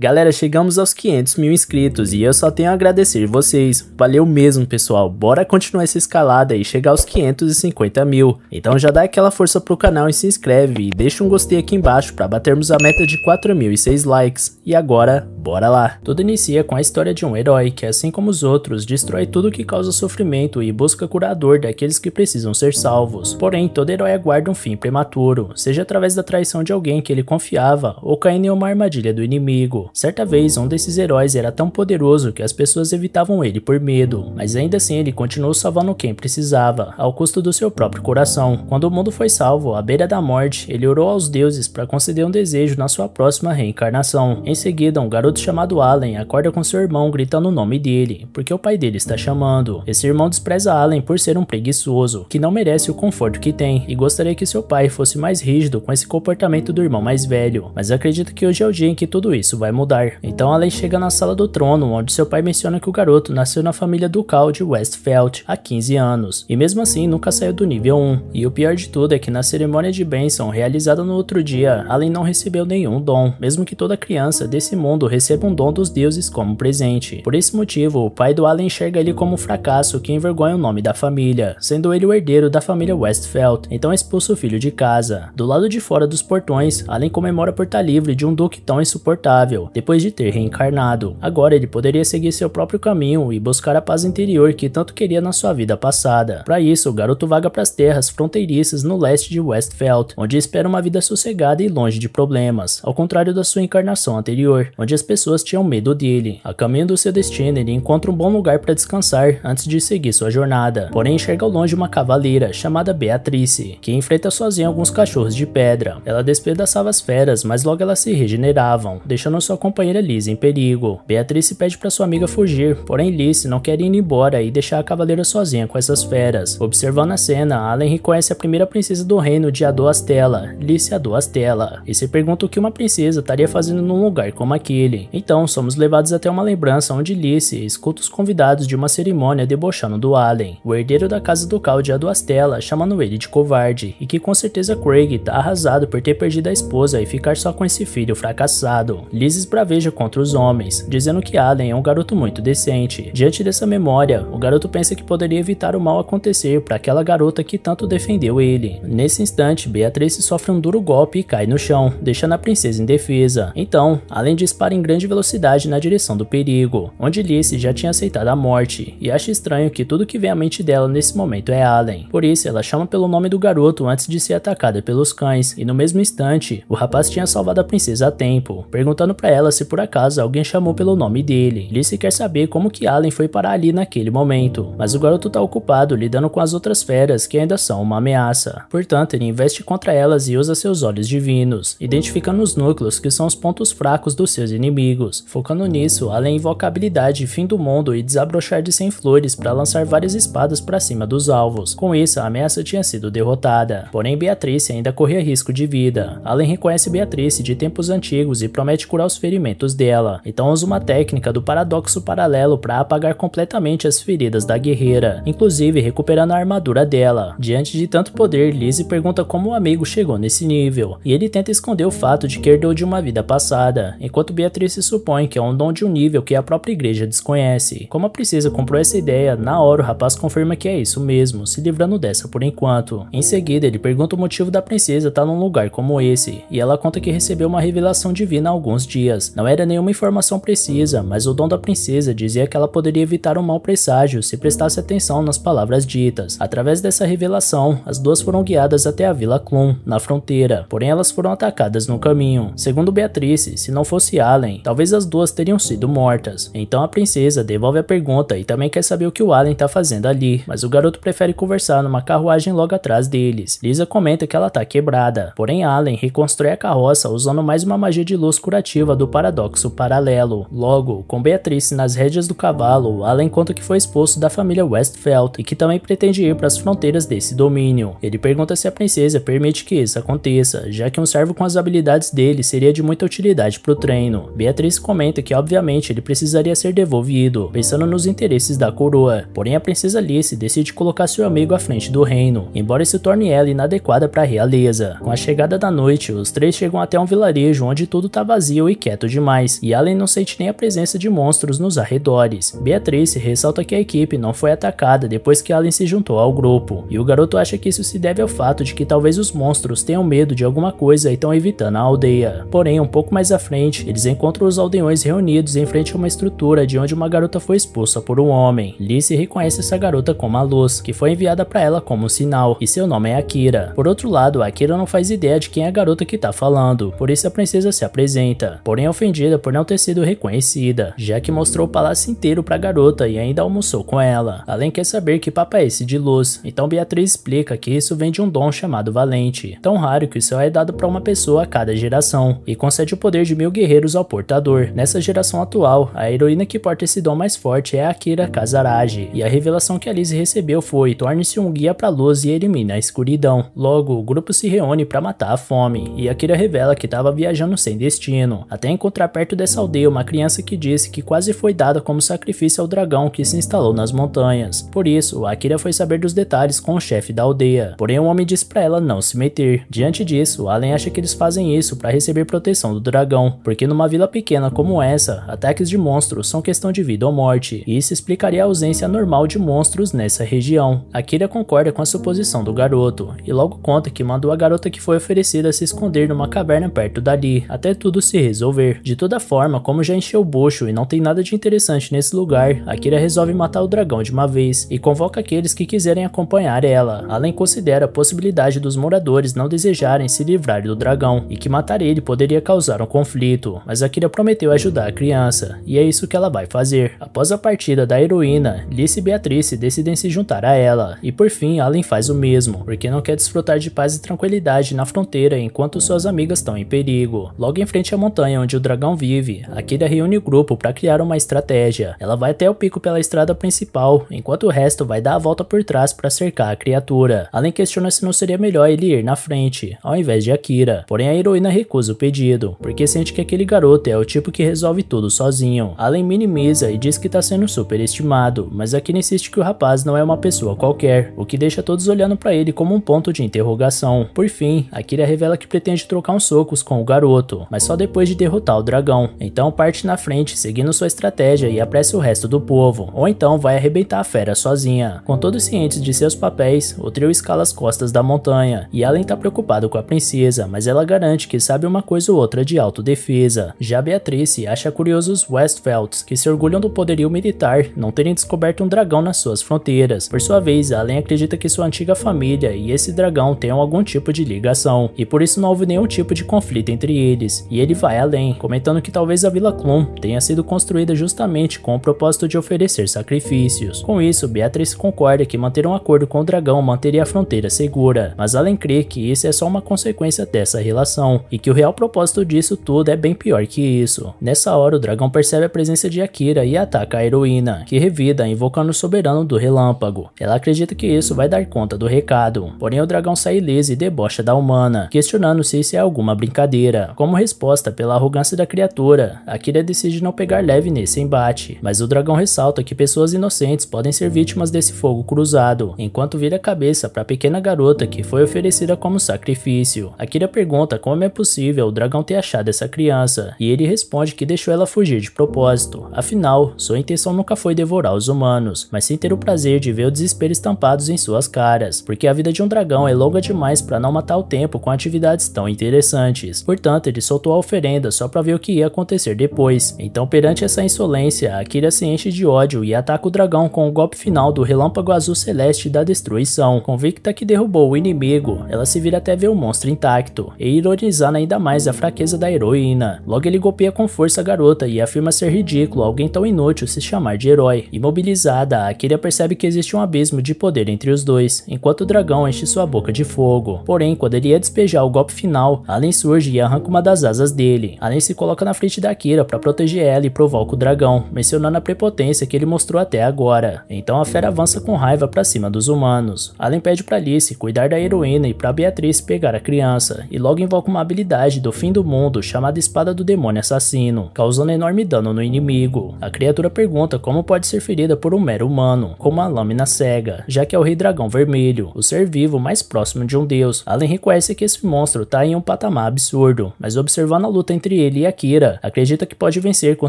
Galera, chegamos aos 500 mil inscritos e eu só tenho a agradecer vocês. Valeu mesmo, pessoal. Bora continuar essa escalada e chegar aos 550 mil. Então já dá aquela força pro canal e se inscreve. E deixa um gostei aqui embaixo para batermos a meta de 4.006 likes. E agora, bora lá. Tudo inicia com a história de um herói que, assim como os outros, destrói tudo que causa sofrimento e busca curador daqueles que precisam ser salvos. Porém, todo herói aguarda um fim prematuro, seja através da traição de alguém que ele confiava ou caindo em uma armadilha do inimigo. Certa vez, um desses heróis era tão poderoso que as pessoas evitavam ele por medo, mas ainda assim ele continuou salvando quem precisava, ao custo do seu próprio coração. Quando o mundo foi salvo, à beira da morte, ele orou aos deuses para conceder um desejo na sua próxima reencarnação. Em seguida, um garoto chamado Allen acorda com seu irmão gritando o nome dele, porque o pai dele está chamando. Esse irmão despreza Allen por ser um preguiçoso, que não merece o conforto que tem, e gostaria que seu pai fosse mais rígido com esse comportamento do irmão mais velho, mas acredito que hoje é o dia em que tudo isso vai vai mudar. Então Alan chega na sala do trono, onde seu pai menciona que o garoto nasceu na família ducal de Westfeld há 15 anos, e mesmo assim nunca saiu do nível 1. E o pior de tudo é que na cerimônia de bênção realizada no outro dia, Alan não recebeu nenhum dom, mesmo que toda criança desse mundo receba um dom dos deuses como presente. Por esse motivo, o pai do Alan enxerga ele como um fracasso que envergonha o nome da família, sendo ele o herdeiro da família Westfeld, então expulsa o filho de casa. Do lado de fora dos portões, Alan comemora por estar livre de um duque tão insuportável, morreu. Depois de ter reencarnado, agora ele poderia seguir seu próprio caminho e buscar a paz interior que tanto queria na sua vida passada. Para isso, o garoto vaga para as terras fronteiriças no leste de Westfeld, onde espera uma vida sossegada e longe de problemas, ao contrário da sua encarnação anterior, onde as pessoas tinham medo dele. A caminho do seu destino, ele encontra um bom lugar para descansar antes de seguir sua jornada. Porém, enxerga ao longe uma cavaleira chamada Beatrice, que enfrenta sozinha alguns cachorros de pedra. Ela despedaçava as feras, mas logo elas se regeneravam, deixando sua sua companheira Liz em perigo. Beatrice pede para sua amiga fugir, porém Liz não quer ir embora e deixar a cavaleira sozinha com essas feras. Observando a cena, Alan reconhece a primeira princesa do reino de Adoastela, Lice Adoastela, e se pergunta o que uma princesa estaria fazendo num lugar como aquele. Então, somos levados até uma lembrança onde Liz escuta os convidados de uma cerimônia debochando do Allen, o herdeiro da casa do de Adoastela, chamando ele de covarde, e que com certeza Craig tá arrasado por ter perdido a esposa e ficar só com esse filho fracassado. Liz vezes braveja contra os homens, dizendo que Allen é um garoto muito decente. Diante dessa memória, o garoto pensa que poderia evitar o mal acontecer para aquela garota que tanto defendeu ele. Nesse instante, Beatrice sofre um duro golpe e cai no chão, deixando a princesa indefesa. Então, Allen dispara em grande velocidade na direção do perigo, onde Lice já tinha aceitado a morte, e acha estranho que tudo que vem à mente dela nesse momento é Allen. Por isso, ela chama pelo nome do garoto antes de ser atacada pelos cães, e no mesmo instante, o rapaz tinha salvado a princesa a tempo, perguntando para ela se por acaso alguém chamou pelo nome dele. Lizzie quer saber como que Allen foi parar ali naquele momento, mas o garoto está ocupado lidando com as outras feras que ainda são uma ameaça. Portanto, ele investe contra elas e usa seus olhos divinos, identificando os núcleos que são os pontos fracos dos seus inimigos. Focando nisso, Allen invoca a habilidade Fim do Mundo e desabrochar de 100 flores para lançar várias espadas para cima dos alvos. Com isso, a ameaça tinha sido derrotada. Porém, Beatrice ainda corria risco de vida. Allen reconhece Beatrice de tempos antigos e promete curar os ferimentos dela, então usa uma técnica do paradoxo paralelo para apagar completamente as feridas da guerreira, inclusive recuperando a armadura dela. Diante de tanto poder, Lizzie pergunta como o amigo chegou nesse nível, e ele tenta esconder o fato de que herdou de uma vida passada, enquanto Beatriz se supõe que é um dom de um nível que a própria igreja desconhece. Como a princesa comprou essa ideia, na hora o rapaz confirma que é isso mesmo, se livrando dessa por enquanto. Em seguida, ele pergunta o motivo da princesa estar tá num lugar como esse, e ela conta que recebeu uma revelação divina há alguns dias dias. Não era nenhuma informação precisa, mas o dom da princesa dizia que ela poderia evitar um mau presságio se prestasse atenção nas palavras ditas. Através dessa revelação, as duas foram guiadas até a Vila Clum, na fronteira, porém elas foram atacadas no caminho. Segundo Beatrice, se não fosse Allen, talvez as duas teriam sido mortas. Então a princesa devolve a pergunta e também quer saber o que o Allen está fazendo ali, mas o garoto prefere conversar numa carruagem logo atrás deles. Lisa comenta que ela está quebrada, porém Allen reconstrói a carroça usando mais uma magia de luz curativa do paradoxo paralelo. Logo, com Beatrice nas rédeas do cavalo, Alan conta que foi expulso da família Westfeld e que também pretende ir para as fronteiras desse domínio. Ele pergunta se a princesa permite que isso aconteça, já que um servo com as habilidades dele seria de muita utilidade para o treino. Beatrice comenta que obviamente ele precisaria ser devolvido, pensando nos interesses da coroa. Porém, a princesa Alice decide colocar seu amigo à frente do reino, embora isso torne ela inadequada para a realeza. Com a chegada da noite, os três chegam até um vilarejo onde tudo está vazio e quieto demais e Allen não sente nem a presença de monstros nos arredores. Beatrice ressalta que a equipe não foi atacada depois que Allen se juntou ao grupo, e o garoto acha que isso se deve ao fato de que talvez os monstros tenham medo de alguma coisa e estão evitando a aldeia. Porém, um pouco mais à frente, eles encontram os aldeões reunidos em frente a uma estrutura de onde uma garota foi expulsa por um homem. Lice reconhece essa garota como a luz, que foi enviada para ela como um sinal, e seu nome é Akira. Por outro lado, Akira não faz ideia de quem é a garota que está falando, por isso a princesa se apresenta. Por porém ofendida por não ter sido reconhecida, já que mostrou o palácio inteiro para a garota e ainda almoçou com ela. Além quer saber que papa é esse de luz, então Beatriz explica que isso vem de um dom chamado valente, tão raro que só é dado para uma pessoa a cada geração, e concede o poder de mil guerreiros ao portador. Nessa geração atual, a heroína que porta esse dom mais forte é Akira Kazaraji, e a revelação que Alice recebeu foi torne-se um guia para a luz e elimine a escuridão. Logo, o grupo se reúne para matar a fome, e Akira revela que estava viajando sem destino, até encontrar perto dessa aldeia uma criança que disse que quase foi dada como sacrifício ao dragão que se instalou nas montanhas. Por isso, Akira foi saber dos detalhes com o chefe da aldeia. Porém, o um homem diz para ela não se meter. Diante disso, Allen acha que eles fazem isso para receber proteção do dragão, porque numa vila pequena como essa, ataques de monstros são questão de vida ou morte, e isso explicaria a ausência normal de monstros nessa região. Akira concorda com a suposição do garoto, e logo conta que mandou a garota que foi oferecida se esconder numa caverna perto dali, até tudo se resolver resolver. De toda forma, como já encheu o bucho e não tem nada de interessante nesse lugar, Akira resolve matar o dragão de uma vez e convoca aqueles que quiserem acompanhar ela. Além considera a possibilidade dos moradores não desejarem se livrar do dragão e que matar ele poderia causar um conflito, mas Akira prometeu ajudar a criança e é isso que ela vai fazer. Após a partida da heroína, Lice e Beatrice decidem se juntar a ela e por fim Allen faz o mesmo, porque não quer desfrutar de paz e tranquilidade na fronteira enquanto suas amigas estão em perigo. Logo em frente à montanha onde o dragão vive. Akira reúne o grupo para criar uma estratégia. Ela vai até o pico pela estrada principal, enquanto o resto vai dar a volta por trás para cercar a criatura. Além questiona se não seria melhor ele ir na frente, ao invés de Akira. Porém, a heroína recusa o pedido, porque sente que aquele garoto é o tipo que resolve tudo sozinho. Além minimiza e diz que está sendo superestimado, mas Akira insiste que o rapaz não é uma pessoa qualquer, o que deixa todos olhando para ele como um ponto de interrogação. Por fim, Akira revela que pretende trocar uns socos com o garoto, mas só depois de derrotar derrotar o dragão. Então parte na frente, seguindo sua estratégia e apressa o resto do povo, ou então vai arrebentar a fera sozinha. Com todos cientes de seus papéis, o trio escala as costas da montanha, e Allen tá preocupado com a princesa, mas ela garante que sabe uma coisa ou outra de autodefesa. Já Beatrice acha curiosos Westfelds, que se orgulham do poderio militar, não terem descoberto um dragão nas suas fronteiras. Por sua vez, Allen acredita que sua antiga família e esse dragão tenham algum tipo de ligação, e por isso não houve nenhum tipo de conflito entre eles, e ele vai além também, comentando que talvez a Vila Clon tenha sido construída justamente com o propósito de oferecer sacrifícios. Com isso, Beatrice concorda que manter um acordo com o dragão manteria a fronteira segura, mas além crê que isso é só uma consequência dessa relação, e que o real propósito disso tudo é bem pior que isso. Nessa hora, o dragão percebe a presença de Akira e ataca a heroína, que revida invocando o soberano do relâmpago. Ela acredita que isso vai dar conta do recado, porém o dragão sai ileso e debocha da humana, questionando se isso é alguma brincadeira. Como resposta pela arrogância da criatura. Akira decide não pegar leve nesse embate, mas o dragão ressalta que pessoas inocentes podem ser vítimas desse fogo cruzado, enquanto vira a cabeça para a pequena garota que foi oferecida como sacrifício. Akira pergunta como é possível o dragão ter achado essa criança, e ele responde que deixou ela fugir de propósito. Afinal, sua intenção nunca foi devorar os humanos, mas sim ter o prazer de ver o desespero estampados em suas caras, porque a vida de um dragão é longa demais para não matar o tempo com atividades tão interessantes. Portanto, ele soltou a oferenda só para ver o que ia acontecer depois. Então, perante essa insolência, Akira se enche de ódio e ataca o dragão com o golpe final do relâmpago azul celeste da destruição. Convicta que derrubou o inimigo, ela se vira até ver o monstro intacto, e ironizando ainda mais a fraqueza da heroína. Logo ele golpeia com força a garota e afirma ser ridículo alguém tão inútil se chamar de herói. Imobilizada, Akira percebe que existe um abismo de poder entre os dois, enquanto o dragão enche sua boca de fogo. Porém, quando ele ia despejar o golpe final, Alien surge e arranca uma das asas dele. Além se coloca na frente da Kira para proteger ela e provoca o dragão, mencionando a prepotência que ele mostrou até agora. Então a fera avança com raiva para cima dos humanos. Além pede para Alice cuidar da heroína e para Beatriz pegar a criança, e logo invoca uma habilidade do fim do mundo chamada Espada do Demônio Assassino, causando enorme dano no inimigo. A criatura pergunta como pode ser ferida por um mero humano, como a lâmina cega, já que é o Rei Dragão Vermelho, o ser vivo mais próximo de um deus. Além reconhece que esse monstro está em um patamar absurdo, mas observando a luta entre entre ele e Akira. Acredita que pode vencer com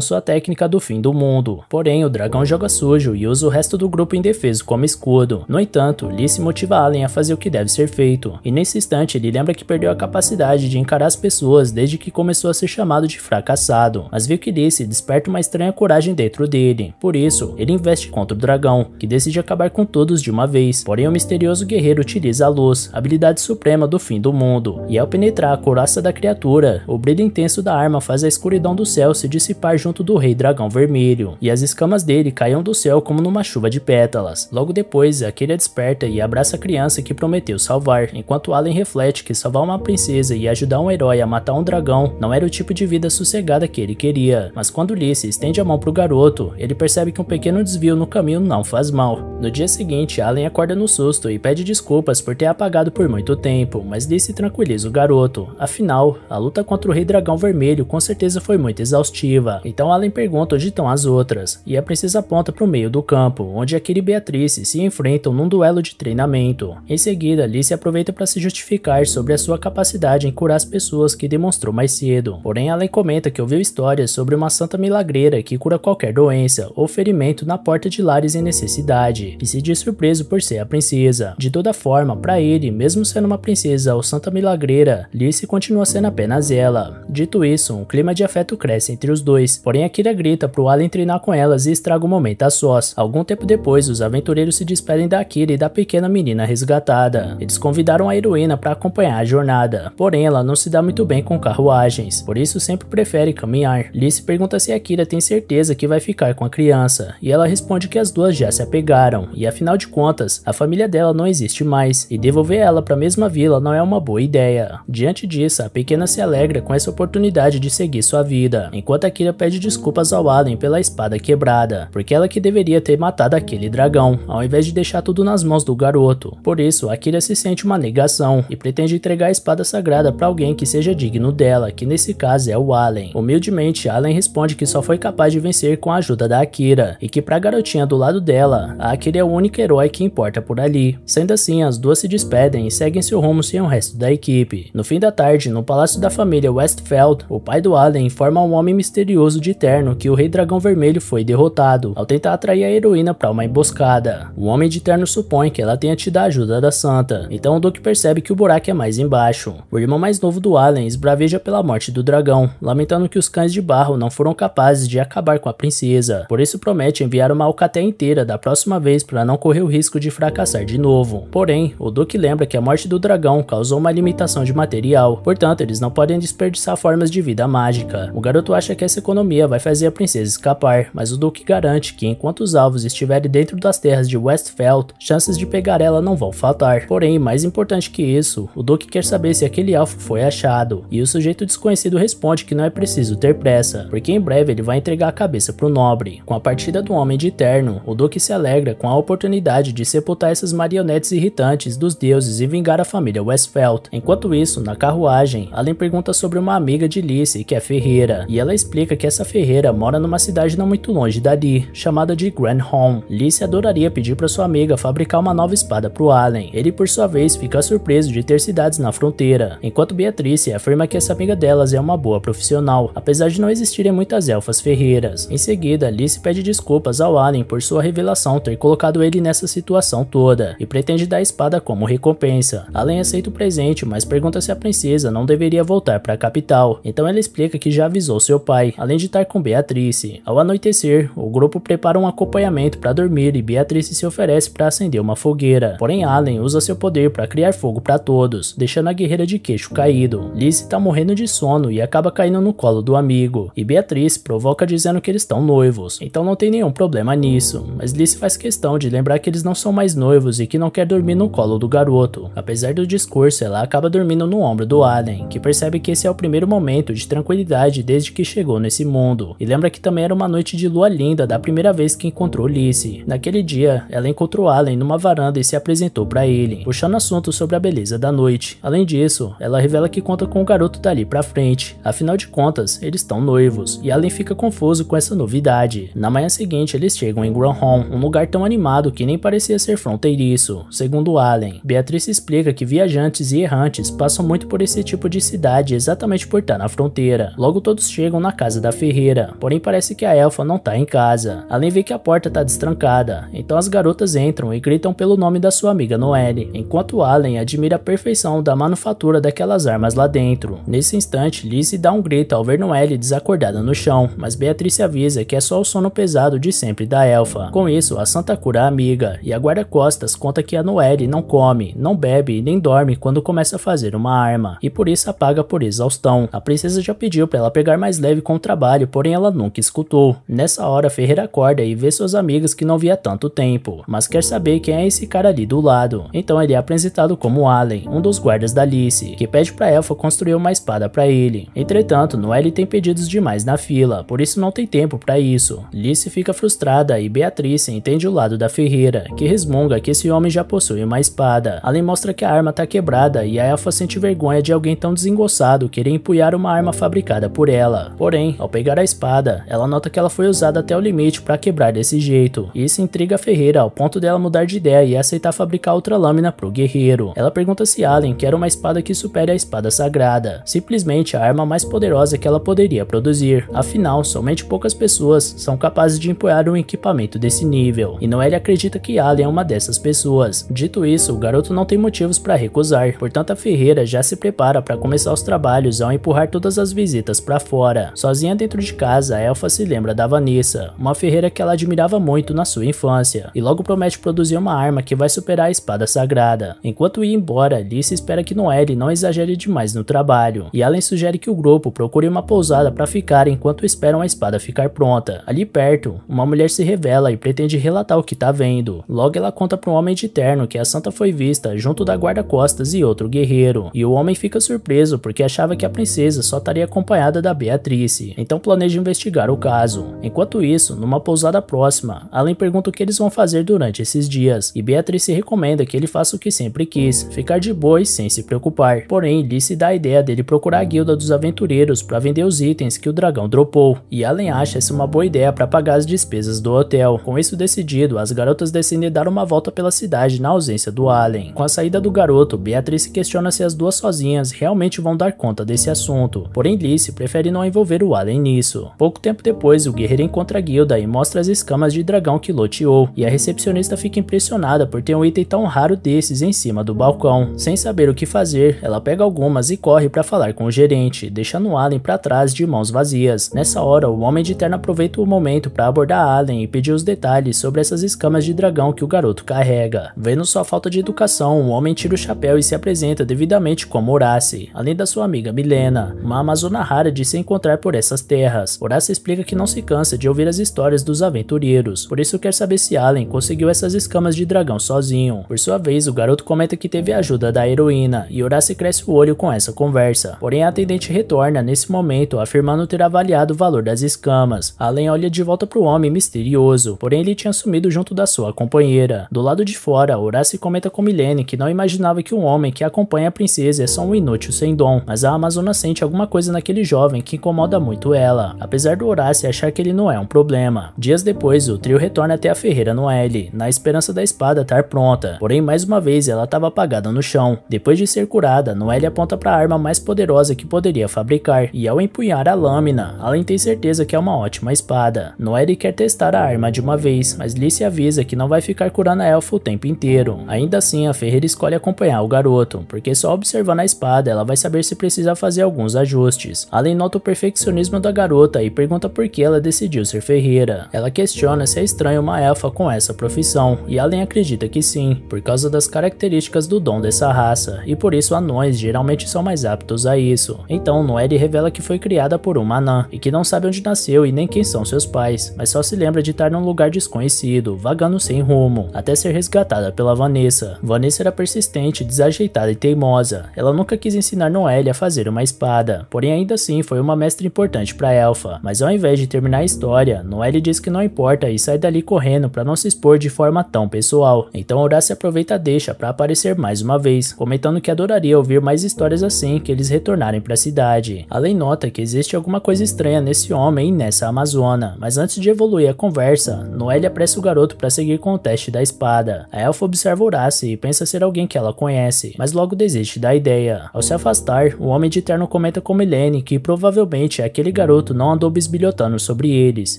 sua técnica do fim do mundo. Porém, o dragão joga sujo e usa o resto do grupo indefeso como escudo. No entanto, Lee se motiva Allen a fazer o que deve ser feito. E nesse instante, ele lembra que perdeu a capacidade de encarar as pessoas desde que começou a ser chamado de fracassado. Mas viu que Lee se desperta uma estranha coragem dentro dele. Por isso, ele investe contra o dragão, que decide acabar com todos de uma vez. Porém, o misterioso guerreiro utiliza a luz, habilidade suprema do fim do mundo. E ao penetrar a coraça da criatura, o brilho intenso da arma faz a escuridão do céu se dissipar junto do rei dragão vermelho, e as escamas dele caem do céu como numa chuva de pétalas. Logo depois, Akira desperta e abraça a criança que prometeu salvar, enquanto Allen reflete que salvar uma princesa e ajudar um herói a matar um dragão não era o tipo de vida sossegada que ele queria. Mas quando Ulisse estende a mão para o garoto, ele percebe que um pequeno desvio no caminho não faz mal. No dia seguinte, Allen acorda no susto e pede desculpas por ter apagado por muito tempo, mas Ulisse tranquiliza o garoto. Afinal, a luta contra o Rei Dragão Vermelho vermelho com certeza foi muito exaustiva, então Alan pergunta onde estão as outras, e a princesa aponta para o meio do campo, onde aquele e Beatrice se enfrentam num duelo de treinamento. Em seguida, Alice aproveita para se justificar sobre a sua capacidade em curar as pessoas que demonstrou mais cedo, porém Alan comenta que ouviu histórias sobre uma santa milagreira que cura qualquer doença ou ferimento na porta de lares em necessidade, e se diz surpreso por ser a princesa. De toda forma, para ele, mesmo sendo uma princesa ou santa milagreira, Alice continua sendo apenas ela. Dito isso, um clima de afeto cresce entre os dois, porém Akira grita pro Alien treinar com elas e estraga o momento a sós. Algum tempo depois, os aventureiros se despedem da Akira e da pequena menina resgatada. Eles convidaram a heroína para acompanhar a jornada, porém ela não se dá muito bem com carruagens, por isso sempre prefere caminhar. Lice pergunta se Akira tem certeza que vai ficar com a criança, e ela responde que as duas já se apegaram, e afinal de contas, a família dela não existe mais, e devolver ela para a mesma vila não é uma boa ideia. Diante disso, a pequena se alegra com essa oportunidade de seguir sua vida, enquanto Akira pede desculpas ao Allen pela espada quebrada, porque ela que deveria ter matado aquele dragão, ao invés de deixar tudo nas mãos do garoto. Por isso, Akira se sente uma negação e pretende entregar a espada sagrada para alguém que seja digno dela, que nesse caso é o Allen. Humildemente, Allen responde que só foi capaz de vencer com a ajuda da Akira, e que para a garotinha do lado dela, a Akira é o único herói que importa por ali. Sendo assim, as duas se despedem e seguem seu rumo sem o resto da equipe. No fim da tarde, no palácio da família Westfeld, o pai do Allen informa um homem misterioso de terno que o Rei Dragão Vermelho foi derrotado ao tentar atrair a heroína para uma emboscada. O homem de terno supõe que ela tenha tido a ajuda da Santa, então o Duke percebe que o buraco é mais embaixo. O irmão mais novo do Allen esbraveja pela morte do dragão, lamentando que os cães de barro não foram capazes de acabar com a princesa, por isso promete enviar uma alcateia inteira da próxima vez para não correr o risco de fracassar de novo. Porém, o Duke lembra que a morte do dragão causou uma limitação de material, portanto eles não podem desperdiçar formas de vida mágica. O garoto acha que essa economia vai fazer a princesa escapar, mas o Duque garante que enquanto os alvos estiverem dentro das terras de Westfeld, chances de pegar ela não vão faltar. Porém, mais importante que isso, o Duque quer saber se aquele alvo foi achado, e o sujeito desconhecido responde que não é preciso ter pressa, porque em breve ele vai entregar a cabeça pro nobre. Com a partida do Homem de Terno, o Duque se alegra com a oportunidade de sepultar essas marionetes irritantes dos deuses e vingar a família Westfeld. Enquanto isso, na carruagem, Allen pergunta sobre uma amiga de Felice, que é ferreira, e ela explica que essa ferreira mora numa cidade não muito longe dali, chamada de Home. Lice adoraria pedir para sua amiga fabricar uma nova espada para o Allen. Ele, por sua vez, fica surpreso de ter cidades na fronteira, enquanto Beatrice afirma que essa amiga delas é uma boa profissional, apesar de não existirem muitas elfas ferreiras. Em seguida, Lice pede desculpas ao Allen por sua revelação ter colocado ele nessa situação toda, e pretende dar a espada como recompensa. Allen aceita o presente, mas pergunta se a princesa não deveria voltar para a capital. Então ela explica que já avisou seu pai, além de estar com Beatrice. Ao anoitecer, o grupo prepara um acompanhamento para dormir e Beatrice se oferece para acender uma fogueira. Porém, Allen usa seu poder para criar fogo para todos, deixando a guerreira de queixo caído. Liz está morrendo de sono e acaba caindo no colo do amigo. E Beatrice provoca dizendo que eles estão noivos, então não tem nenhum problema nisso. Mas Liz faz questão de lembrar que eles não são mais noivos e que não quer dormir no colo do garoto. Apesar do discurso, ela acaba dormindo no ombro do Allen, que percebe que esse é o primeiro momento momento de tranquilidade desde que chegou nesse mundo. E lembra que também era uma noite de lua linda da primeira vez que encontrou Lizzie. Naquele dia, ela encontrou Allen numa varanda e se apresentou para ele, puxando assunto sobre a beleza da noite. Além disso, ela revela que conta com o garoto dali para frente. Afinal de contas, eles estão noivos, e Allen fica confuso com essa novidade. Na manhã seguinte, eles chegam em Granholm, um lugar tão animado que nem parecia ser fronteiriço, segundo Allen. Beatriz explica que viajantes e errantes passam muito por esse tipo de cidade exatamente por estar na fronteira. Logo todos chegam na casa da Ferreira, porém parece que a elfa não tá em casa. Além vê que a porta tá destrancada, então as garotas entram e gritam pelo nome da sua amiga Noelle, enquanto Allen admira a perfeição da manufatura daquelas armas lá dentro. Nesse instante, Lizzie dá um grito ao ver Noelle desacordada no chão, mas Beatrice avisa que é só o sono pesado de sempre da elfa. Com isso, a Santa cura a amiga, e a guarda-costas conta que a Noelle não come, não bebe e nem dorme quando começa a fazer uma arma, e por isso apaga por exaustão. A princesa princesa já pediu para ela pegar mais leve com o trabalho, porém ela nunca escutou. Nessa hora, Ferreira acorda e vê suas amigas que não via tanto tempo, mas quer saber quem é esse cara ali do lado. Então ele é apresentado como Allen, um dos guardas da Alice, que pede para Elfa construir uma espada para ele. Entretanto, Noelle tem pedidos demais na fila, por isso não tem tempo para isso. Alice fica frustrada e Beatrice entende o lado da Ferreira, que resmunga que esse homem já possui uma espada. Allen mostra que a arma tá quebrada e a Elfa sente vergonha de alguém tão desengonçado querer empunhar uma arma fabricada por ela. Porém, ao pegar a espada, ela nota que ela foi usada até o limite para quebrar desse jeito. Isso intriga Ferreira ao ponto dela mudar de ideia e aceitar fabricar outra lâmina para o guerreiro. Ela pergunta se Allen quer uma espada que supere a espada sagrada, simplesmente a arma mais poderosa que ela poderia produzir. Afinal, somente poucas pessoas são capazes de empunhar um equipamento desse nível, e Noelle é acredita que Allen é uma dessas pessoas. Dito isso, o garoto não tem motivos para recusar, portanto a Ferreira já se prepara para começar os trabalhos ao empurrar toda todas as visitas para fora. Sozinha dentro de casa, a Elfa se lembra da Vanessa, uma ferreira que ela admirava muito na sua infância, e logo promete produzir uma arma que vai superar a espada sagrada. Enquanto ia embora, Alice espera que Noelle não exagere demais no trabalho, e Allen sugere que o grupo procure uma pousada para ficar enquanto esperam a espada ficar pronta. Ali perto, uma mulher se revela e pretende relatar o que está vendo. Logo ela conta para um homem de terno que a santa foi vista junto da guarda-costas e outro guerreiro, e o homem fica surpreso porque achava que a princesa só estaria acompanhada da Beatrice, então planeja investigar o caso. Enquanto isso, numa pousada próxima, Alan pergunta o que eles vão fazer durante esses dias, e Beatrice recomenda que ele faça o que sempre quis, ficar de bois sem se preocupar. Porém, Lice dá a ideia dele procurar a guilda dos aventureiros para vender os itens que o dragão dropou, e Alan acha essa uma boa ideia para pagar as despesas do hotel. Com isso decidido, as garotas decidem dar uma volta pela cidade na ausência do Alan. Com a saída do garoto, Beatrice questiona se as duas sozinhas realmente vão dar conta desse assunto assunto, porém Lice prefere não envolver o Allen nisso. Pouco tempo depois, o guerreiro encontra a guilda e mostra as escamas de dragão que loteou, e a recepcionista fica impressionada por ter um item tão raro desses em cima do balcão. Sem saber o que fazer, ela pega algumas e corre para falar com o gerente, deixando o Allen para trás de mãos vazias. Nessa hora, o homem de terno aproveita o momento para abordar Allen e pedir os detalhes sobre essas escamas de dragão que o garoto carrega. Vendo sua falta de educação, o homem tira o chapéu e se apresenta devidamente como Horace, além da sua amiga Milena uma amazona rara de se encontrar por essas terras. Horace explica que não se cansa de ouvir as histórias dos aventureiros, por isso quer saber se Allen conseguiu essas escamas de dragão sozinho. Por sua vez, o garoto comenta que teve a ajuda da heroína, e Horace cresce o olho com essa conversa. Porém, a atendente retorna nesse momento, afirmando ter avaliado o valor das escamas. Allen olha de volta para o homem misterioso, porém ele tinha sumido junto da sua companheira. Do lado de fora, Horace comenta com Milene que não imaginava que um homem que acompanha a princesa é só um inútil sem dom, mas a Amazona sente algum alguma coisa naquele jovem que incomoda muito ela, apesar do Horácio achar que ele não é um problema. Dias depois, o trio retorna até a Ferreira no L, na esperança da espada estar pronta, porém mais uma vez ela estava apagada no chão. Depois de ser curada, Noelle aponta para a arma mais poderosa que poderia fabricar, e ao empunhar a lâmina, de tem certeza que é uma ótima espada. Noelle quer testar a arma de uma vez, mas Lice avisa que não vai ficar curando a elfa o tempo inteiro. Ainda assim, a Ferreira escolhe acompanhar o garoto, porque só observando a espada ela vai saber se precisa fazer alguns ajustes ajustes. Além nota o perfeccionismo da garota e pergunta por que ela decidiu ser ferreira. Ela questiona se é estranho uma elfa com essa profissão, e Allen acredita que sim, por causa das características do dom dessa raça, e por isso anões geralmente são mais aptos a isso. Então, Noelle revela que foi criada por uma anã, e que não sabe onde nasceu e nem quem são seus pais, mas só se lembra de estar num lugar desconhecido, vagando sem rumo, até ser resgatada pela Vanessa. Vanessa era persistente, desajeitada e teimosa. Ela nunca quis ensinar Noelle a fazer uma espada, nada. Porém, ainda assim, foi uma mestra importante para Elfa. Mas ao invés de terminar a história, Noelle diz que não importa e sai dali correndo para não se expor de forma tão pessoal. Então Horácio aproveita a deixa para aparecer mais uma vez, comentando que adoraria ouvir mais histórias assim que eles retornarem para a cidade. Além nota que existe alguma coisa estranha nesse homem e nessa Amazona, mas antes de evoluir a conversa, Noelle apressa o garoto para seguir com o teste da espada. A elfa observa Horácio e pensa ser alguém que ela conhece, mas logo desiste da ideia. Ao se afastar, o homem de terno comenta com Milene que provavelmente é aquele garoto não andou bisbilhotando sobre eles,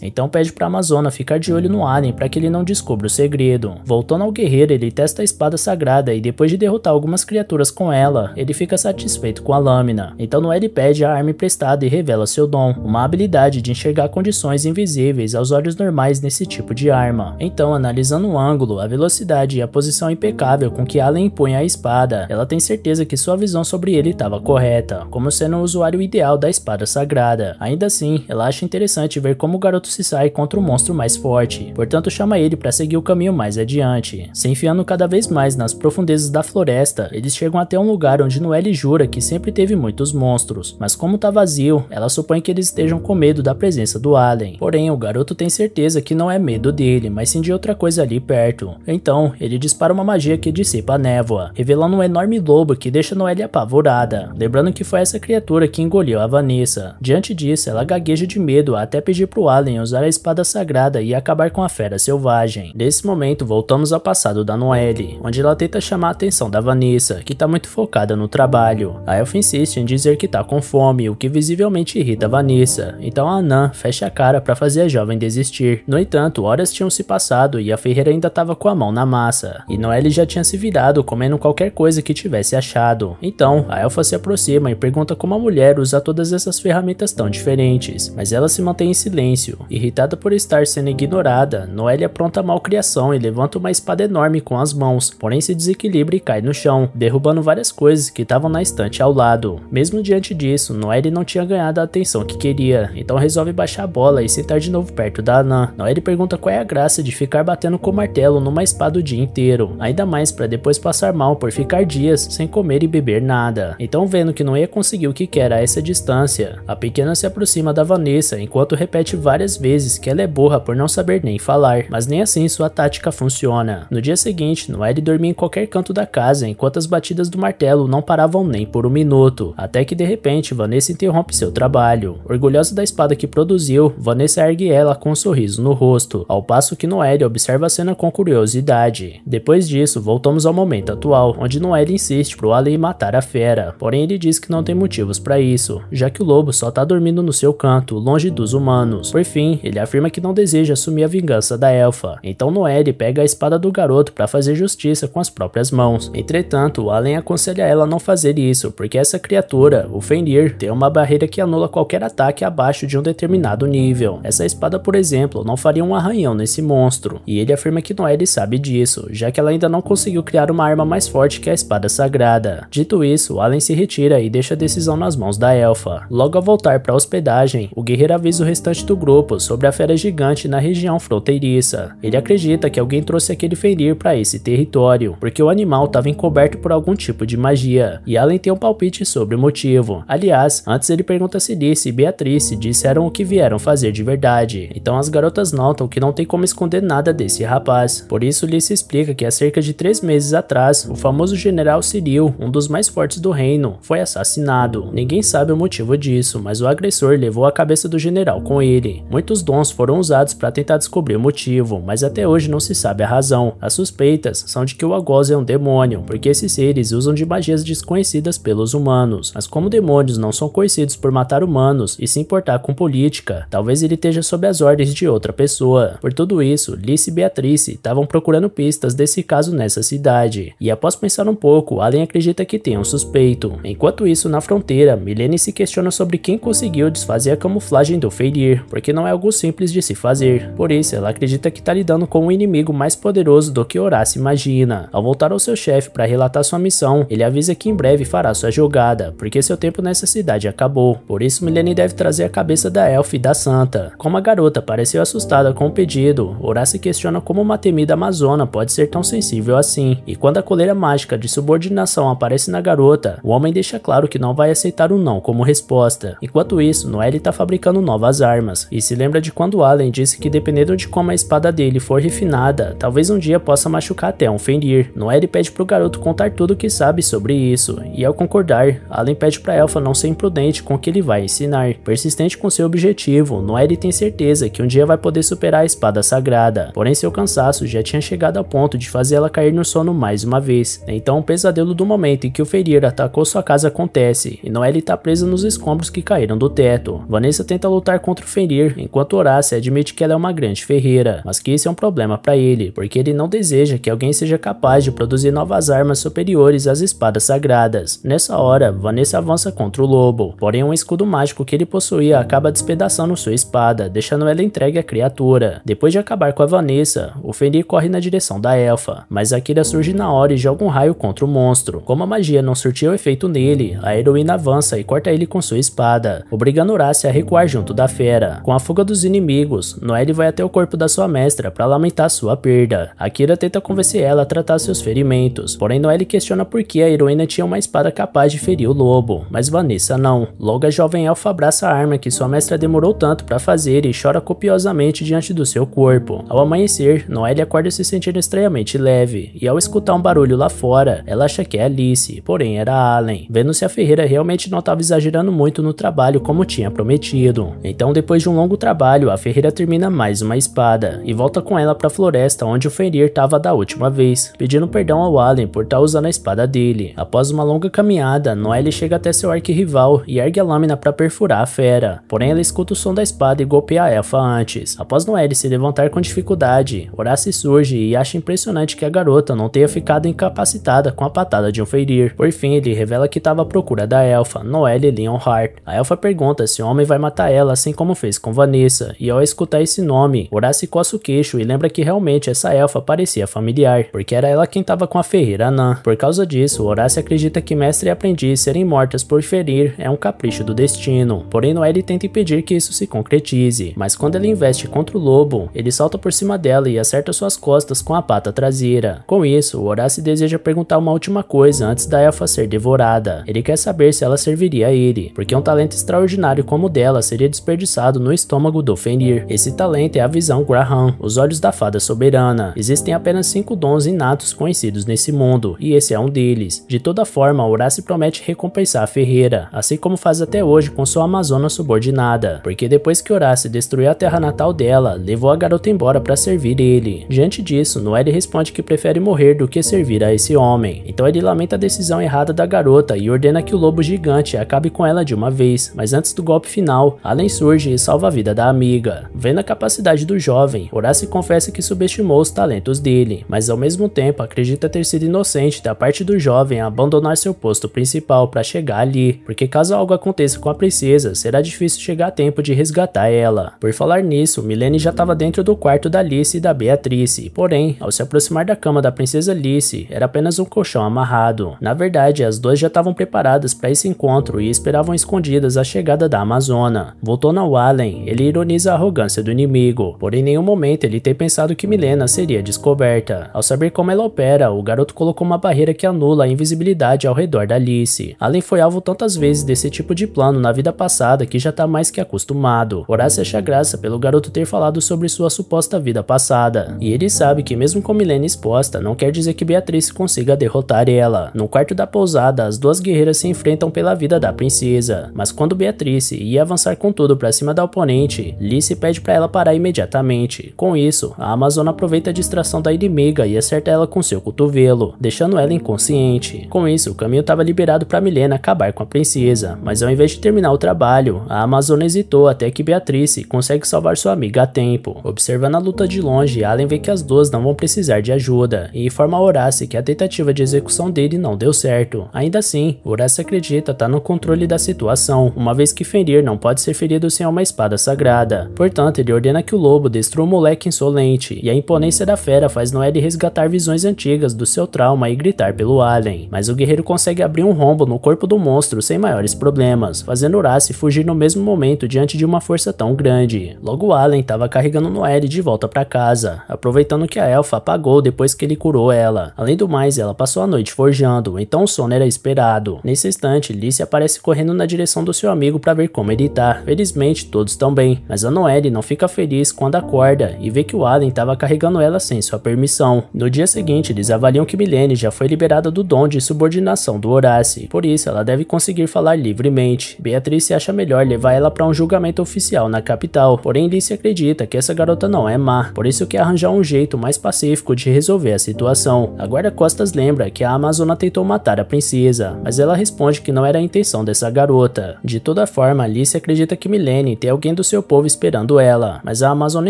então pede pra Amazona ficar de olho no Alien para que ele não descubra o segredo. Voltando ao guerreiro, ele testa a espada sagrada e depois de derrotar algumas criaturas com ela, ele fica satisfeito com a lâmina. Então Noel pede a arma emprestada e revela seu dom, uma habilidade de enxergar condições invisíveis aos olhos normais nesse tipo de arma. Então, analisando o ângulo, a velocidade e a posição impecável com que Allen empunha a espada, ela tem certeza que sua visão sobre ele estava correta, como sendo o usuário ideal da espada sagrada. Ainda assim, ela acha interessante ver como o garoto se sai contra o monstro mais forte, portanto chama ele para seguir o caminho mais adiante. Se enfiando cada vez mais nas profundezas da floresta, eles chegam até um lugar onde Noelle jura que sempre teve muitos monstros, mas como tá vazio, ela supõe que eles estejam com medo da presença do Allen. Porém, o garoto tem certeza que não é medo dele, mas sim de outra coisa ali perto. Então, ele dispara uma magia que dissipa a névoa, revelando um enorme lobo que deixa Noelle apavorada, lembrando que foi essa criatura criatura que engoliu a Vanessa. Diante disso, ela gagueja de medo até pedir pro Alien usar a espada sagrada e acabar com a fera selvagem. Nesse momento, voltamos ao passado da Noelle, onde ela tenta chamar a atenção da Vanessa, que tá muito focada no trabalho. A elfa insiste em dizer que tá com fome, o que visivelmente irrita a Vanessa, então a Anã fecha a cara para fazer a jovem desistir. No entanto, horas tinham se passado e a Ferreira ainda tava com a mão na massa, e Noelle já tinha se virado comendo qualquer coisa que tivesse achado. Então, a Elfa se aproxima e pergunta como a mulher usa todas essas ferramentas tão diferentes, mas ela se mantém em silêncio. Irritada por estar sendo ignorada, Noelle apronta a malcriação e levanta uma espada enorme com as mãos, porém se desequilibra e cai no chão, derrubando várias coisas que estavam na estante ao lado. Mesmo diante disso, Noelle não tinha ganhado a atenção que queria, então resolve baixar a bola e sentar de novo perto da Anã. Noelle pergunta qual é a graça de ficar batendo com o martelo numa espada o dia inteiro, ainda mais para depois passar mal por ficar dias sem comer e beber nada. Então vendo que não ia conseguir o que sequer a essa distância. A pequena se aproxima da Vanessa, enquanto repete várias vezes que ela é burra por não saber nem falar, mas nem assim sua tática funciona. No dia seguinte, Noelle dormia em qualquer canto da casa, enquanto as batidas do martelo não paravam nem por um minuto, até que de repente Vanessa interrompe seu trabalho. Orgulhosa da espada que produziu, Vanessa ergue ela com um sorriso no rosto, ao passo que Noelle observa a cena com curiosidade. Depois disso, voltamos ao momento atual, onde Noelle insiste pro Ali matar a fera, porém ele diz que não tem motivos para isso, já que o lobo só tá dormindo no seu canto, longe dos humanos. Por fim, ele afirma que não deseja assumir a vingança da elfa, então Noelle pega a espada do garoto para fazer justiça com as próprias mãos. Entretanto, Allen aconselha ela não fazer isso, porque essa criatura, o Fenrir, tem uma barreira que anula qualquer ataque abaixo de um determinado nível. Essa espada, por exemplo, não faria um arranhão nesse monstro, e ele afirma que Noelle sabe disso, já que ela ainda não conseguiu criar uma arma mais forte que a espada sagrada. Dito isso, Allen se retira e deixa a decisão nas nas mãos da elfa. Logo ao voltar para a hospedagem, o guerreiro avisa o restante do grupo sobre a fera gigante na região fronteiriça. Ele acredita que alguém trouxe aquele ferir para esse território, porque o animal estava encoberto por algum tipo de magia, e Allen tem um palpite sobre o motivo. Aliás, antes ele pergunta se Alice e Beatrice disseram o que vieram fazer de verdade, então as garotas notam que não tem como esconder nada desse rapaz. Por isso, Lice explica que há cerca de três meses atrás, o famoso general Cyril, um dos mais fortes do reino, foi assassinado. Ninguém sabe o motivo disso, mas o agressor levou a cabeça do general com ele. Muitos dons foram usados para tentar descobrir o motivo, mas até hoje não se sabe a razão. As suspeitas são de que o Algoz é um demônio, porque esses seres usam de magias desconhecidas pelos humanos. Mas como demônios não são conhecidos por matar humanos e se importar com política, talvez ele esteja sob as ordens de outra pessoa. Por tudo isso, Lice e Beatrice estavam procurando pistas desse caso nessa cidade. E após pensar um pouco, Allen acredita que tem um suspeito. Enquanto isso, na fronteira, Milene se questiona sobre quem conseguiu desfazer a camuflagem do Feirir, porque não é algo simples de se fazer. Por isso, ela acredita que está lidando com um inimigo mais poderoso do que Horace imagina. Ao voltar ao seu chefe para relatar sua missão, ele avisa que em breve fará sua jogada, porque seu tempo nessa cidade acabou. Por isso, Milene deve trazer a cabeça da elfa e da santa. Como a garota pareceu assustada com o pedido, Horace questiona como uma temida amazona pode ser tão sensível assim. E quando a coleira mágica de subordinação aparece na garota, o homem deixa claro que não vai aceitar aceitar o não como resposta. Enquanto isso, Noelle está fabricando novas armas, e se lembra de quando Allen disse que dependendo de como a espada dele for refinada, talvez um dia possa machucar até um ferir. Noelle pede para o garoto contar tudo o que sabe sobre isso, e ao concordar, Allen pede para Elfa não ser imprudente com o que ele vai ensinar. Persistente com seu objetivo, Noelle tem certeza que um dia vai poder superar a espada sagrada, porém seu cansaço já tinha chegado ao ponto de fazer ela cair no sono mais uma vez. Então um pesadelo do momento em que o ferir atacou sua casa acontece, e Noelle Ellie está presa nos escombros que caíram do teto. Vanessa tenta lutar contra o Ferir, enquanto Horácia admite que ela é uma grande ferreira, mas que isso é um problema para ele, porque ele não deseja que alguém seja capaz de produzir novas armas superiores às espadas sagradas. Nessa hora, Vanessa avança contra o lobo, porém um escudo mágico que ele possuía acaba despedaçando sua espada, deixando ela entregue à criatura. Depois de acabar com a Vanessa, o Ferir corre na direção da elfa, mas Akira surge na hora e joga um raio contra o monstro. Como a magia não surtiu efeito nele, a heroína avança e corta ele com sua espada, obrigando Horácia a recuar junto da fera. Com a fuga dos inimigos, Noelle vai até o corpo da sua mestra para lamentar sua perda. Akira tenta convencer ela a tratar seus ferimentos, porém Noelle questiona por que a heroína tinha uma espada capaz de ferir o lobo, mas Vanessa não. Logo a jovem elfa abraça a arma que sua mestra demorou tanto para fazer e chora copiosamente diante do seu corpo. Ao amanhecer, Noelle acorda se sentindo estranhamente leve, e ao escutar um barulho lá fora, ela acha que é Alice, porém era Allen. Vendo se a ferreira realmente realmente não estava exagerando muito no trabalho como tinha prometido. Então, depois de um longo trabalho, a Ferreira termina mais uma espada e volta com ela para a floresta onde o Ferir estava da última vez, pedindo perdão ao Allen por estar tá usando a espada dele. Após uma longa caminhada, Noelle chega até seu arquirrival e ergue a lâmina para perfurar a fera. Porém, ela escuta o som da espada e golpeia a elfa antes. Após Noelle se levantar com dificuldade, Horace surge e acha impressionante que a garota não tenha ficado incapacitada com a patada de um Ferir. Por fim, ele revela que estava à procura da elfa Elfa, Noelle Hart. A Elfa pergunta se o homem vai matar ela, assim como fez com Vanessa, e ao escutar esse nome, Horace coça o queixo e lembra que realmente essa elfa parecia familiar, porque era ela quem estava com a ferreira anã. Por causa disso, Horace acredita que mestre e aprendiz serem mortas por ferir é um capricho do destino, porém Noelle tenta impedir que isso se concretize, mas quando ela investe contra o lobo, ele salta por cima dela e acerta suas costas com a pata traseira. Com isso, Horace deseja perguntar uma última coisa antes da elfa ser devorada. Ele quer saber se ela serviria a ele, porque é um talento extraordinário como o dela seria desperdiçado no estômago do Fenrir. Esse talento é a visão Graham, os olhos da fada soberana. Existem apenas cinco dons inatos conhecidos nesse mundo, e esse é um deles. De toda forma, se promete recompensar a Ferreira, assim como faz até hoje com sua Amazona subordinada, porque depois que Horace destruiu a terra natal dela, levou a garota embora para servir ele. Diante disso, Noelle responde que prefere morrer do que servir a esse homem. Então ele lamenta a decisão errada da garota e ordena que o lobo gigante acabe com ela de uma vez, mas antes do golpe final, Allen surge e salva a vida da amiga. Vendo a capacidade do jovem, Horace confessa que subestimou os talentos dele, mas ao mesmo tempo acredita ter sido inocente da parte do jovem abandonar seu posto principal para chegar ali, porque caso algo aconteça com a princesa, será difícil chegar a tempo de resgatar ela. Por falar nisso, Milene já estava dentro do quarto da Alice e da Beatrice, porém, ao se aproximar da cama da princesa Alice, era apenas um colchão amarrado. Na verdade, as duas já estavam preparadas para esse encontro encontro e esperavam escondidas a chegada da Amazona. Voltando ao Wallen, ele ironiza a arrogância do inimigo, Porém, em nenhum momento ele tem pensado que Milena seria descoberta. Ao saber como ela opera, o garoto colocou uma barreira que anula a invisibilidade ao redor da Alice. Allen foi alvo tantas vezes desse tipo de plano na vida passada que já tá mais que acostumado. Horácio acha graça pelo garoto ter falado sobre sua suposta vida passada. E ele sabe que mesmo com Milena exposta, não quer dizer que Beatriz consiga derrotar ela. No quarto da pousada, as duas guerreiras se enfrentam pela vida da princesa. Mas quando Beatrice ia avançar com tudo para cima da oponente, Lice pede para ela parar imediatamente. Com isso, a Amazona aproveita a distração da inimiga e acerta ela com seu cotovelo, deixando ela inconsciente. Com isso, o caminho estava liberado para Milena acabar com a princesa, mas ao invés de terminar o trabalho, a Amazona hesitou até que Beatrice consegue salvar sua amiga a tempo. Observando a luta de longe, Allen vê que as duas não vão precisar de ajuda e informa a Horace que a tentativa de execução dele não deu certo. Ainda assim, Horace acredita estar tá está no controle da situação, uma vez que ferir não pode ser ferido sem uma espada sagrada. Portanto, ele ordena que o lobo destrua o moleque insolente, e a imponência da fera faz Noelle resgatar visões antigas do seu trauma e gritar pelo alien. Mas o guerreiro consegue abrir um rombo no corpo do monstro sem maiores problemas, fazendo Urace fugir no mesmo momento diante de uma força tão grande. Logo Allen estava carregando Noelle de volta para casa, aproveitando que a elfa apagou depois que ele curou ela. Além do mais, ela passou a noite forjando, então o sono era esperado. Nesse instante, polícia aparece correndo na direção do seu amigo para ver como ele tá. Felizmente, todos estão bem, mas a Noelle não fica feliz quando acorda e vê que o Allen estava carregando ela sem sua permissão. No dia seguinte, eles avaliam que Milene já foi liberada do dom de subordinação do Horace, por isso ela deve conseguir falar livremente. Beatriz acha melhor levar ela para um julgamento oficial na capital, porém Alice acredita que essa garota não é má, por isso quer arranjar um jeito mais pacífico de resolver a situação. A guarda-costas lembra que a Amazona tentou matar a princesa, mas ela responde que não era era a intenção dessa garota. De toda forma, Alice acredita que Milene tem alguém do seu povo esperando ela, mas a Amazona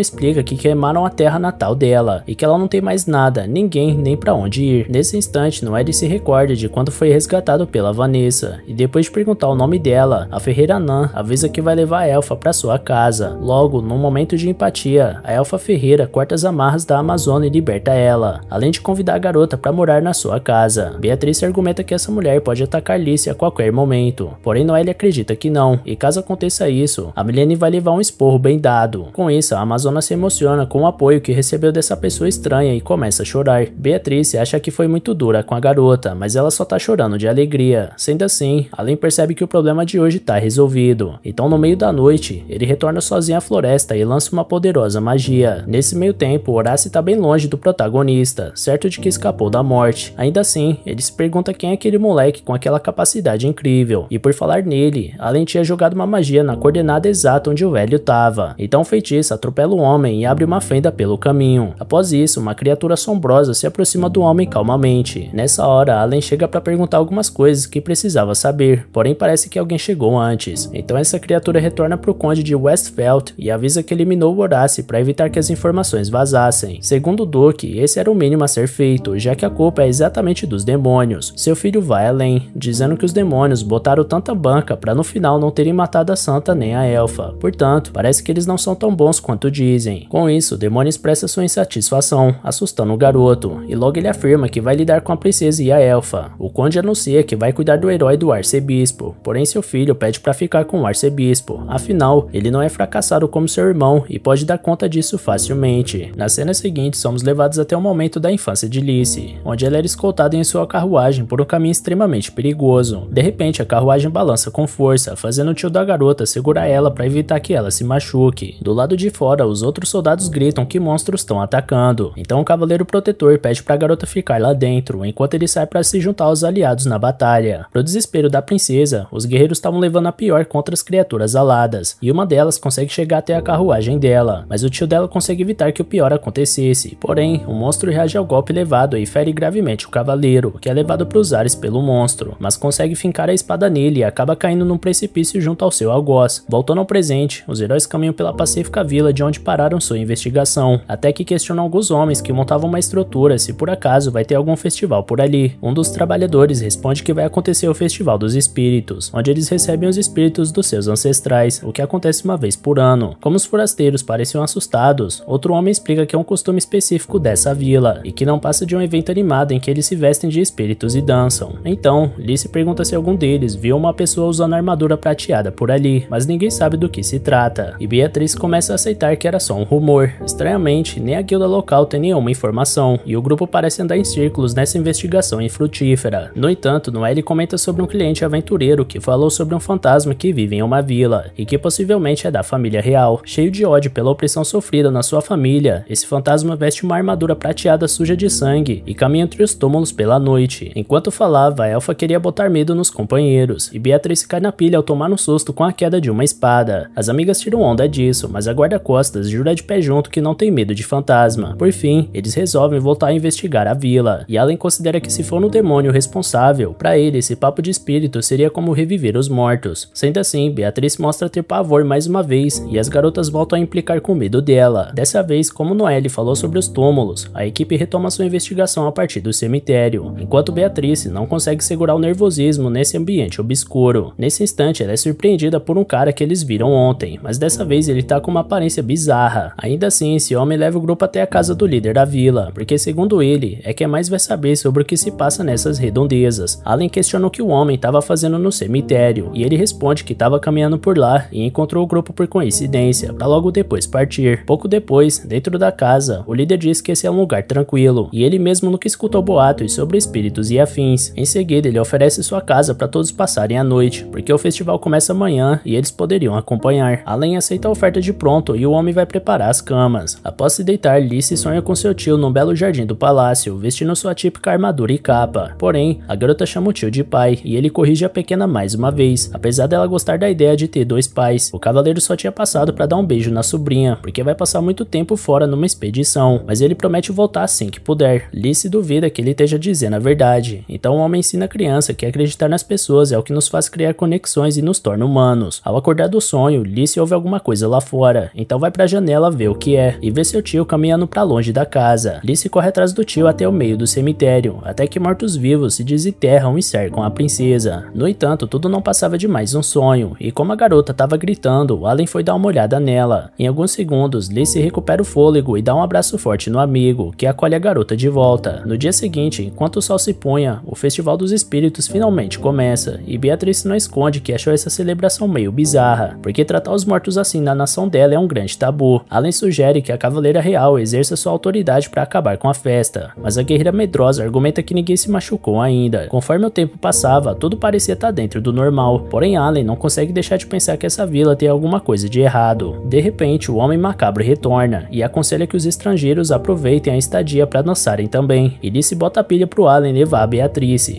explica que queimaram a terra natal dela e que ela não tem mais nada, ninguém, nem para onde ir. Nesse instante, Noelle se recorda de quando foi resgatado pela Vanessa, e depois de perguntar o nome dela, a Ferreira Nan avisa que vai levar a Elfa para sua casa. Logo, num momento de empatia, a Elfa Ferreira corta as amarras da Amazônia e liberta ela, além de convidar a garota para morar na sua casa. Beatriz argumenta que essa mulher pode atacar Alice a qualquer momento. Porém, Noelle acredita que não, e caso aconteça isso, a Milene vai levar um esporro bem dado. Com isso, a Amazona se emociona com o apoio que recebeu dessa pessoa estranha e começa a chorar. Beatriz acha que foi muito dura com a garota, mas ela só tá chorando de alegria. Sendo assim, Além percebe que o problema de hoje tá resolvido. Então, no meio da noite, ele retorna sozinho à floresta e lança uma poderosa magia. Nesse meio tempo, Horace tá bem longe do protagonista, certo de que escapou da morte. Ainda assim, ele se pergunta quem é aquele moleque com aquela capacidade incrível incrível. E por falar nele, Allen tinha jogado uma magia na coordenada exata onde o velho estava. Então o feitiço atropela o homem e abre uma fenda pelo caminho. Após isso, uma criatura assombrosa se aproxima do homem calmamente. Nessa hora, Allen chega para perguntar algumas coisas que precisava saber, porém parece que alguém chegou antes. Então essa criatura retorna para o conde de Westfeld e avisa que eliminou o Horace para evitar que as informações vazassem. Segundo o Duke, esse era o mínimo a ser feito, já que a culpa é exatamente dos demônios. Seu filho vai além, dizendo que os demônios botaram tanta banca para no final não terem matado a Santa nem a Elfa. Portanto, parece que eles não são tão bons quanto dizem. Com isso, o demônio expressa sua insatisfação, assustando o garoto, e logo ele afirma que vai lidar com a princesa e a elfa. O conde anuncia que vai cuidar do herói do arcebispo, porém seu filho pede para ficar com o arcebispo, afinal, ele não é fracassado como seu irmão e pode dar conta disso facilmente. Na cena seguinte, somos levados até o momento da infância de Lice, onde ela era escoltada em sua carruagem por um caminho extremamente perigoso. De repente, repente, a carruagem balança com força, fazendo o tio da garota segurar ela para evitar que ela se machuque. Do lado de fora, os outros soldados gritam que monstros estão atacando. Então o cavaleiro protetor pede para a garota ficar lá dentro, enquanto ele sai para se juntar aos aliados na batalha. Pro desespero da princesa, os guerreiros estavam levando a pior contra as criaturas aladas, e uma delas consegue chegar até a carruagem dela, mas o tio dela consegue evitar que o pior acontecesse. Porém, o monstro reage ao golpe levado e fere gravemente o cavaleiro, que é levado para os ares pelo monstro, mas consegue fincar a espada nele e acaba caindo num precipício junto ao seu algoz. Voltando ao presente, os heróis caminham pela pacífica vila de onde pararam sua investigação, até que questionam alguns homens que montavam uma estrutura se por acaso vai ter algum festival por ali. Um dos trabalhadores responde que vai acontecer o Festival dos Espíritos, onde eles recebem os espíritos dos seus ancestrais, o que acontece uma vez por ano. Como os forasteiros pareciam assustados, outro homem explica que é um costume específico dessa vila, e que não passa de um evento animado em que eles se vestem de espíritos e dançam. Então, Lee se pergunta se algum deles viu uma pessoa usando armadura prateada por ali, mas ninguém sabe do que se trata, e Beatriz começa a aceitar que era só um rumor. Estranhamente, nem a guilda local tem nenhuma informação, e o grupo parece andar em círculos nessa investigação infrutífera. No entanto, Noelle comenta sobre um cliente aventureiro que falou sobre um fantasma que vive em uma vila, e que possivelmente é da família real. Cheio de ódio pela opressão sofrida na sua família, esse fantasma veste uma armadura prateada suja de sangue e caminha entre os túmulos pela noite. Enquanto falava, a elfa queria botar medo nos companheiros, e Beatriz cai na pilha ao tomar um susto com a queda de uma espada. As amigas tiram onda disso, mas a guarda-costas jura de pé junto que não tem medo de fantasma. Por fim, eles resolvem voltar a investigar a vila, e Allen considera que se for no demônio responsável, para ele esse papo de espírito seria como reviver os mortos. Sendo assim, Beatriz mostra ter pavor mais uma vez, e as garotas voltam a implicar com medo dela. Dessa vez, como Noelle falou sobre os túmulos, a equipe retoma sua investigação a partir do cemitério, enquanto Beatriz não consegue segurar o nervosismo nesse ambiente obscuro. Nesse instante, ela é surpreendida por um cara que eles viram ontem, mas dessa vez ele tá com uma aparência bizarra. Ainda assim, esse homem leva o grupo até a casa do líder da vila, porque segundo ele, é quem é mais vai saber sobre o que se passa nessas redondezas. Allen questiona o que o homem estava fazendo no cemitério, e ele responde que estava caminhando por lá e encontrou o grupo por coincidência, para logo depois partir. Pouco depois, dentro da casa, o líder diz que esse é um lugar tranquilo, e ele mesmo nunca escutou boatos sobre espíritos e afins. Em seguida, ele oferece sua casa para para todos passarem a noite, porque o festival começa amanhã e eles poderiam acompanhar. Além aceita a oferta de pronto e o homem vai preparar as camas. Após se deitar, Lice sonha com seu tio num belo jardim do palácio, vestindo sua típica armadura e capa. Porém, a garota chama o tio de pai e ele corrige a pequena mais uma vez, apesar dela gostar da ideia de ter dois pais. O cavaleiro só tinha passado para dar um beijo na sobrinha, porque vai passar muito tempo fora numa expedição, mas ele promete voltar assim que puder. Lice duvida que ele esteja dizendo a verdade, então o homem ensina a criança que acreditar nas pessoas pessoas é o que nos faz criar conexões e nos torna humanos. Ao acordar do sonho, Lizzie ouve alguma coisa lá fora, então vai pra janela ver o que é, e vê seu tio caminhando para longe da casa. Lizzie corre atrás do tio até o meio do cemitério, até que mortos-vivos se desenterram e cercam a princesa. No entanto, tudo não passava de mais um sonho, e como a garota estava gritando, Allen foi dar uma olhada nela. Em alguns segundos, Lizzie recupera o fôlego e dá um abraço forte no amigo, que acolhe a garota de volta. No dia seguinte, enquanto o sol se punha, o Festival dos Espíritos finalmente começa doença, e Beatriz não esconde que achou essa celebração meio bizarra, porque tratar os mortos assim na nação dela é um grande tabu. Allen sugere que a Cavaleira Real exerça sua autoridade para acabar com a festa, mas a guerreira medrosa argumenta que ninguém se machucou ainda. Conforme o tempo passava, tudo parecia estar tá dentro do normal, porém Allen não consegue deixar de pensar que essa vila tem alguma coisa de errado. De repente, o Homem Macabro retorna, e aconselha que os estrangeiros aproveitem a estadia para dançarem também, e disse bota a pilha pro Allen levar a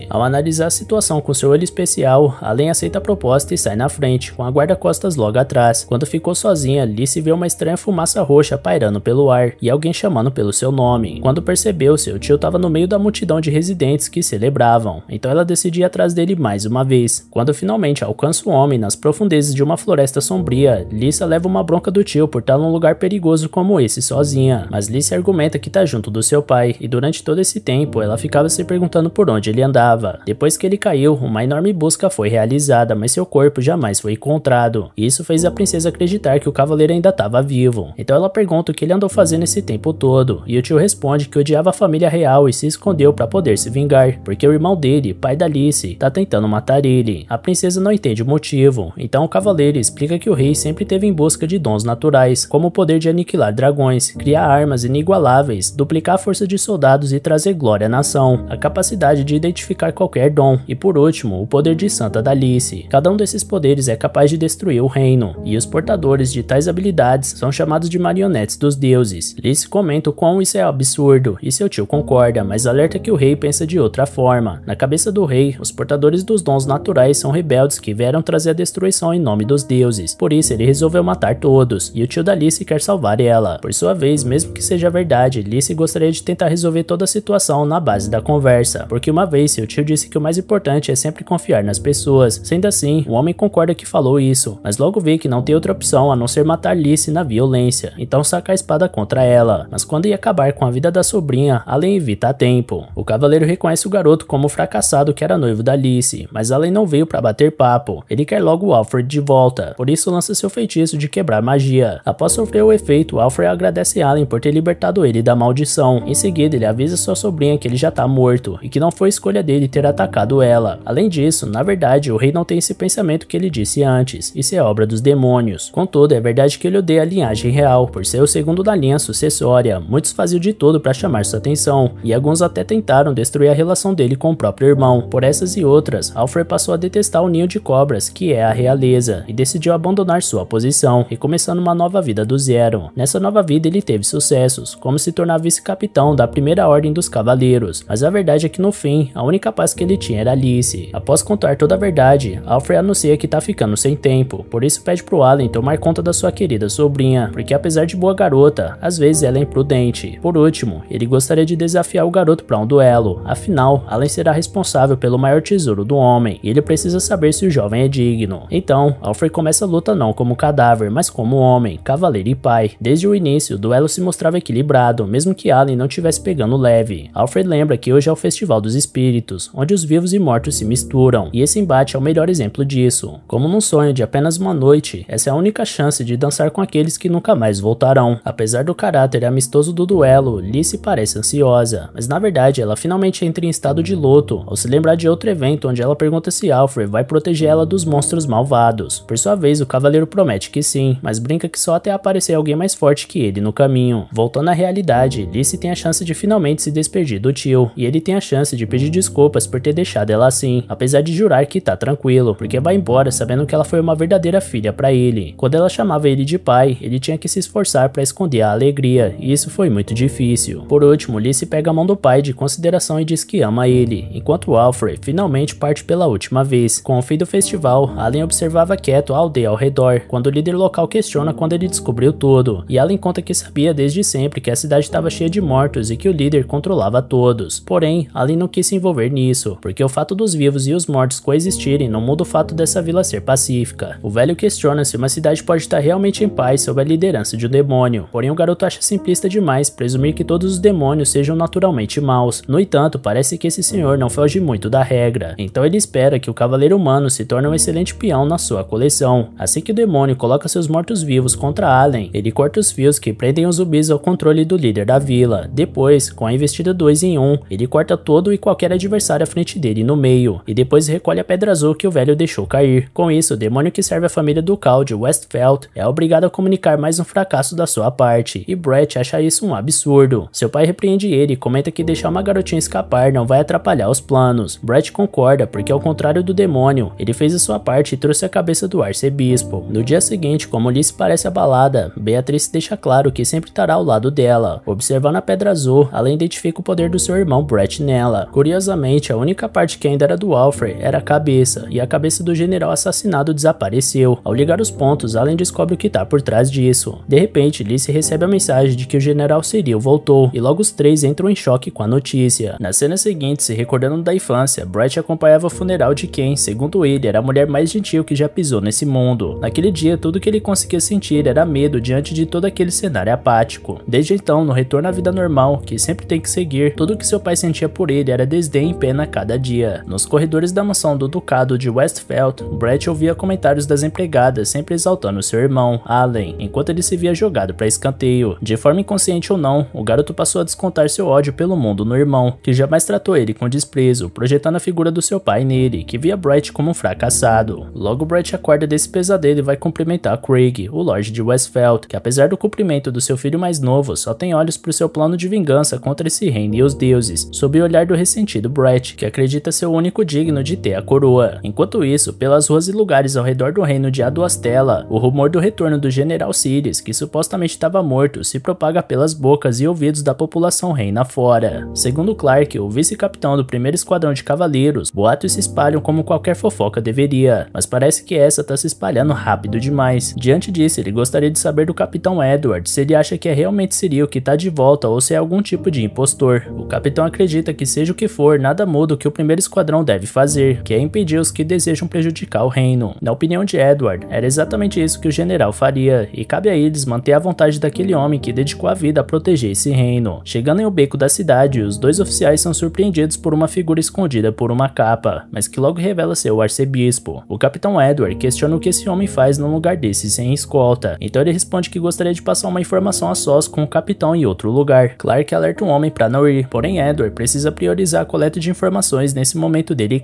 Ao analisar a situação com seu controle especial, além aceita a proposta e sai na frente, com a guarda-costas logo atrás. Quando ficou sozinha, Alice vê uma estranha fumaça roxa pairando pelo ar e alguém chamando pelo seu nome. Quando percebeu, seu tio estava no meio da multidão de residentes que celebravam, então ela decide ir atrás dele mais uma vez. Quando finalmente alcança o homem nas profundezas de uma floresta sombria, Lisa leva uma bronca do tio por estar num lugar perigoso como esse sozinha, mas Lisa argumenta que está junto do seu pai e durante todo esse tempo ela ficava se perguntando por onde ele andava. Depois que ele caiu, uma enorme busca foi realizada, mas seu corpo jamais foi encontrado. Isso fez a princesa acreditar que o cavaleiro ainda estava vivo. Então ela pergunta o que ele andou fazendo esse tempo todo, e o tio responde que odiava a família real e se escondeu para poder se vingar, porque o irmão dele, pai da Alice, tá tentando matar ele. A princesa não entende o motivo, então o cavaleiro explica que o rei sempre teve em busca de dons naturais, como o poder de aniquilar dragões, criar armas inigualáveis, duplicar a força de soldados e trazer glória à nação, a capacidade de identificar qualquer dom, e por último, o poder de Santa Dalice. Cada um desses poderes é capaz de destruir o reino, e os portadores de tais habilidades são chamados de marionetes dos deuses. Lice comenta o quão isso é absurdo, e seu tio concorda, mas alerta que o rei pensa de outra forma. Na cabeça do rei, os portadores dos dons naturais são rebeldes que vieram trazer a destruição em nome dos deuses, por isso ele resolveu matar todos, e o tio da Alice quer salvar ela. Por sua vez, mesmo que seja verdade, Lice gostaria de tentar resolver toda a situação na base da conversa, porque uma vez seu tio disse que o mais importante é sempre sempre confiar nas pessoas. Sendo assim, o homem concorda que falou isso, mas logo vê que não tem outra opção a não ser matar Lice na violência, então saca a espada contra ela. Mas quando ia acabar com a vida da sobrinha, Allen evita a tempo. O cavaleiro reconhece o garoto como o fracassado que era noivo da Alice, mas Allen não veio para bater papo. Ele quer logo Alfred de volta, por isso lança seu feitiço de quebrar magia. Após sofrer o efeito, Alfred agradece Allen por ter libertado ele da maldição. Em seguida, ele avisa sua sobrinha que ele já tá morto e que não foi escolha dele ter atacado ela. Além Além disso, na verdade, o rei não tem esse pensamento que ele disse antes, isso é obra dos demônios. Contudo, é verdade que ele odeia a linhagem real, por ser o segundo da linha sucessória. Muitos faziam de tudo para chamar sua atenção, e alguns até tentaram destruir a relação dele com o próprio irmão. Por essas e outras, Alfred passou a detestar o ninho de cobras, que é a realeza, e decidiu abandonar sua posição, recomeçando uma nova vida do zero. Nessa nova vida ele teve sucessos, como se tornar vice-capitão da primeira ordem dos cavaleiros, mas a verdade é que no fim, a única paz que ele tinha era Alice, Após contar toda a verdade, Alfred anuncia que tá ficando sem tempo, por isso pede pro Allen tomar conta da sua querida sobrinha, porque apesar de boa garota, às vezes ela é imprudente. Por último, ele gostaria de desafiar o garoto para um duelo, afinal, Allen será responsável pelo maior tesouro do homem, e ele precisa saber se o jovem é digno. Então, Alfred começa a luta não como cadáver, mas como homem, cavaleiro e pai. Desde o início, o duelo se mostrava equilibrado, mesmo que Allen não tivesse pegando leve. Alfred lembra que hoje é o Festival dos Espíritos, onde os vivos e mortos se misturam misturam, e esse embate é o melhor exemplo disso. Como num sonho de apenas uma noite, essa é a única chance de dançar com aqueles que nunca mais voltarão. Apesar do caráter amistoso do duelo, Lice parece ansiosa, mas na verdade ela finalmente entra em estado de luto ao se lembrar de outro evento onde ela pergunta se Alfred vai proteger ela dos monstros malvados. Por sua vez, o cavaleiro promete que sim, mas brinca que só até aparecer alguém mais forte que ele no caminho. Voltando à realidade, Lice tem a chance de finalmente se despedir do tio, e ele tem a chance de pedir desculpas por ter deixado ela assim. A apesar de jurar que tá tranquilo, porque vai embora sabendo que ela foi uma verdadeira filha para ele. Quando ela chamava ele de pai, ele tinha que se esforçar para esconder a alegria, e isso foi muito difícil. Por último, Lizzie pega a mão do pai de consideração e diz que ama ele, enquanto Alfred finalmente parte pela última vez. Com o fim do festival, Allen observava quieto a aldeia ao redor, quando o líder local questiona quando ele descobriu tudo, e Allen conta que sabia desde sempre que a cidade estava cheia de mortos e que o líder controlava todos. Porém, Allen não quis se envolver nisso, porque o fato dos vivos e os mortos coexistirem não muda o fato dessa vila ser pacífica. O velho questiona se uma cidade pode estar realmente em paz sob a liderança de um demônio, porém o garoto acha simplista demais presumir que todos os demônios sejam naturalmente maus. No entanto, parece que esse senhor não foge muito da regra, então ele espera que o cavaleiro humano se torne um excelente peão na sua coleção. Assim que o demônio coloca seus mortos-vivos contra Allen, ele corta os fios que prendem os zumbis ao controle do líder da vila. Depois, com a investida 2 em 1, um, ele corta todo e qualquer adversário à frente dele no meio, e depois recolhe a pedra azul que o velho deixou cair. Com isso, o demônio que serve a família do Caldi, Westfeld é obrigado a comunicar mais um fracasso da sua parte, e Brett acha isso um absurdo. Seu pai repreende ele e comenta que deixar uma garotinha escapar não vai atrapalhar os planos. Brett concorda, porque ao contrário do demônio, ele fez a sua parte e trouxe a cabeça do arcebispo. No dia seguinte, como Alice parece abalada, Beatriz deixa claro que sempre estará ao lado dela. Observando a pedra azul, ela identifica o poder do seu irmão Brett nela. Curiosamente, a única parte que ainda era do Alfred era a cabeça, e a cabeça do general assassinado desapareceu. Ao ligar os pontos, Allen descobre o que está por trás disso. De repente, Lice recebe a mensagem de que o general Cyril voltou, e logo os três entram em choque com a notícia. Na cena seguinte, se recordando da infância, Brett acompanhava o funeral de quem, segundo ele, era a mulher mais gentil que já pisou nesse mundo. Naquele dia, tudo que ele conseguia sentir era medo diante de todo aquele cenário apático. Desde então, no retorno à vida normal, que sempre tem que seguir, tudo que seu pai sentia por ele era desdém e pena a cada dia. Nos corredores bastidores da mansão do Ducado de Westfeld, Brett ouvia comentários das empregadas, sempre exaltando seu irmão, Allen, enquanto ele se via jogado para escanteio. De forma inconsciente ou não, o garoto passou a descontar seu ódio pelo mundo no irmão, que jamais tratou ele com desprezo, projetando a figura do seu pai nele, que via Brett como um fracassado. Logo, Brett acorda desse pesadelo e vai cumprimentar Craig, o Lorde de Westfeld, que apesar do cumprimento do seu filho mais novo, só tem olhos para o seu plano de vingança contra esse reino e os deuses, sob o olhar do ressentido Brett, que acredita ser o único dia digno de ter a coroa. Enquanto isso, pelas ruas e lugares ao redor do reino de Aduastela, o rumor do retorno do general Cires, que supostamente estava morto, se propaga pelas bocas e ouvidos da população reina fora. Segundo Clark, o vice-capitão do primeiro esquadrão de cavaleiros, boatos se espalham como qualquer fofoca deveria, mas parece que essa está se espalhando rápido demais. Diante disso, ele gostaria de saber do capitão Edward se ele acha que é realmente Cyril que está de volta ou se é algum tipo de impostor. O capitão acredita que seja o que for, nada muda o que o primeiro esquadrão deve deve fazer, que é impedir os que desejam prejudicar o reino. Na opinião de Edward, era exatamente isso que o general faria, e cabe a eles manter a vontade daquele homem que dedicou a vida a proteger esse reino. Chegando em um beco da cidade, os dois oficiais são surpreendidos por uma figura escondida por uma capa, mas que logo revela ser o arcebispo. O capitão Edward questiona o que esse homem faz num lugar desse sem escolta, então ele responde que gostaria de passar uma informação a sós com o capitão em outro lugar. Clark alerta um homem para não ir, porém Edward precisa priorizar a coleta de informações nesse momento dele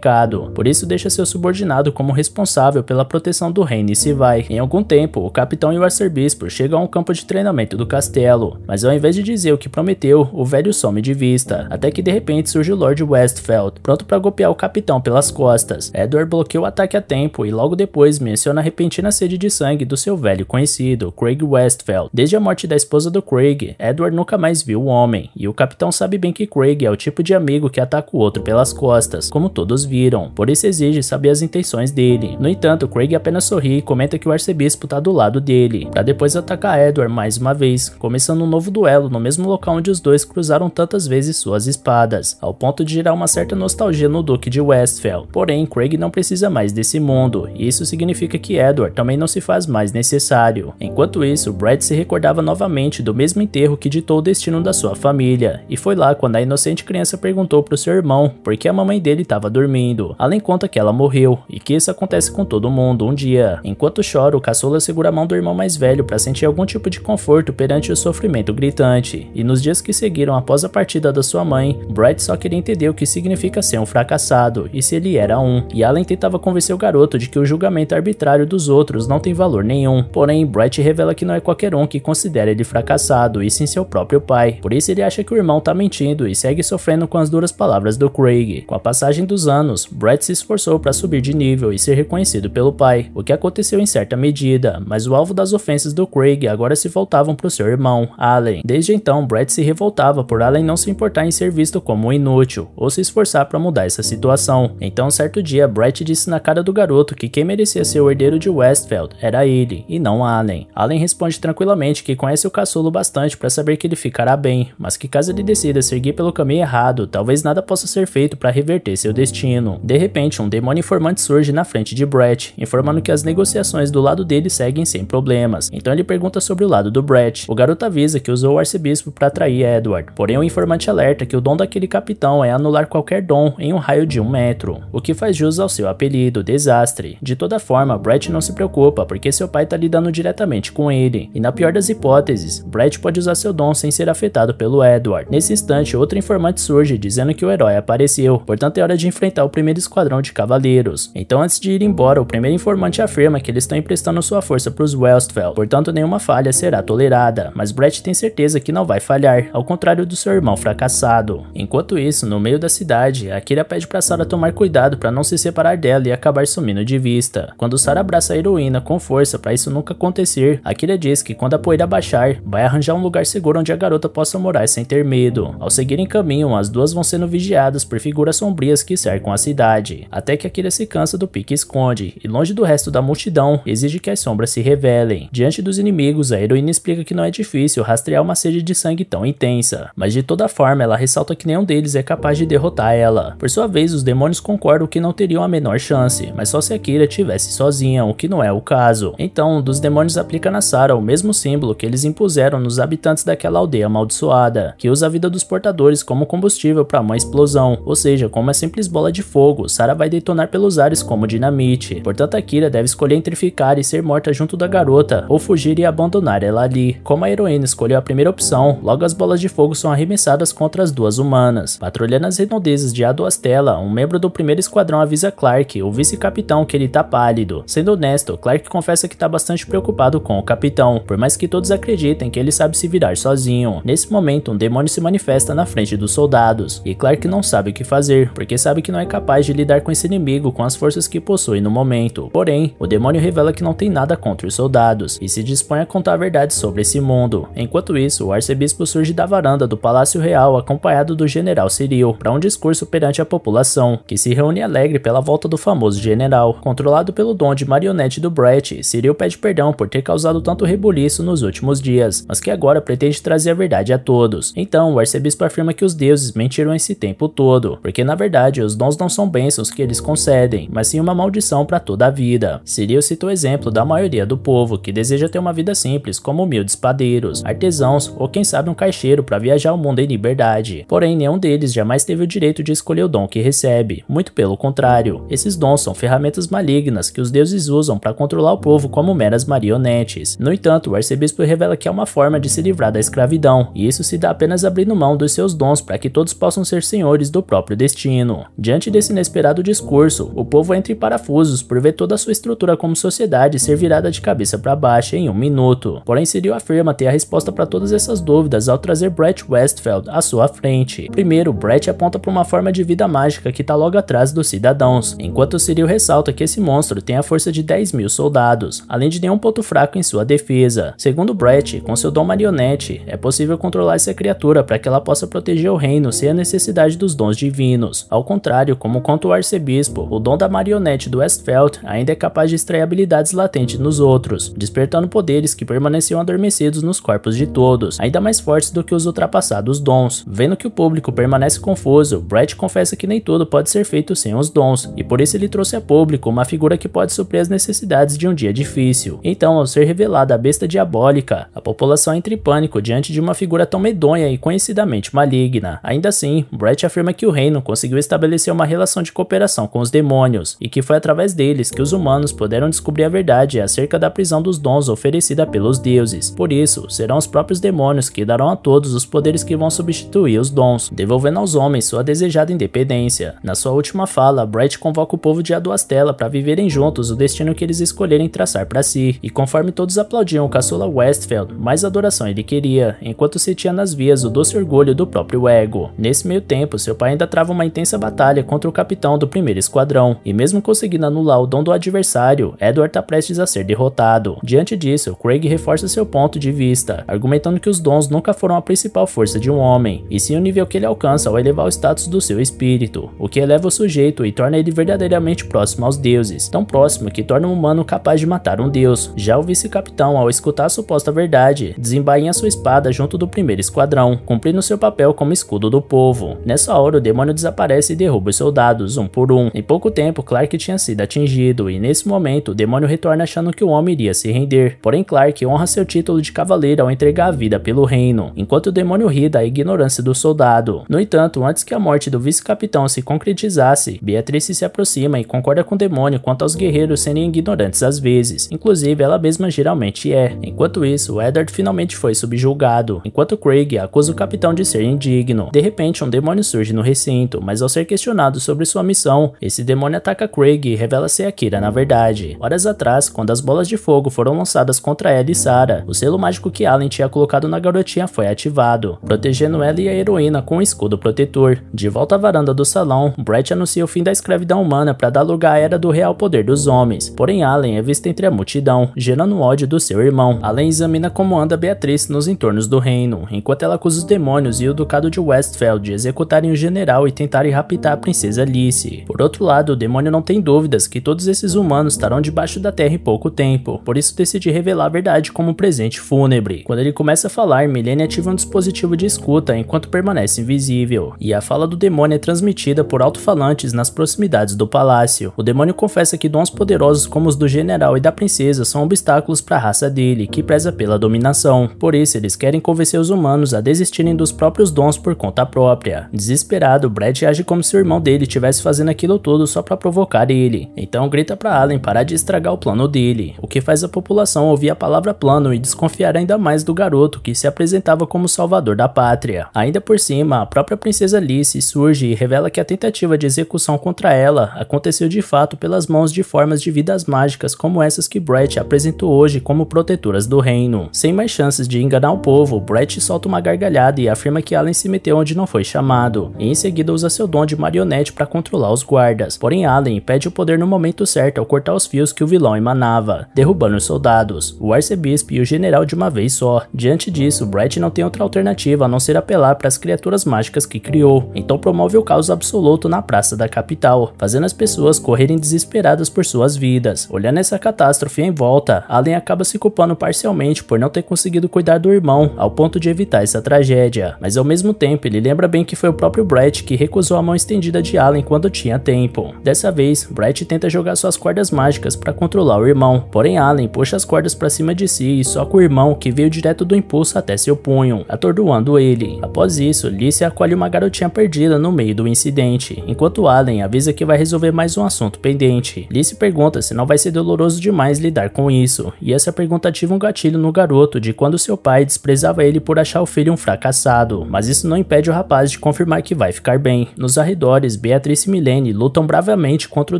por isso deixa seu subordinado como responsável pela proteção do reino e se vai. Em algum tempo, o capitão e o arcebispo chegam ao campo de treinamento do castelo, mas ao invés de dizer o que prometeu, o velho some de vista, até que de repente surge o Lord Westfeld, pronto para golpear o capitão pelas costas. Edward bloqueou o ataque a tempo e logo depois menciona a repentina sede de sangue do seu velho conhecido, Craig Westfeld. Desde a morte da esposa do Craig, Edward nunca mais viu o homem, e o capitão sabe bem que Craig é o tipo de amigo que ataca o outro pelas costas, como todos os viram, por isso exige saber as intenções dele. No entanto, Craig apenas sorri e comenta que o arcebispo está do lado dele, para depois atacar Edward mais uma vez, começando um novo duelo no mesmo local onde os dois cruzaram tantas vezes suas espadas, ao ponto de gerar uma certa nostalgia no Duque de Westfell. Porém, Craig não precisa mais desse mundo, e isso significa que Edward também não se faz mais necessário. Enquanto isso, Brad se recordava novamente do mesmo enterro que ditou o destino da sua família, e foi lá quando a inocente criança perguntou para o seu irmão por que a mamãe dele estava dormindo dormindo. Além conta que ela morreu e que isso acontece com todo mundo um dia. Enquanto chora, o caçula segura a mão do irmão mais velho para sentir algum tipo de conforto perante o sofrimento gritante. E nos dias que seguiram após a partida da sua mãe, Bright só queria entender o que significa ser um fracassado e se ele era um. E Allen tentava convencer o garoto de que o julgamento arbitrário dos outros não tem valor nenhum. Porém, Bright revela que não é qualquer um que considera ele fracassado e sim seu próprio pai. Por isso ele acha que o irmão tá mentindo e segue sofrendo com as duras palavras do Craig. Com a passagem dos anos, anos, Brett se esforçou para subir de nível e ser reconhecido pelo pai, o que aconteceu em certa medida, mas o alvo das ofensas do Craig agora se voltavam para o seu irmão, Allen. Desde então, Brett se revoltava por Allen não se importar em ser visto como um inútil, ou se esforçar para mudar essa situação. Então, certo dia, Brett disse na cara do garoto que quem merecia ser o herdeiro de Westfeld era ele, e não Allen. Allen responde tranquilamente que conhece o caçulo bastante para saber que ele ficará bem, mas que caso ele decida seguir pelo caminho errado, talvez nada possa ser feito para reverter seu destino. De repente, um demônio informante surge na frente de Brett, informando que as negociações do lado dele seguem sem problemas. Então ele pergunta sobre o lado do Brett. O garoto avisa que usou o arcebispo para atrair Edward, porém o informante alerta que o dom daquele capitão é anular qualquer dom em um raio de um metro, o que faz jus ao seu apelido, Desastre. De toda forma, Brett não se preocupa, porque seu pai está lidando diretamente com ele, e na pior das hipóteses, Brett pode usar seu dom sem ser afetado pelo Edward. Nesse instante, outro informante surge dizendo que o herói apareceu, portanto é hora de enfrentar o primeiro esquadrão de cavaleiros. Então antes de ir embora, o primeiro informante afirma que eles estão emprestando sua força para os Westfell, portanto nenhuma falha será tolerada, mas Brett tem certeza que não vai falhar, ao contrário do seu irmão fracassado. Enquanto isso, no meio da cidade, Akira pede para Sarah tomar cuidado para não se separar dela e acabar sumindo de vista. Quando Sarah abraça a heroína com força para isso nunca acontecer, Akira diz que quando a poeira baixar, vai arranjar um lugar seguro onde a garota possa morar sem ter medo. Ao seguirem caminho, as duas vão sendo vigiadas por figuras sombrias que cercam com a cidade, até que Akira se cansa do pique-esconde e longe do resto da multidão, exige que as sombras se revelem. Diante dos inimigos, a heroína explica que não é difícil rastrear uma sede de sangue tão intensa, mas de toda forma ela ressalta que nenhum deles é capaz de derrotar ela. Por sua vez, os demônios concordam que não teriam a menor chance, mas só se Akira estivesse sozinha, o que não é o caso. Então, um dos demônios aplica na Sara o mesmo símbolo que eles impuseram nos habitantes daquela aldeia amaldiçoada, que usa a vida dos portadores como combustível para uma explosão, ou seja, como uma simples bola de fogo, Sarah vai detonar pelos ares como dinamite. Portanto, Akira deve escolher entre ficar e ser morta junto da garota, ou fugir e abandonar ela ali. Como a heroína escolheu a primeira opção, logo as bolas de fogo são arremessadas contra as duas humanas. Patrulhando as redondezas de Adoastela, um membro do primeiro esquadrão avisa Clark, o vice-capitão, que ele tá pálido. Sendo honesto, Clark confessa que tá bastante preocupado com o capitão, por mais que todos acreditem que ele sabe se virar sozinho. Nesse momento, um demônio se manifesta na frente dos soldados, e Clark não sabe o que fazer, porque sabe que não é é capaz de lidar com esse inimigo com as forças que possui no momento. Porém, o demônio revela que não tem nada contra os soldados e se dispõe a contar a verdade sobre esse mundo. Enquanto isso, o arcebispo surge da varanda do Palácio Real acompanhado do general Cyril para um discurso perante a população, que se reúne alegre pela volta do famoso general. Controlado pelo dom de marionete do Brett, Cyril pede perdão por ter causado tanto rebuliço nos últimos dias, mas que agora pretende trazer a verdade a todos. Então, o arcebispo afirma que os deuses mentiram esse tempo todo, porque na verdade os dons bons não são bênçãos que eles concedem, mas sim uma maldição para toda a vida. Seria cita o exemplo da maioria do povo que deseja ter uma vida simples, como humildes padeiros, artesãos ou quem sabe um caixeiro para viajar o mundo em liberdade. Porém, nenhum deles jamais teve o direito de escolher o dom que recebe, muito pelo contrário. Esses dons são ferramentas malignas que os deuses usam para controlar o povo como meras marionetes. No entanto, o arcebispo revela que é uma forma de se livrar da escravidão, e isso se dá apenas abrindo mão dos seus dons para que todos possam ser senhores do próprio destino. Diante Diante desse inesperado discurso, o povo entra em parafusos por ver toda a sua estrutura como sociedade ser virada de cabeça para baixo em um minuto. Porém, Cyril afirma ter a resposta para todas essas dúvidas ao trazer Brett Westfeld à sua frente. Primeiro, Brett aponta para uma forma de vida mágica que está logo atrás dos cidadãos, enquanto Cyril ressalta que esse monstro tem a força de 10 mil soldados, além de nenhum ponto fraco em sua defesa. Segundo Brett, com seu dom marionete, é possível controlar essa criatura para que ela possa proteger o reino sem a necessidade dos dons divinos. Ao contrário, como conta o arcebispo, o dom da marionete do Westfeld ainda é capaz de extrair habilidades latentes nos outros, despertando poderes que permaneciam adormecidos nos corpos de todos, ainda mais fortes do que os ultrapassados dons. Vendo que o público permanece confuso, Brett confessa que nem tudo pode ser feito sem os dons, e por isso ele trouxe a público uma figura que pode suprir as necessidades de um dia difícil. Então, ao ser revelada a besta diabólica, a população entra em pânico diante de uma figura tão medonha e conhecidamente maligna. Ainda assim, Brett afirma que o reino conseguiu estabelecer uma uma relação de cooperação com os demônios, e que foi através deles que os humanos puderam descobrir a verdade acerca da prisão dos dons oferecida pelos deuses. Por isso, serão os próprios demônios que darão a todos os poderes que vão substituir os dons, devolvendo aos homens sua desejada independência. Na sua última fala, Bright convoca o povo de Aduastela para viverem juntos o destino que eles escolherem traçar para si, e conforme todos aplaudiam o caçula Westfeld, mais adoração ele queria, enquanto sentia nas vias o doce orgulho do próprio ego. Nesse meio tempo, seu pai ainda trava uma intensa batalha contra o capitão do primeiro esquadrão, e mesmo conseguindo anular o dom do adversário, Edward está prestes a ser derrotado. Diante disso, Craig reforça seu ponto de vista, argumentando que os dons nunca foram a principal força de um homem, e sim o nível que ele alcança ao elevar o status do seu espírito, o que eleva o sujeito e torna ele verdadeiramente próximo aos deuses, tão próximo que torna um humano capaz de matar um deus. Já o vice-capitão, ao escutar a suposta verdade, desembainha sua espada junto do primeiro esquadrão, cumprindo seu papel como escudo do povo. Nessa hora, o demônio desaparece e derruba os soldados, um por um. Em pouco tempo, Clark tinha sido atingido, e nesse momento, o demônio retorna achando que o homem iria se render. Porém, Clark honra seu título de cavaleiro ao entregar a vida pelo reino, enquanto o demônio ri da ignorância do soldado. No entanto, antes que a morte do vice-capitão se concretizasse, Beatrice se aproxima e concorda com o demônio quanto aos guerreiros serem ignorantes às vezes, inclusive ela mesma geralmente é. Enquanto isso, Eddard finalmente foi subjulgado, enquanto Craig acusa o capitão de ser indigno. De repente, um demônio surge no recinto, mas ao ser questionado, questionado sobre sua missão, esse demônio ataca Craig e revela ser Akira na verdade. Horas atrás, quando as bolas de fogo foram lançadas contra ela e Sarah, o selo mágico que Allen tinha colocado na garotinha foi ativado, protegendo ela e a heroína com um escudo protetor. De volta à varanda do salão, Brett anuncia o fim da escravidão humana para dar lugar à era do real poder dos homens, porém Allen é vista entre a multidão, gerando ódio do seu irmão. Allen examina como anda Beatriz nos entornos do reino, enquanto ela acusa os demônios e o ducado de Westfeld de executarem o general e tentarem raptar a princesa princesa Alice. Por outro lado, o demônio não tem dúvidas que todos esses humanos estarão debaixo da terra em pouco tempo, por isso decide revelar a verdade como um presente fúnebre. Quando ele começa a falar, Milene ativa um dispositivo de escuta enquanto permanece invisível, e a fala do demônio é transmitida por alto-falantes nas proximidades do palácio. O demônio confessa que dons poderosos como os do general e da princesa são obstáculos para a raça dele, que preza pela dominação. Por isso, eles querem convencer os humanos a desistirem dos próprios dons por conta própria. Desesperado, Brad age como se o irmão dele estivesse fazendo aquilo tudo só para provocar ele. Então grita para Allen parar de estragar o plano dele, o que faz a população ouvir a palavra plano e desconfiar ainda mais do garoto que se apresentava como salvador da pátria. Ainda por cima, a própria princesa Alice surge e revela que a tentativa de execução contra ela aconteceu de fato pelas mãos de formas de vidas mágicas como essas que Brett apresentou hoje como protetoras do reino. Sem mais chances de enganar o povo, Brett solta uma gargalhada e afirma que Allen se meteu onde não foi chamado, e em seguida usa seu dom de marionete marionete para controlar os guardas, porém Allen pede o poder no momento certo ao cortar os fios que o vilão emanava, derrubando os soldados, o arcebispo e o general de uma vez só. Diante disso, Brett não tem outra alternativa a não ser apelar para as criaturas mágicas que criou, então promove o caos absoluto na praça da capital, fazendo as pessoas correrem desesperadas por suas vidas. Olhando essa catástrofe em volta, Allen acaba se culpando parcialmente por não ter conseguido cuidar do irmão, ao ponto de evitar essa tragédia, mas ao mesmo tempo ele lembra bem que foi o próprio Brett que recusou a mão estendida de Alan quando tinha tempo. Dessa vez, Bright tenta jogar suas cordas mágicas para controlar o irmão, porém Allen puxa as cordas para cima de si e soca o irmão que veio direto do impulso até seu punho, atordoando ele. Após isso, Lisa acolhe uma garotinha perdida no meio do incidente, enquanto Allen avisa que vai resolver mais um assunto pendente. Lisa pergunta se não vai ser doloroso demais lidar com isso, e essa pergunta ativa um gatilho no garoto de quando seu pai desprezava ele por achar o filho um fracassado, mas isso não impede o rapaz de confirmar que vai ficar bem. Nos arredores, mulheres, Beatriz e Milene, lutam bravamente contra o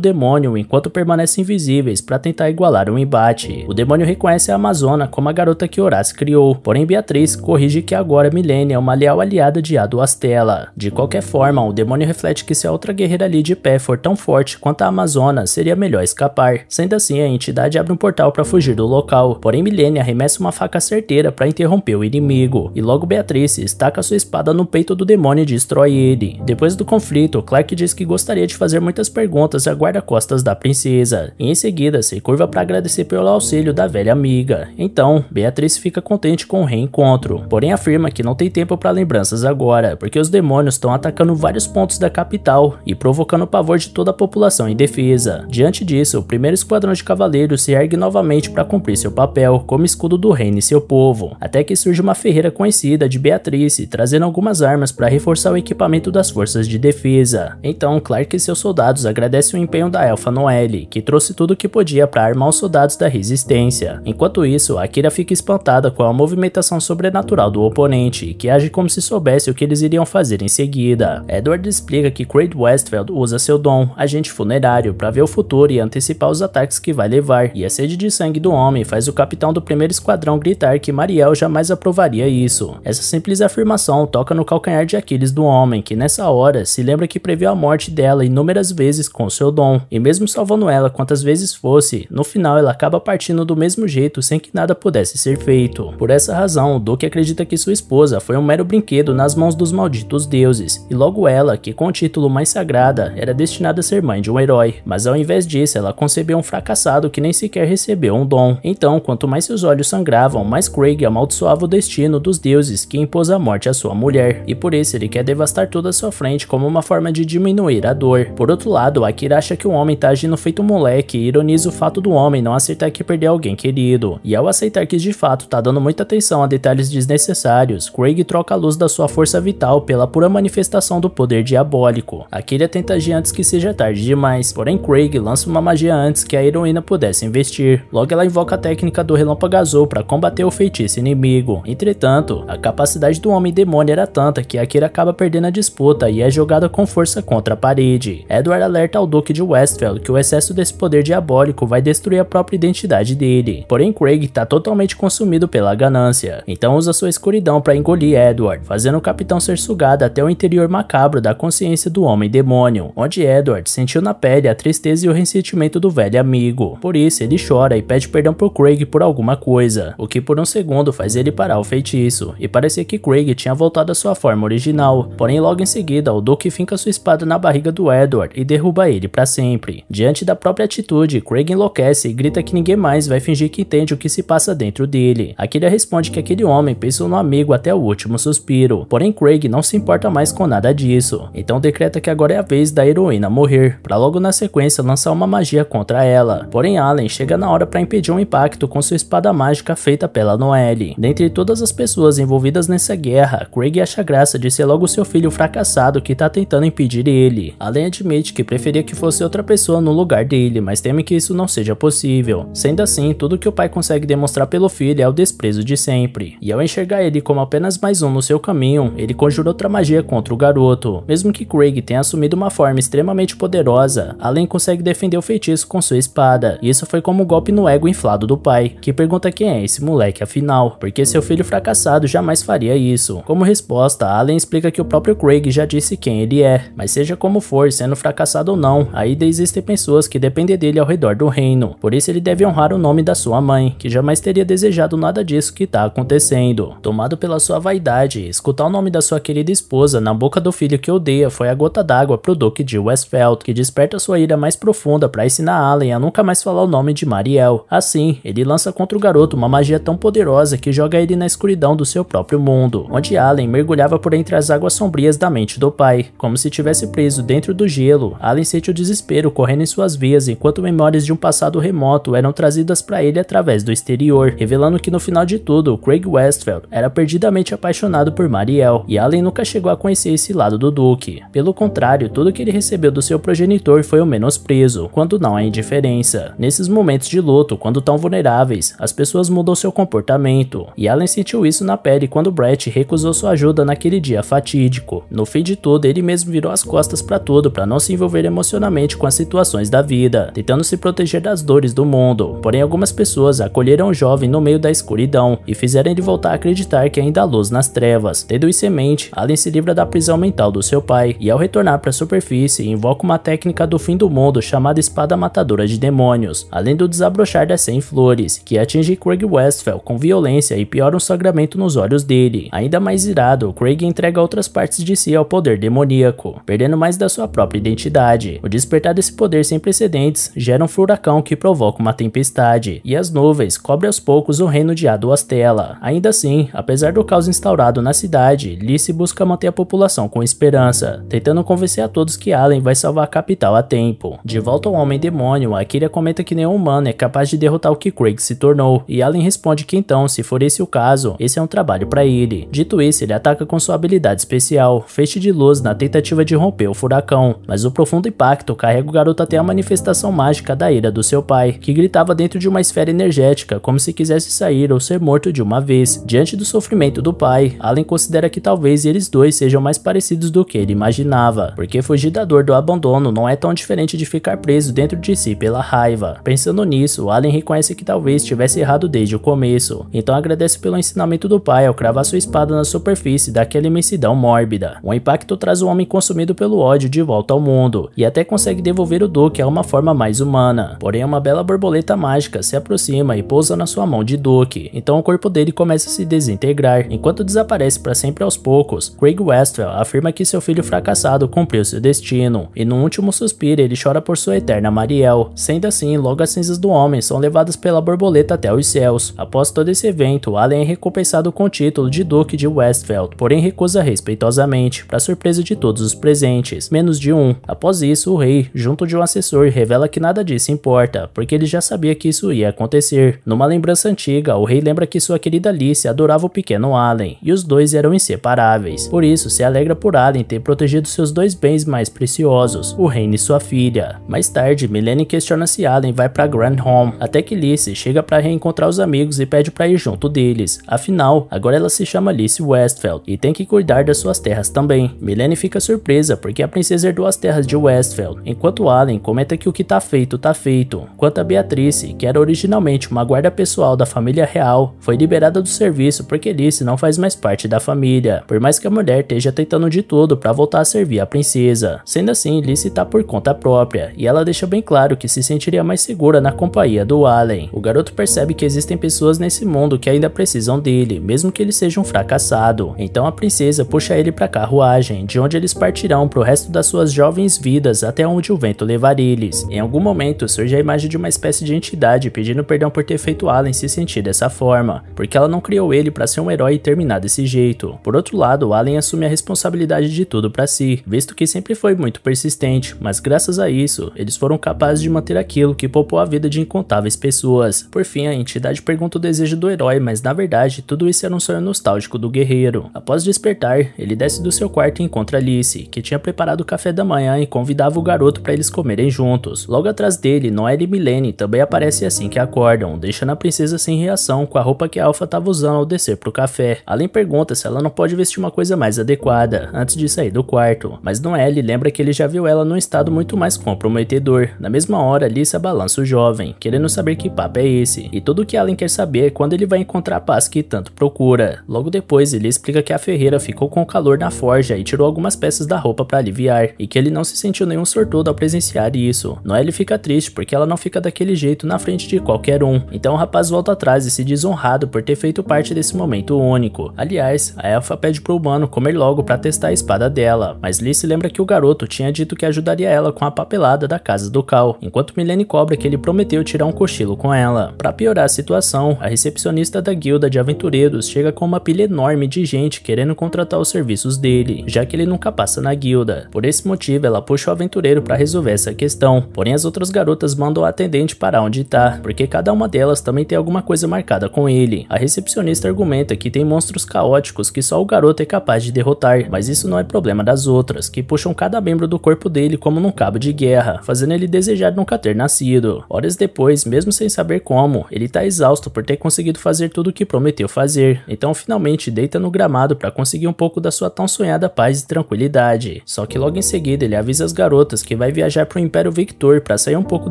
demônio enquanto permanecem invisíveis para tentar igualar o embate. O demônio reconhece a Amazona como a garota que Horácio criou, porém Beatriz corrige que agora Milene é uma leal aliada de Aduastela. De qualquer forma, o demônio reflete que se a outra guerreira ali de pé for tão forte quanto a Amazona, seria melhor escapar. Sendo assim, a entidade abre um portal para fugir do local, porém Milene arremessa uma faca certeira para interromper o inimigo, e logo Beatriz estaca sua espada no peito do demônio e destrói ele. Depois do conflito, Clark que diz que gostaria de fazer muitas perguntas a guarda-costas da princesa, e em seguida se curva para agradecer pelo auxílio da velha amiga. Então, Beatriz fica contente com o reencontro, porém afirma que não tem tempo para lembranças agora, porque os demônios estão atacando vários pontos da capital e provocando o pavor de toda a população indefesa. Diante disso, o primeiro esquadrão de cavaleiros se ergue novamente para cumprir seu papel como escudo do reino e seu povo, até que surge uma ferreira conhecida de Beatriz trazendo algumas armas para reforçar o equipamento das forças de defesa. Então, Clark e seus soldados agradecem o empenho da elfa Noelle, que trouxe tudo o que podia para armar os soldados da resistência. Enquanto isso, Akira fica espantada com a movimentação sobrenatural do oponente, que age como se soubesse o que eles iriam fazer em seguida. Edward explica que Craig Westfeld usa seu dom, agente funerário, para ver o futuro e antecipar os ataques que vai levar, e a sede de sangue do homem faz o capitão do primeiro esquadrão gritar que Mariel jamais aprovaria isso. Essa simples afirmação toca no calcanhar de Aquiles do homem, que nessa hora se lembra que previu a morte dela inúmeras vezes com seu dom, e mesmo salvando ela quantas vezes fosse, no final ela acaba partindo do mesmo jeito sem que nada pudesse ser feito. Por essa razão, o Duque acredita que sua esposa foi um mero brinquedo nas mãos dos malditos deuses, e logo ela, que com o título mais sagrada, era destinada a ser mãe de um herói, mas ao invés disso ela concebeu um fracassado que nem sequer recebeu um dom. Então, quanto mais seus olhos sangravam, mais Craig amaldiçoava o destino dos deuses que impôs a morte à sua mulher, e por isso ele quer devastar toda a sua frente como uma forma de de diminuir a dor. Por outro lado, Akira acha que o homem tá agindo feito um moleque e ironiza o fato do homem não aceitar que perdeu alguém querido. E ao aceitar que de fato tá dando muita atenção a detalhes desnecessários, Craig troca a luz da sua força vital pela pura manifestação do poder diabólico. Akira tenta agir antes que seja tarde demais, porém Craig lança uma magia antes que a heroína pudesse investir. Logo ela invoca a técnica do relâmpago azul para combater o feitiço inimigo. Entretanto, a capacidade do homem demônio era tanta que Akira acaba perdendo a disputa e é jogada com força força contra a parede. Edward alerta ao Duque de Westfeld que o excesso desse poder diabólico vai destruir a própria identidade dele. Porém, Craig está totalmente consumido pela ganância, então usa sua escuridão para engolir Edward, fazendo o capitão ser sugado até o interior macabro da consciência do homem demônio, onde Edward sentiu na pele a tristeza e o ressentimento do velho amigo. Por isso, ele chora e pede perdão por Craig por alguma coisa, o que por um segundo faz ele parar o feitiço, e parecia que Craig tinha voltado à sua forma original. Porém, logo em seguida, o Duque finca sua espada na barriga do Edward e derruba ele para sempre. Diante da própria atitude, Craig enlouquece e grita que ninguém mais vai fingir que entende o que se passa dentro dele. Akira responde que aquele homem pensou no amigo até o último suspiro, porém Craig não se importa mais com nada disso, então decreta que agora é a vez da heroína morrer, para logo na sequência lançar uma magia contra ela. Porém Allen chega na hora para impedir um impacto com sua espada mágica feita pela Noelle. Dentre todas as pessoas envolvidas nessa guerra, Craig acha graça de ser logo seu filho fracassado que está tentando impedir decidir ele. Allen admite que preferia que fosse outra pessoa no lugar dele, mas teme que isso não seja possível. Sendo assim, tudo que o pai consegue demonstrar pelo filho é o desprezo de sempre. E ao enxergar ele como apenas mais um no seu caminho, ele conjura outra magia contra o garoto. Mesmo que Craig tenha assumido uma forma extremamente poderosa, Allen consegue defender o feitiço com sua espada. Isso foi como um golpe no ego inflado do pai, que pergunta quem é esse moleque afinal, porque seu filho fracassado jamais faria isso. Como resposta, Allen explica que o próprio Craig já disse quem ele é, mas mas seja como for, sendo fracassado ou não, ainda existem pessoas que dependem dele ao redor do reino. Por isso ele deve honrar o nome da sua mãe, que jamais teria desejado nada disso que está acontecendo. Tomado pela sua vaidade, escutar o nome da sua querida esposa na boca do filho que odeia foi a gota d'água para o Duque de Westfeld, que desperta sua ira mais profunda para ensinar Allen a nunca mais falar o nome de Mariel. Assim, ele lança contra o garoto uma magia tão poderosa que joga ele na escuridão do seu próprio mundo, onde Allen mergulhava por entre as águas sombrias da mente do pai, como se tivesse preso dentro do gelo, Allen sente o desespero correndo em suas veias enquanto memórias de um passado remoto eram trazidas para ele através do exterior, revelando que no final de tudo, Craig Westfeld era perdidamente apaixonado por Mariel, e Allen nunca chegou a conhecer esse lado do Duke. Pelo contrário, tudo que ele recebeu do seu progenitor foi o menosprezo, quando não a indiferença. Nesses momentos de luto, quando tão vulneráveis, as pessoas mudam seu comportamento, e Allen sentiu isso na pele quando Brett recusou sua ajuda naquele dia fatídico. No fim de tudo, ele mesmo virou as costas para tudo para não se envolver emocionalmente com as situações da vida, tentando se proteger das dores do mundo. Porém, algumas pessoas acolheram o jovem no meio da escuridão e fizeram ele voltar a acreditar que ainda há luz nas trevas. Tendo isso em mente, Alan se livra da prisão mental do seu pai e ao retornar para a superfície, invoca uma técnica do fim do mundo chamada Espada Matadora de Demônios, além do desabrochar das 100 flores, que atinge Craig Westphal com violência e piora um sangramento nos olhos dele. Ainda mais irado, Craig entrega outras partes de si ao poder demoníaco perdendo mais da sua própria identidade. O despertar desse poder sem precedentes gera um furacão que provoca uma tempestade, e as nuvens cobrem aos poucos o reino de Aduastela. Ainda assim, apesar do caos instaurado na cidade, Lice busca manter a população com esperança, tentando convencer a todos que Allen vai salvar a capital a tempo. De volta ao Homem Demônio, Akira comenta que nenhum humano é capaz de derrotar o que Craig se tornou, e Allen responde que então, se for esse o caso, esse é um trabalho para ele. Dito isso, ele ataca com sua habilidade especial, Feixe de Luz, na tentativa de de romper o furacão, mas o profundo impacto carrega o garoto até a manifestação mágica da ira do seu pai, que gritava dentro de uma esfera energética, como se quisesse sair ou ser morto de uma vez. Diante do sofrimento do pai, Allen considera que talvez eles dois sejam mais parecidos do que ele imaginava, porque fugir da dor do abandono não é tão diferente de ficar preso dentro de si pela raiva. Pensando nisso, Allen reconhece que talvez tivesse errado desde o começo, então agradece pelo ensinamento do pai ao cravar sua espada na superfície daquela imensidão mórbida. O impacto traz o homem consumido consumido pelo ódio de volta ao mundo, e até consegue devolver o Duke a uma forma mais humana. Porém, uma bela borboleta mágica se aproxima e pousa na sua mão de Duke, então o corpo dele começa a se desintegrar. Enquanto desaparece para sempre aos poucos, Craig Westwell afirma que seu filho fracassado cumpriu seu destino, e no último suspiro ele chora por sua eterna Mariel. Sendo assim, logo as cinzas do homem são levadas pela borboleta até os céus. Após todo esse evento, Allen é recompensado com o título de Duque de Westfeld, porém recusa respeitosamente, para surpresa de todos os presentes presentes, menos de um. Após isso, o rei, junto de um assessor, revela que nada disso importa, porque ele já sabia que isso ia acontecer. Numa lembrança antiga, o rei lembra que sua querida Alice adorava o pequeno Allen, e os dois eram inseparáveis. Por isso, se alegra por Allen ter protegido seus dois bens mais preciosos, o reino e sua filha. Mais tarde, Milene questiona se Allen vai para Grand Home, até que Alice chega para reencontrar os amigos e pede para ir junto deles. Afinal, agora ela se chama Alice Westfeld e tem que cuidar das suas terras também. Milene fica surpresa princesa, porque a princesa herdou as terras de Westfeld, enquanto Allen comenta que o que tá feito, tá feito, quanto a Beatrice, que era originalmente uma guarda pessoal da família real, foi liberada do serviço porque Alice não faz mais parte da família, por mais que a mulher esteja tentando de tudo para voltar a servir a princesa. Sendo assim, Alice tá por conta própria, e ela deixa bem claro que se sentiria mais segura na companhia do Allen. O garoto percebe que existem pessoas nesse mundo que ainda precisam dele, mesmo que ele seja um fracassado. Então a princesa puxa ele pra carruagem, de onde eles partirão seguirão para o resto das suas jovens vidas até onde o vento levar eles. Em algum momento surge a imagem de uma espécie de entidade pedindo perdão por ter feito Alan se sentir dessa forma, porque ela não criou ele para ser um herói e terminar desse jeito. Por outro lado, Alan assume a responsabilidade de tudo para si, visto que sempre foi muito persistente, mas graças a isso, eles foram capazes de manter aquilo que poupou a vida de incontáveis pessoas. Por fim, a entidade pergunta o desejo do herói, mas na verdade, tudo isso era um sonho nostálgico do guerreiro. Após despertar, ele desce do seu quarto e encontra Alice, que tinha preparado o café da manhã e convidava o garoto para eles comerem juntos. Logo atrás dele, Noelle e Milene também aparecem assim que acordam, deixando a princesa sem reação com a roupa que Alpha estava usando ao descer para o café. Além pergunta se ela não pode vestir uma coisa mais adequada, antes de sair do quarto, mas Noelle lembra que ele já viu ela num estado muito mais comprometedor. Na mesma hora, Lisa balança o jovem, querendo saber que papo é esse, e tudo que Alan quer saber é quando ele vai encontrar a paz que tanto procura. Logo depois, ele explica que a ferreira ficou com calor na forja e tirou algumas peças da roupa roupa para aliviar, e que ele não se sentiu nenhum sortudo ao presenciar isso. Noelle fica triste porque ela não fica daquele jeito na frente de qualquer um, então o rapaz volta atrás e se diz honrado por ter feito parte desse momento único. Aliás, a elfa pede pro humano comer logo para testar a espada dela, mas Lee se lembra que o garoto tinha dito que ajudaria ela com a papelada da casa do Cal, enquanto Milene cobra que ele prometeu tirar um cochilo com ela. Para piorar a situação, a recepcionista da guilda de aventureiros chega com uma pilha enorme de gente querendo contratar os serviços dele, já que ele nunca passa na guilda. Por esse motivo, ela puxa o aventureiro para resolver essa questão. Porém, as outras garotas mandam o atendente para onde está, porque cada uma delas também tem alguma coisa marcada com ele. A recepcionista argumenta que tem monstros caóticos que só o garoto é capaz de derrotar, mas isso não é problema das outras, que puxam cada membro do corpo dele como num cabo de guerra, fazendo ele desejar nunca ter nascido. Horas depois, mesmo sem saber como, ele está exausto por ter conseguido fazer tudo o que prometeu fazer. Então, finalmente, deita no gramado para conseguir um pouco da sua tão sonhada paz e tranquilidade cidade. Só que logo em seguida ele avisa as garotas que vai viajar para o Império Victor para sair um pouco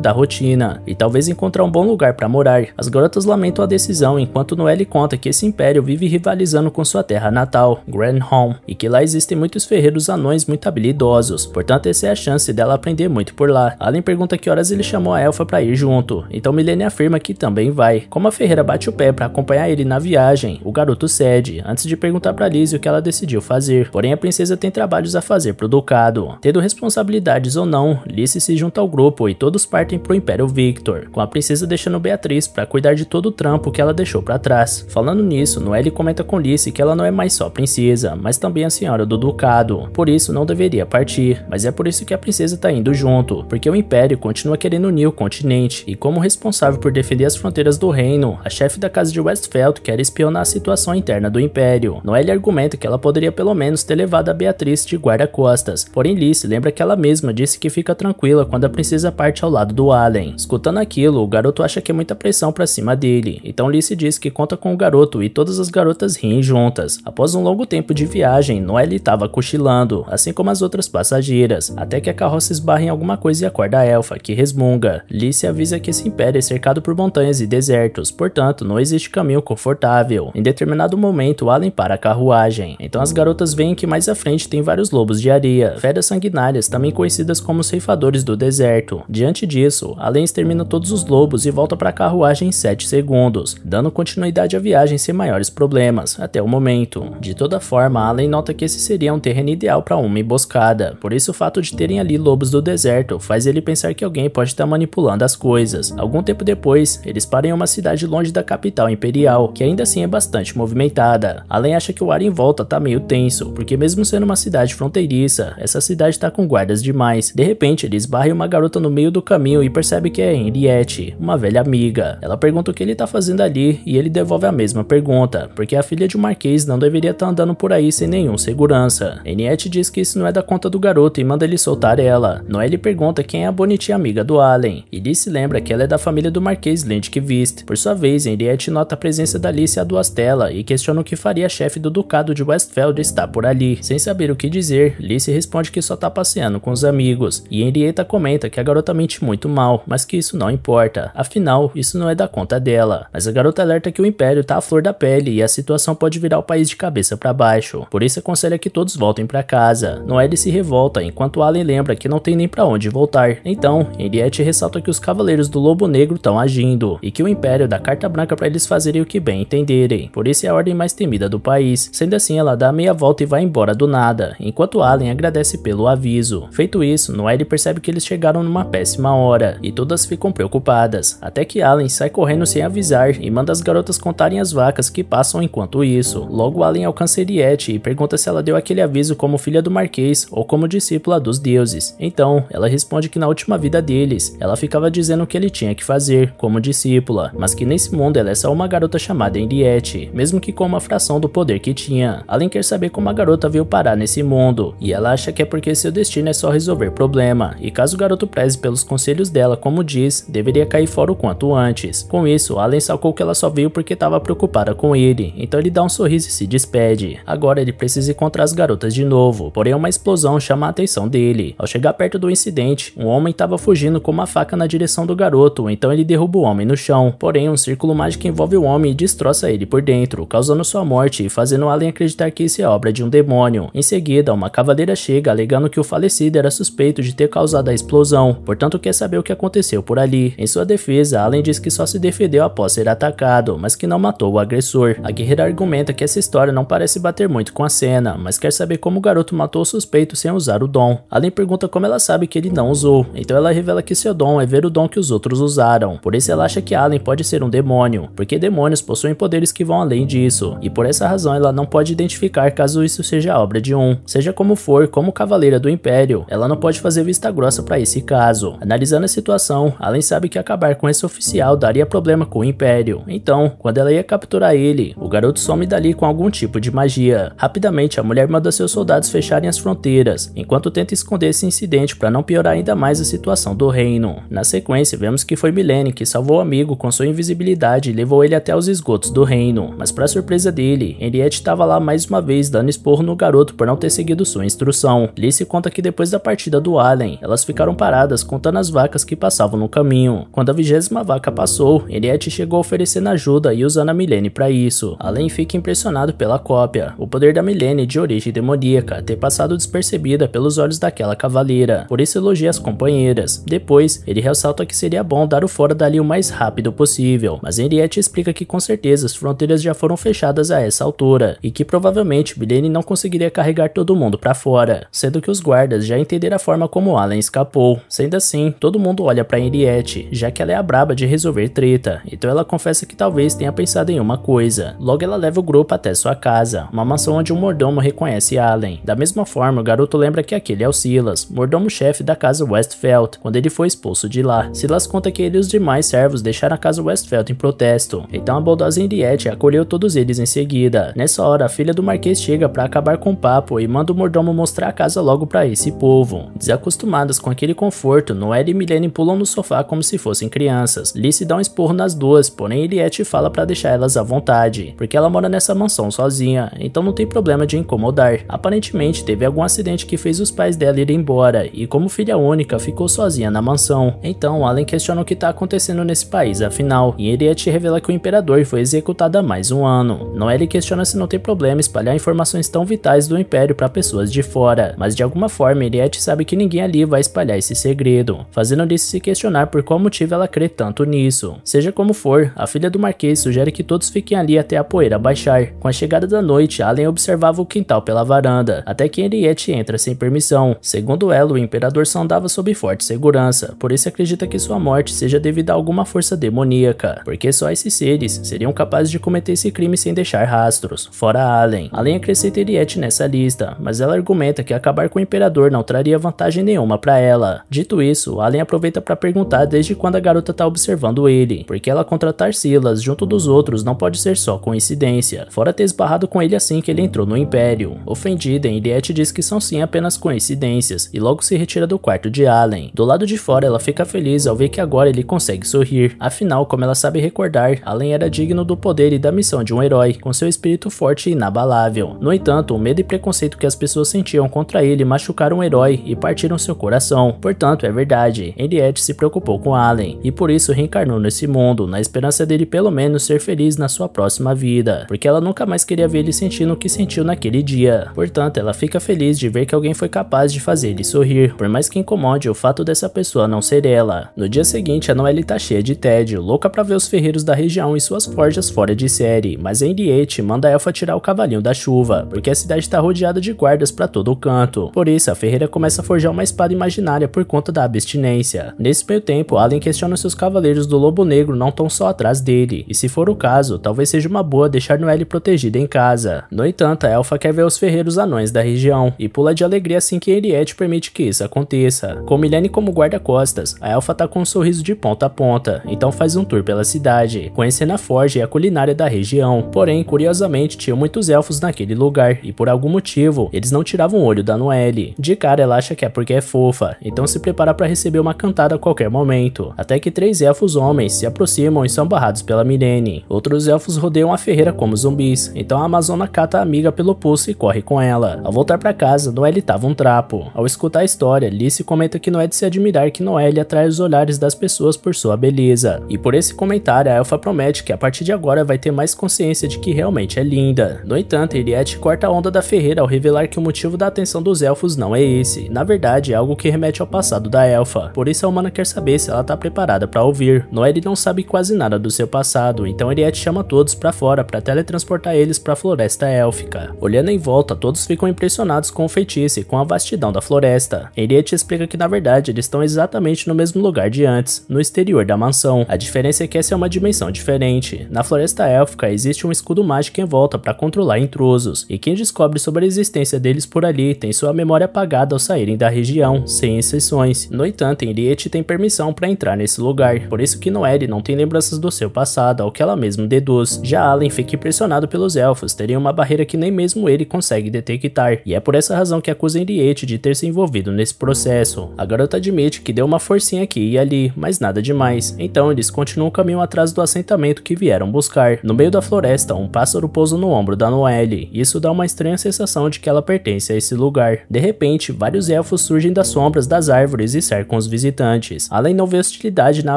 da rotina e talvez encontrar um bom lugar para morar. As garotas lamentam a decisão enquanto Noelle conta que esse império vive rivalizando com sua terra natal, Home, e que lá existem muitos ferreiros anões muito habilidosos, portanto essa é a chance dela aprender muito por lá. Allen pergunta que horas ele chamou a elfa para ir junto, então Milene afirma que também vai. Como a ferreira bate o pé para acompanhar ele na viagem, o garoto cede, antes de perguntar para Lizzie o que ela decidiu fazer. Porém a princesa tem trabalhos a fazer trazer para o ducado. Tendo responsabilidades ou não, Lice se junta ao grupo e todos partem para o Império Victor, com a princesa deixando Beatriz para cuidar de todo o trampo que ela deixou para trás. Falando nisso, Noelle comenta com Lice que ela não é mais só princesa, mas também a senhora do ducado, por isso não deveria partir, mas é por isso que a princesa está indo junto, porque o Império continua querendo unir o continente, e como responsável por defender as fronteiras do reino, a chefe da casa de Westfeld quer espionar a situação interna do Império. Noelle argumenta que ela poderia pelo menos ter levado a Beatriz de guarda costas, porém Liz lembra que ela mesma disse que fica tranquila quando a princesa parte ao lado do Allen. Escutando aquilo, o garoto acha que é muita pressão para cima dele, então Liz diz que conta com o garoto e todas as garotas riem juntas. Após um longo tempo de viagem, Noelle estava cochilando, assim como as outras passageiras, até que a carroça esbarra em alguma coisa e acorda a elfa, que resmunga. Liz avisa que esse império é cercado por montanhas e desertos, portanto, não existe caminho confortável. Em determinado momento, Allen para a carruagem, então as garotas veem que mais à frente tem vários lobos de areia, feras sanguinárias, também conhecidas como ceifadores do deserto. Diante disso, Allen extermina todos os lobos e volta para a carruagem em 7 segundos, dando continuidade à viagem sem maiores problemas, até o momento. De toda forma, Allen nota que esse seria um terreno ideal para uma emboscada, por isso o fato de terem ali lobos do deserto faz ele pensar que alguém pode estar tá manipulando as coisas. Algum tempo depois, eles param em uma cidade longe da capital imperial, que ainda assim é bastante movimentada. Allen acha que o ar em volta tá meio tenso, porque mesmo sendo uma cidade fronteiriça, preguiça. Essa cidade tá com guardas demais. De repente, ele esbarra em uma garota no meio do caminho e percebe que é Henriette, uma velha amiga. Ela pergunta o que ele tá fazendo ali e ele devolve a mesma pergunta, porque a filha de um marquês não deveria estar tá andando por aí sem nenhum segurança. Henriette diz que isso não é da conta do garoto e manda ele soltar ela. Noel pergunta quem é a bonitinha amiga do Allen. E Lee se lembra que ela é da família do marquês Lindqvist. Por sua vez, Henriette nota a presença da Alice a duas telas e questiona o que faria a chefe do ducado de Westfeld estar por ali. Sem saber o que dizer, Lizzie responde que só tá passeando com os amigos, e Henrietta comenta que a garota mente muito mal, mas que isso não importa, afinal, isso não é da conta dela. Mas a garota alerta que o Império tá à flor da pele e a situação pode virar o país de cabeça para baixo, por isso aconselha que todos voltem para casa. Noelle se revolta, enquanto Alan lembra que não tem nem para onde voltar. Então, Henriette ressalta que os Cavaleiros do Lobo Negro estão agindo, e que o Império dá carta branca para eles fazerem o que bem entenderem, por isso é a ordem mais temida do país. Sendo assim, ela dá meia volta e vai embora do nada, enquanto Alan Allen agradece pelo aviso. Feito isso, Noelle percebe que eles chegaram numa péssima hora, e todas ficam preocupadas, até que Allen sai correndo sem avisar e manda as garotas contarem as vacas que passam enquanto isso. Logo Allen alcança Eriette e pergunta se ela deu aquele aviso como filha do Marquês ou como discípula dos deuses. Então, ela responde que na última vida deles, ela ficava dizendo o que ele tinha que fazer, como discípula, mas que nesse mundo ela é só uma garota chamada Henriette, mesmo que com uma fração do poder que tinha. Allen quer saber como a garota veio parar nesse mundo, e ela acha que é porque seu destino é só resolver problema, e caso o garoto preze pelos conselhos dela, como diz, deveria cair fora o quanto antes. Com isso, Allen sacou que ela só veio porque estava preocupada com ele, então ele dá um sorriso e se despede. Agora ele precisa encontrar as garotas de novo, porém uma explosão chama a atenção dele. Ao chegar perto do incidente, um homem estava fugindo com uma faca na direção do garoto, então ele derruba o homem no chão. Porém, um círculo mágico envolve o homem e destroça ele por dentro, causando sua morte e fazendo Allen acreditar que isso é obra de um demônio. Em seguida, uma cavaleira chega alegando que o falecido era suspeito de ter causado a explosão, portanto quer saber o que aconteceu por ali. Em sua defesa, Allen diz que só se defendeu após ser atacado, mas que não matou o agressor. A guerreira argumenta que essa história não parece bater muito com a cena, mas quer saber como o garoto matou o suspeito sem usar o dom. Allen pergunta como ela sabe que ele não usou, então ela revela que seu dom é ver o dom que os outros usaram. Por isso ela acha que Allen pode ser um demônio, porque demônios possuem poderes que vão além disso, e por essa razão ela não pode identificar caso isso seja obra de um. Seja como como for, como cavaleira do Império, ela não pode fazer vista grossa para esse caso. Analisando a situação, Allen sabe que acabar com esse oficial daria problema com o Império. Então, quando ela ia capturar ele, o garoto some dali com algum tipo de magia. Rapidamente, a mulher manda seus soldados fecharem as fronteiras, enquanto tenta esconder esse incidente para não piorar ainda mais a situação do reino. Na sequência, vemos que foi Milene que salvou o amigo com sua invisibilidade e levou ele até os esgotos do reino. Mas para surpresa dele, Henriette estava lá mais uma vez dando esporro no garoto por não ter seguido sua sua instrução. Lice conta que depois da partida do Allen, elas ficaram paradas contando as vacas que passavam no caminho. Quando a vigésima vaca passou, Henriette chegou oferecendo ajuda e usando a Milene para isso. Allen fica impressionado pela cópia, o poder da Milene de origem demoníaca ter passado despercebida pelos olhos daquela cavaleira, por isso elogia as companheiras. Depois, ele ressalta que seria bom dar o fora dali o mais rápido possível, mas Henriette explica que com certeza as fronteiras já foram fechadas a essa altura, e que provavelmente Milene não conseguiria carregar todo mundo para fora, sendo que os guardas já entenderam a forma como Alan escapou. Sendo assim, todo mundo olha para Henriette, já que ela é a braba de resolver treta, então ela confessa que talvez tenha pensado em uma coisa. Logo ela leva o grupo até sua casa, uma mansão onde um mordomo reconhece Allen. Da mesma forma, o garoto lembra que aquele é o Silas, mordomo-chefe da casa Westfeld, quando ele foi expulso de lá. Silas conta que ele e os demais servos deixaram a casa Westfeld em protesto, então a baldosa Henriette acolheu todos eles em seguida. Nessa hora, a filha do Marquês chega para acabar com o papo e manda o mordomo como mostrar a casa logo para esse povo. Desacostumadas com aquele conforto, Noelle e Milene pulam no sofá como se fossem crianças. Lizzie dá um esporro nas duas, porém Eliette fala para deixar elas à vontade, porque ela mora nessa mansão sozinha, então não tem problema de incomodar. Aparentemente teve algum acidente que fez os pais dela ir embora, e como filha única ficou sozinha na mansão. Então Allen questiona o que está acontecendo nesse país afinal, e Eliette revela que o imperador foi executado há mais um ano. Noelle questiona se não tem problema espalhar informações tão vitais do império para pessoas de fora, mas de alguma forma Eliette sabe que ninguém ali vai espalhar esse segredo, fazendo Alice se questionar por qual motivo ela crê tanto nisso. Seja como for, a filha do Marquês sugere que todos fiquem ali até a poeira baixar. Com a chegada da noite, Allen observava o quintal pela varanda, até que Eliette entra sem permissão. Segundo ela, o imperador andava sob forte segurança, por isso acredita que sua morte seja devida a alguma força demoníaca, porque só esses seres seriam capazes de cometer esse crime sem deixar rastros, fora Allen. Allen acrescenta Eliette nessa lista, mas ela argumenta que acabar com o imperador não traria vantagem nenhuma para ela. Dito isso, Allen aproveita para perguntar desde quando a garota tá observando ele, porque ela contratar Silas junto dos outros não pode ser só coincidência, fora ter esbarrado com ele assim que ele entrou no Império. Ofendida, Henriette diz que são sim apenas coincidências e logo se retira do quarto de Allen. Do lado de fora, ela fica feliz ao ver que agora ele consegue sorrir. Afinal, como ela sabe recordar, Allen era digno do poder e da missão de um herói, com seu espírito forte e inabalável. No entanto, o medo e preconceito que as pessoas sentiam contra ele machucar um herói e partiram seu coração. Portanto, é verdade, Henriette se preocupou com Allen e por isso reencarnou nesse mundo, na esperança dele pelo menos ser feliz na sua próxima vida, porque ela nunca mais queria ver ele sentindo o que sentiu naquele dia. Portanto, ela fica feliz de ver que alguém foi capaz de fazer ele sorrir, por mais que incomode o fato dessa pessoa não ser ela. No dia seguinte, a Noelle tá cheia de tédio, louca para ver os ferreiros da região e suas forjas fora de série, mas Henriette manda a Elfa tirar o cavalinho da chuva, porque a cidade tá rodeada de guardas para todo o canto. Por isso, a Ferreira começa a forjar uma espada imaginária por conta da abstinência. Nesse meio tempo, Alan questiona se os cavaleiros do Lobo Negro não estão só atrás dele, e se for o caso, talvez seja uma boa deixar Noelle protegida em casa. No entanto, a Elfa quer ver os ferreiros anões da região, e pula de alegria assim que Henriette é permite que isso aconteça. Com Milene como guarda-costas, a Elfa tá com um sorriso de ponta a ponta, então faz um tour pela cidade, conhecendo a forja e a culinária da região. Porém, curiosamente, tinham muitos elfos naquele lugar, e por algum motivo, eles não tirava um olho da Noelle. De cara ela acha que é porque é fofa, então se prepara para receber uma cantada a qualquer momento, até que três elfos homens se aproximam e são barrados pela Mirene. Outros elfos rodeiam a ferreira como zumbis, então a Amazona cata a amiga pelo pulso e corre com ela. Ao voltar para casa, Noelle tava um trapo. Ao escutar a história, Lice comenta que não é de se admirar que Noelle atrai os olhares das pessoas por sua beleza. E por esse comentário, a elfa promete que a partir de agora vai ter mais consciência de que realmente é linda. No entanto, Eliette corta a onda da ferreira ao revelar que o motivo motivo da atenção dos elfos não é esse, na verdade é algo que remete ao passado da elfa, por isso a humana quer saber se ela está preparada para ouvir. Noelle não sabe quase nada do seu passado, então Eriette chama todos para fora para teletransportar eles para a floresta élfica. Olhando em volta, todos ficam impressionados com o feitiço e com a vastidão da floresta. Eriette explica que na verdade eles estão exatamente no mesmo lugar de antes, no exterior da mansão. A diferença é que essa é uma dimensão diferente. Na floresta élfica existe um escudo mágico em volta para controlar intrusos, e quem descobre sobre a existência deles vezes por ali têm sua memória apagada ao saírem da região, sem exceções. No entanto, Henriette tem permissão para entrar nesse lugar, por isso que Noelle não tem lembranças do seu passado, ao que ela mesma deduz. Já Allen fica impressionado pelos elfos terem uma barreira que nem mesmo ele consegue detectar, e é por essa razão que acusa Henriette de ter se envolvido nesse processo. A garota admite que deu uma forcinha aqui e ali, mas nada demais. Então eles continuam o caminho atrás do assentamento que vieram buscar. No meio da floresta, um pássaro pousa no ombro da Noelle, e isso dá uma estranha sensação de que ela pertence a esse lugar. De repente, vários elfos surgem das sombras das árvores e cercam os visitantes. Além não ver hostilidade na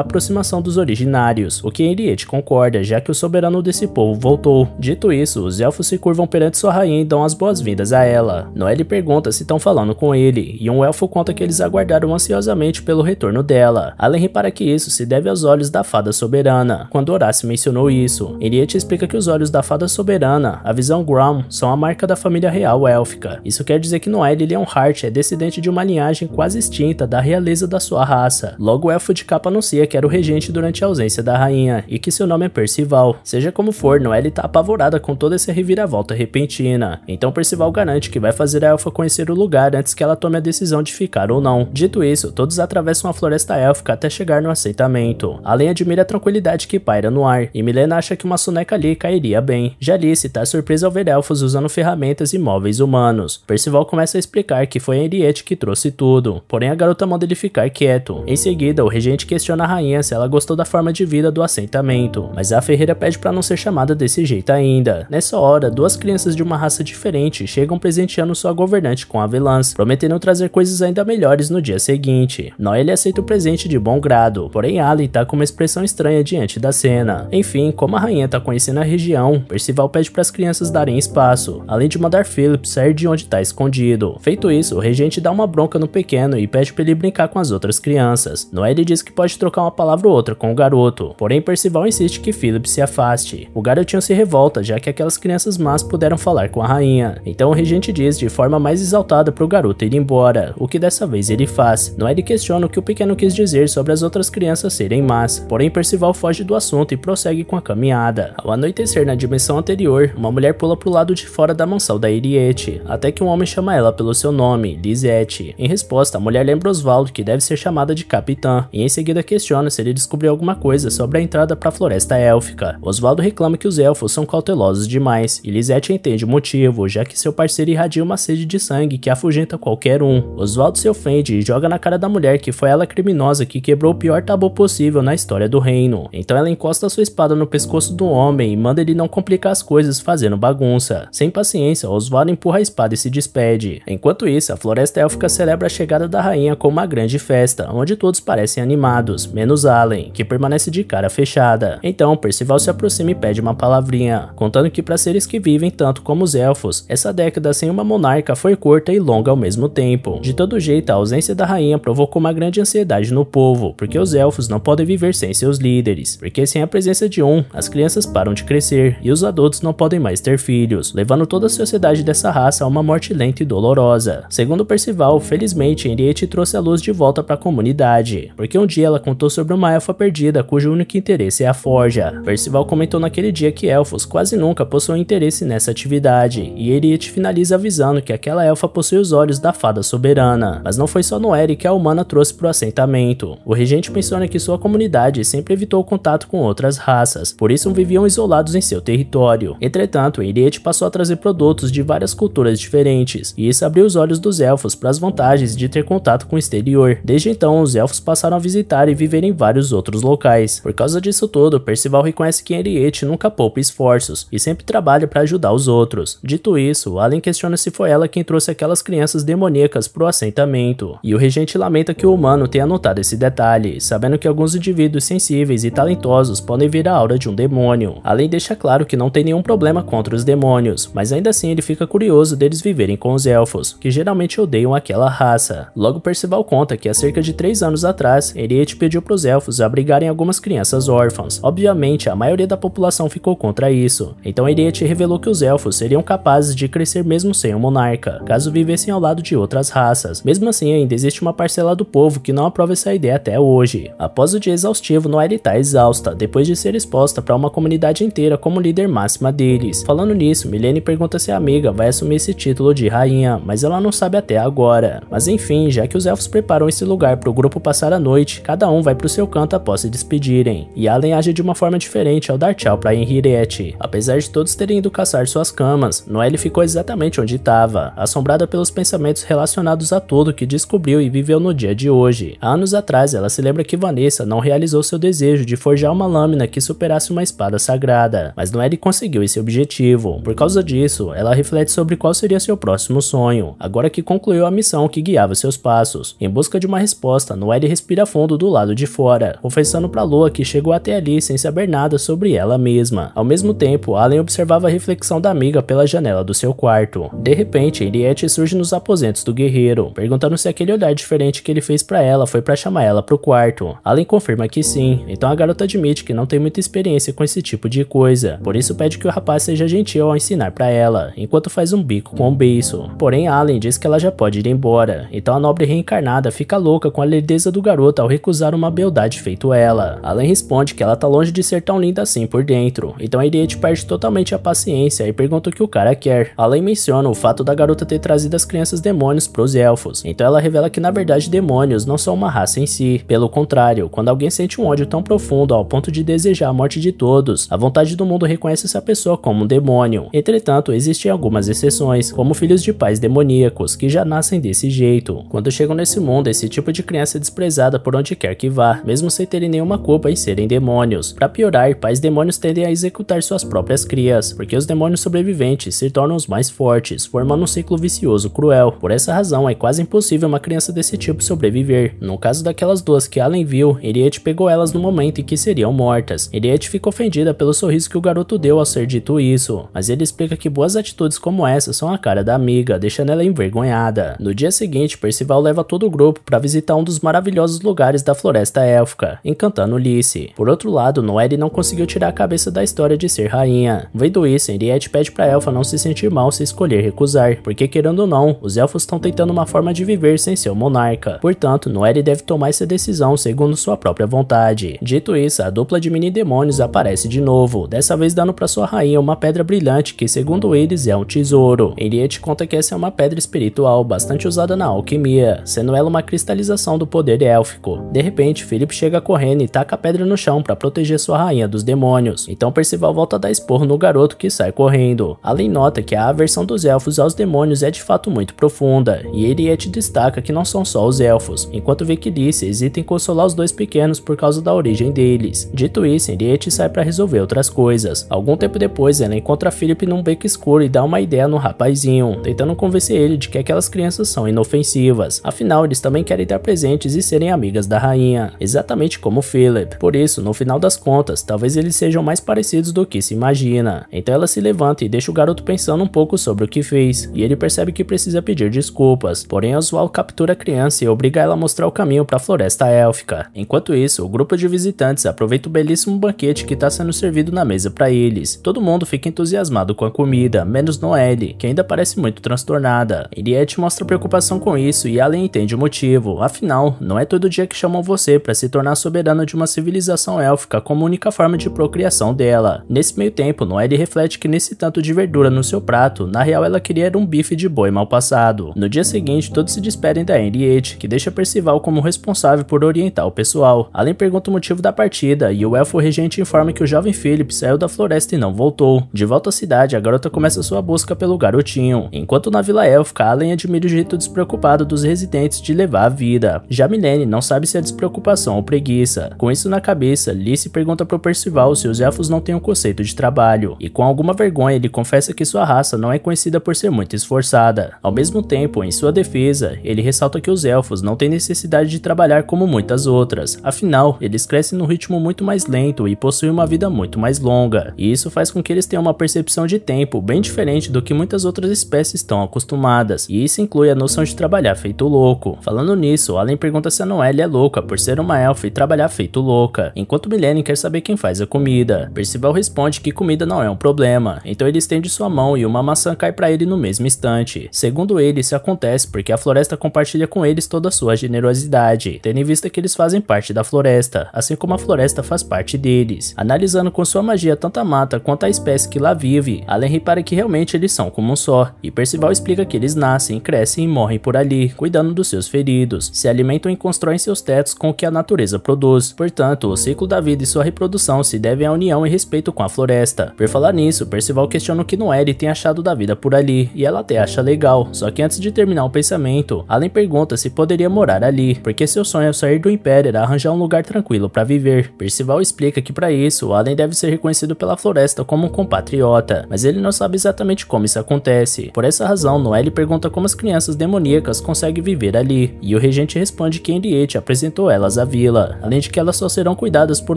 aproximação dos originários, o que Henriette concorda, já que o soberano desse povo voltou. Dito isso, os elfos se curvam perante sua rainha e dão as boas-vindas a ela. Noelle pergunta se estão falando com ele, e um elfo conta que eles aguardaram ansiosamente pelo retorno dela. Além repara que isso se deve aos olhos da fada soberana, quando Horace mencionou isso. Henriette explica que os olhos da fada soberana, a visão Grom, são a marca da família real élfica, isso quer dizer que Noelle Leonhardt é descendente de uma linhagem quase extinta da realeza da sua raça. Logo, o elfo de capa anuncia que era o regente durante a ausência da rainha, e que seu nome é Percival. Seja como for, Noelle está apavorada com toda essa reviravolta repentina. Então Percival garante que vai fazer a elfa conhecer o lugar antes que ela tome a decisão de ficar ou não. Dito isso, todos atravessam a floresta élfica até chegar no aceitamento. Além admira a tranquilidade que paira no ar, e Milena acha que uma soneca ali cairia bem. Já Alice está surpresa ao ver elfos usando ferramentas e móveis humanos. Percival começa a explicar que foi Henriette que trouxe tudo, porém a garota manda ele ficar quieto. Em seguida, o regente questiona a rainha se ela gostou da forma de vida do assentamento, mas a Ferreira pede para não ser chamada desse jeito ainda. Nessa hora, duas crianças de uma raça diferente chegam presenteando sua governante com avelãs, prometendo trazer coisas ainda melhores no dia seguinte. Noelle aceita o presente de bom grado, porém Ali tá com uma expressão estranha diante da cena. Enfim, como a rainha tá conhecendo a região, Percival pede para as crianças darem espaço, além de mandar Philip sair de onde está escondido. Feito isso, o regente dá uma bronca no pequeno e pede para ele brincar com as outras crianças. Noelle diz que pode trocar uma palavra ou outra com o garoto, porém Percival insiste que Philip se afaste. O garotinho se revolta, já que aquelas crianças más puderam falar com a rainha. Então o regente diz de forma mais exaltada para o garoto ir embora, o que dessa vez ele faz. Noelle questiona o que o pequeno quis dizer sobre as outras crianças serem más, porém Percival foge do assunto e prossegue com a caminhada. Ao anoitecer na dimensão anterior, uma mulher pula para o lado de fora da mansão da Iriete, até até que um homem chama ela pelo seu nome, Lisette. Em resposta, a mulher lembra Oswaldo que deve ser chamada de Capitã, e em seguida questiona se ele descobriu alguma coisa sobre a entrada para a floresta élfica. Oswaldo reclama que os elfos são cautelosos demais, e Lisette entende o motivo, já que seu parceiro irradia uma sede de sangue que afugenta qualquer um. Oswaldo se ofende e joga na cara da mulher que foi ela criminosa que quebrou o pior tabu possível na história do reino. Então ela encosta sua espada no pescoço do homem e manda ele não complicar as coisas fazendo bagunça. Sem paciência, Oswaldo empurra a espada se despede. Enquanto isso, a floresta élfica celebra a chegada da rainha com uma grande festa, onde todos parecem animados, menos Allen, que permanece de cara fechada. Então, Percival se aproxima e pede uma palavrinha, contando que para seres que vivem tanto como os elfos, essa década sem uma monarca foi curta e longa ao mesmo tempo. De todo jeito, a ausência da rainha provocou uma grande ansiedade no povo, porque os elfos não podem viver sem seus líderes, porque sem a presença de um, as crianças param de crescer e os adultos não podem mais ter filhos, levando toda a sociedade dessa raça a uma morte lenta e dolorosa. Segundo Percival, felizmente Henriette trouxe a luz de volta para a comunidade, porque um dia ela contou sobre uma elfa perdida cujo único interesse é a forja. Percival comentou naquele dia que elfos quase nunca possuem interesse nessa atividade, e Henriette finaliza avisando que aquela elfa possui os olhos da fada soberana. Mas não foi só no Eri que a humana trouxe para o assentamento. O regente menciona que sua comunidade sempre evitou o contato com outras raças, por isso viviam isolados em seu território. Entretanto, Henriette passou a trazer produtos de várias culturas diferentes diferentes, e isso abriu os olhos dos elfos para as vantagens de ter contato com o exterior. Desde então, os elfos passaram a visitar e viver em vários outros locais. Por causa disso tudo, Percival reconhece que Henriette nunca poupa esforços e sempre trabalha para ajudar os outros. Dito isso, Allen questiona se foi ela quem trouxe aquelas crianças demoníacas para o assentamento, e o regente lamenta que o humano tenha notado esse detalhe, sabendo que alguns indivíduos sensíveis e talentosos podem vir a aura de um demônio. Allen deixa claro que não tem nenhum problema contra os demônios, mas ainda assim ele fica curioso deles viverem com os elfos, que geralmente odeiam aquela raça. Logo Percival conta que há cerca de 3 anos atrás, Eriete pediu para os elfos abrigarem algumas crianças órfãs. Obviamente, a maioria da população ficou contra isso, então Eriete revelou que os elfos seriam capazes de crescer mesmo sem o um monarca, caso vivessem ao lado de outras raças. Mesmo assim, ainda existe uma parcela do povo que não aprova essa ideia até hoje. Após o dia exaustivo, Noel está exausta, depois de ser exposta para uma comunidade inteira como líder máxima deles. Falando nisso, Milene pergunta se a amiga vai assumir esse título título de rainha, mas ela não sabe até agora. Mas enfim, já que os elfos preparam esse lugar para o grupo passar a noite, cada um vai para o seu canto após se despedirem. E Allen age de uma forma diferente ao dar tchau para Henriette. Apesar de todos terem ido caçar suas camas, Noelle ficou exatamente onde estava, assombrada pelos pensamentos relacionados a tudo que descobriu e viveu no dia de hoje. Há anos atrás, ela se lembra que Vanessa não realizou seu desejo de forjar uma lâmina que superasse uma espada sagrada, mas Noelle conseguiu esse objetivo. Por causa disso, ela reflete sobre qual seria seu próximo sonho, agora que concluiu a missão que guiava seus passos. Em busca de uma resposta, Noelle respira fundo do lado de fora, confessando para Lua que chegou até ali sem saber nada sobre ela mesma. Ao mesmo tempo, Allen observava a reflexão da amiga pela janela do seu quarto. De repente, Henriette surge nos aposentos do guerreiro, perguntando se aquele olhar diferente que ele fez para ela foi para chamar ela para o quarto. Allen confirma que sim, então a garota admite que não tem muita experiência com esse tipo de coisa, por isso pede que o rapaz seja gentil ao ensinar para ela, enquanto faz um bico com o beiço. Porém, Allen diz que ela já pode ir embora, então a nobre reencarnada fica louca com a lerdeza do garoto ao recusar uma beldade feito ela. Allen responde que ela tá longe de ser tão linda assim por dentro, então a Henriette perde totalmente a paciência e pergunta o que o cara quer. Allen menciona o fato da garota ter trazido as crianças demônios para os elfos, então ela revela que na verdade demônios não são uma raça em si. Pelo contrário, quando alguém sente um ódio tão profundo ao ponto de desejar a morte de todos, a vontade do mundo reconhece essa pessoa como um demônio. Entretanto, existem algumas exceções, como como filhos de pais demoníacos, que já nascem desse jeito. Quando chegam nesse mundo, esse tipo de criança é desprezada por onde quer que vá, mesmo sem terem nenhuma culpa em serem demônios. Para piorar, pais demônios tendem a executar suas próprias crias, porque os demônios sobreviventes se tornam os mais fortes, formando um ciclo vicioso cruel. Por essa razão, é quase impossível uma criança desse tipo sobreviver. No caso daquelas duas que Allen viu, Henriette pegou elas no momento em que seriam mortas. Henriette fica ofendida pelo sorriso que o garoto deu ao ser dito isso, mas ele explica que boas atitudes como essa são a cara da amiga, deixando ela envergonhada. No dia seguinte, Percival leva todo o grupo para visitar um dos maravilhosos lugares da floresta élfica, encantando Ulisse. Por outro lado, Noelle não conseguiu tirar a cabeça da história de ser rainha. Vendo isso, Henriette pede para Elfa não se sentir mal se escolher recusar, porque querendo ou não, os elfos estão tentando uma forma de viver sem seu monarca. Portanto, Noelle deve tomar essa decisão segundo sua própria vontade. Dito isso, a dupla de mini-demônios aparece de novo, dessa vez dando para sua rainha uma pedra brilhante que, segundo eles, é um tesouro. Henriette Goethe conta que essa é uma pedra espiritual bastante usada na alquimia, sendo ela uma cristalização do poder élfico. De repente, Philip chega correndo e taca a pedra no chão para proteger sua rainha dos demônios, então Percival volta a dar esporro no garoto que sai correndo. Além nota que a aversão dos elfos aos demônios é de fato muito profunda, e Eliette destaca que não são só os elfos, enquanto vê que Lysse hesita em consolar os dois pequenos por causa da origem deles. Dito isso, Eliette sai para resolver outras coisas. Algum tempo depois, ela encontra Philip num beco escuro e dá uma ideia no rapazinho tentando convencer ele de que aquelas crianças são inofensivas. Afinal, eles também querem estar presentes e serem amigas da rainha, exatamente como Philip. Por isso, no final das contas, talvez eles sejam mais parecidos do que se imagina. Então ela se levanta e deixa o garoto pensando um pouco sobre o que fez, e ele percebe que precisa pedir desculpas. Porém, Oswald captura a criança e obriga ela a mostrar o caminho para a floresta élfica. Enquanto isso, o grupo de visitantes aproveita o belíssimo banquete que está sendo servido na mesa para eles. Todo mundo fica entusiasmado com a comida, menos Noelle, que ainda parece parece muito transtornada. Henriette é, mostra preocupação com isso e Alien entende o motivo, afinal, não é todo dia que chamam você para se tornar soberano de uma civilização élfica como única forma de procriação dela. Nesse meio tempo, Noelle reflete que nesse tanto de verdura no seu prato, na real ela queria um bife de boi mal passado. No dia seguinte, todos se despedem da Henriette, que deixa Percival como responsável por orientar o pessoal. Alien pergunta o motivo da partida e o elfo regente informa que o jovem Philip saiu da floresta e não voltou. De volta à cidade, a garota começa sua busca pelo garotinho sozinho, enquanto na Vila Elfica, Allen admira o jeito despreocupado dos residentes de levar a vida. Já Milene não sabe se é despreocupação ou preguiça. Com isso na cabeça, Lice pergunta pro Percival se os elfos não têm um conceito de trabalho, e com alguma vergonha ele confessa que sua raça não é conhecida por ser muito esforçada. Ao mesmo tempo, em sua defesa, ele ressalta que os elfos não têm necessidade de trabalhar como muitas outras, afinal, eles crescem num ritmo muito mais lento e possuem uma vida muito mais longa, e isso faz com que eles tenham uma percepção de tempo bem diferente do que muitas outras espécies estão acostumadas, e isso inclui a noção de trabalhar feito louco. Falando nisso, Alan pergunta se a Noelle é louca por ser uma elfa e trabalhar feito louca, enquanto Milene quer saber quem faz a comida. Percival responde que comida não é um problema, então ele estende sua mão e uma maçã cai para ele no mesmo instante. Segundo ele, isso acontece porque a floresta compartilha com eles toda a sua generosidade, tendo em vista que eles fazem parte da floresta, assim como a floresta faz parte deles. Analisando com sua magia tanto a mata quanto a espécie que lá vive, Alan repara que realmente eles são como um só, e Percival explica que eles nascem, crescem e morrem por ali, cuidando dos seus feridos, se alimentam e constroem seus tetos com o que a natureza produz. Portanto, o ciclo da vida e sua reprodução se devem à união e respeito com a floresta. Por falar nisso, Percival questiona o que Noelle tem achado da vida por ali, e ela até acha legal, só que antes de terminar o pensamento, Allen pergunta se poderia morar ali, porque seu sonho ao é sair do Império era arranjar um lugar tranquilo para viver. Percival explica que para isso, Allen deve ser reconhecido pela floresta como um compatriota, mas ele não sabe exatamente como isso acontece, por essa razão, Noelle pergunta como as crianças demoníacas conseguem viver ali, e o regente responde que Henriette apresentou elas à vila, além de que elas só serão cuidadas por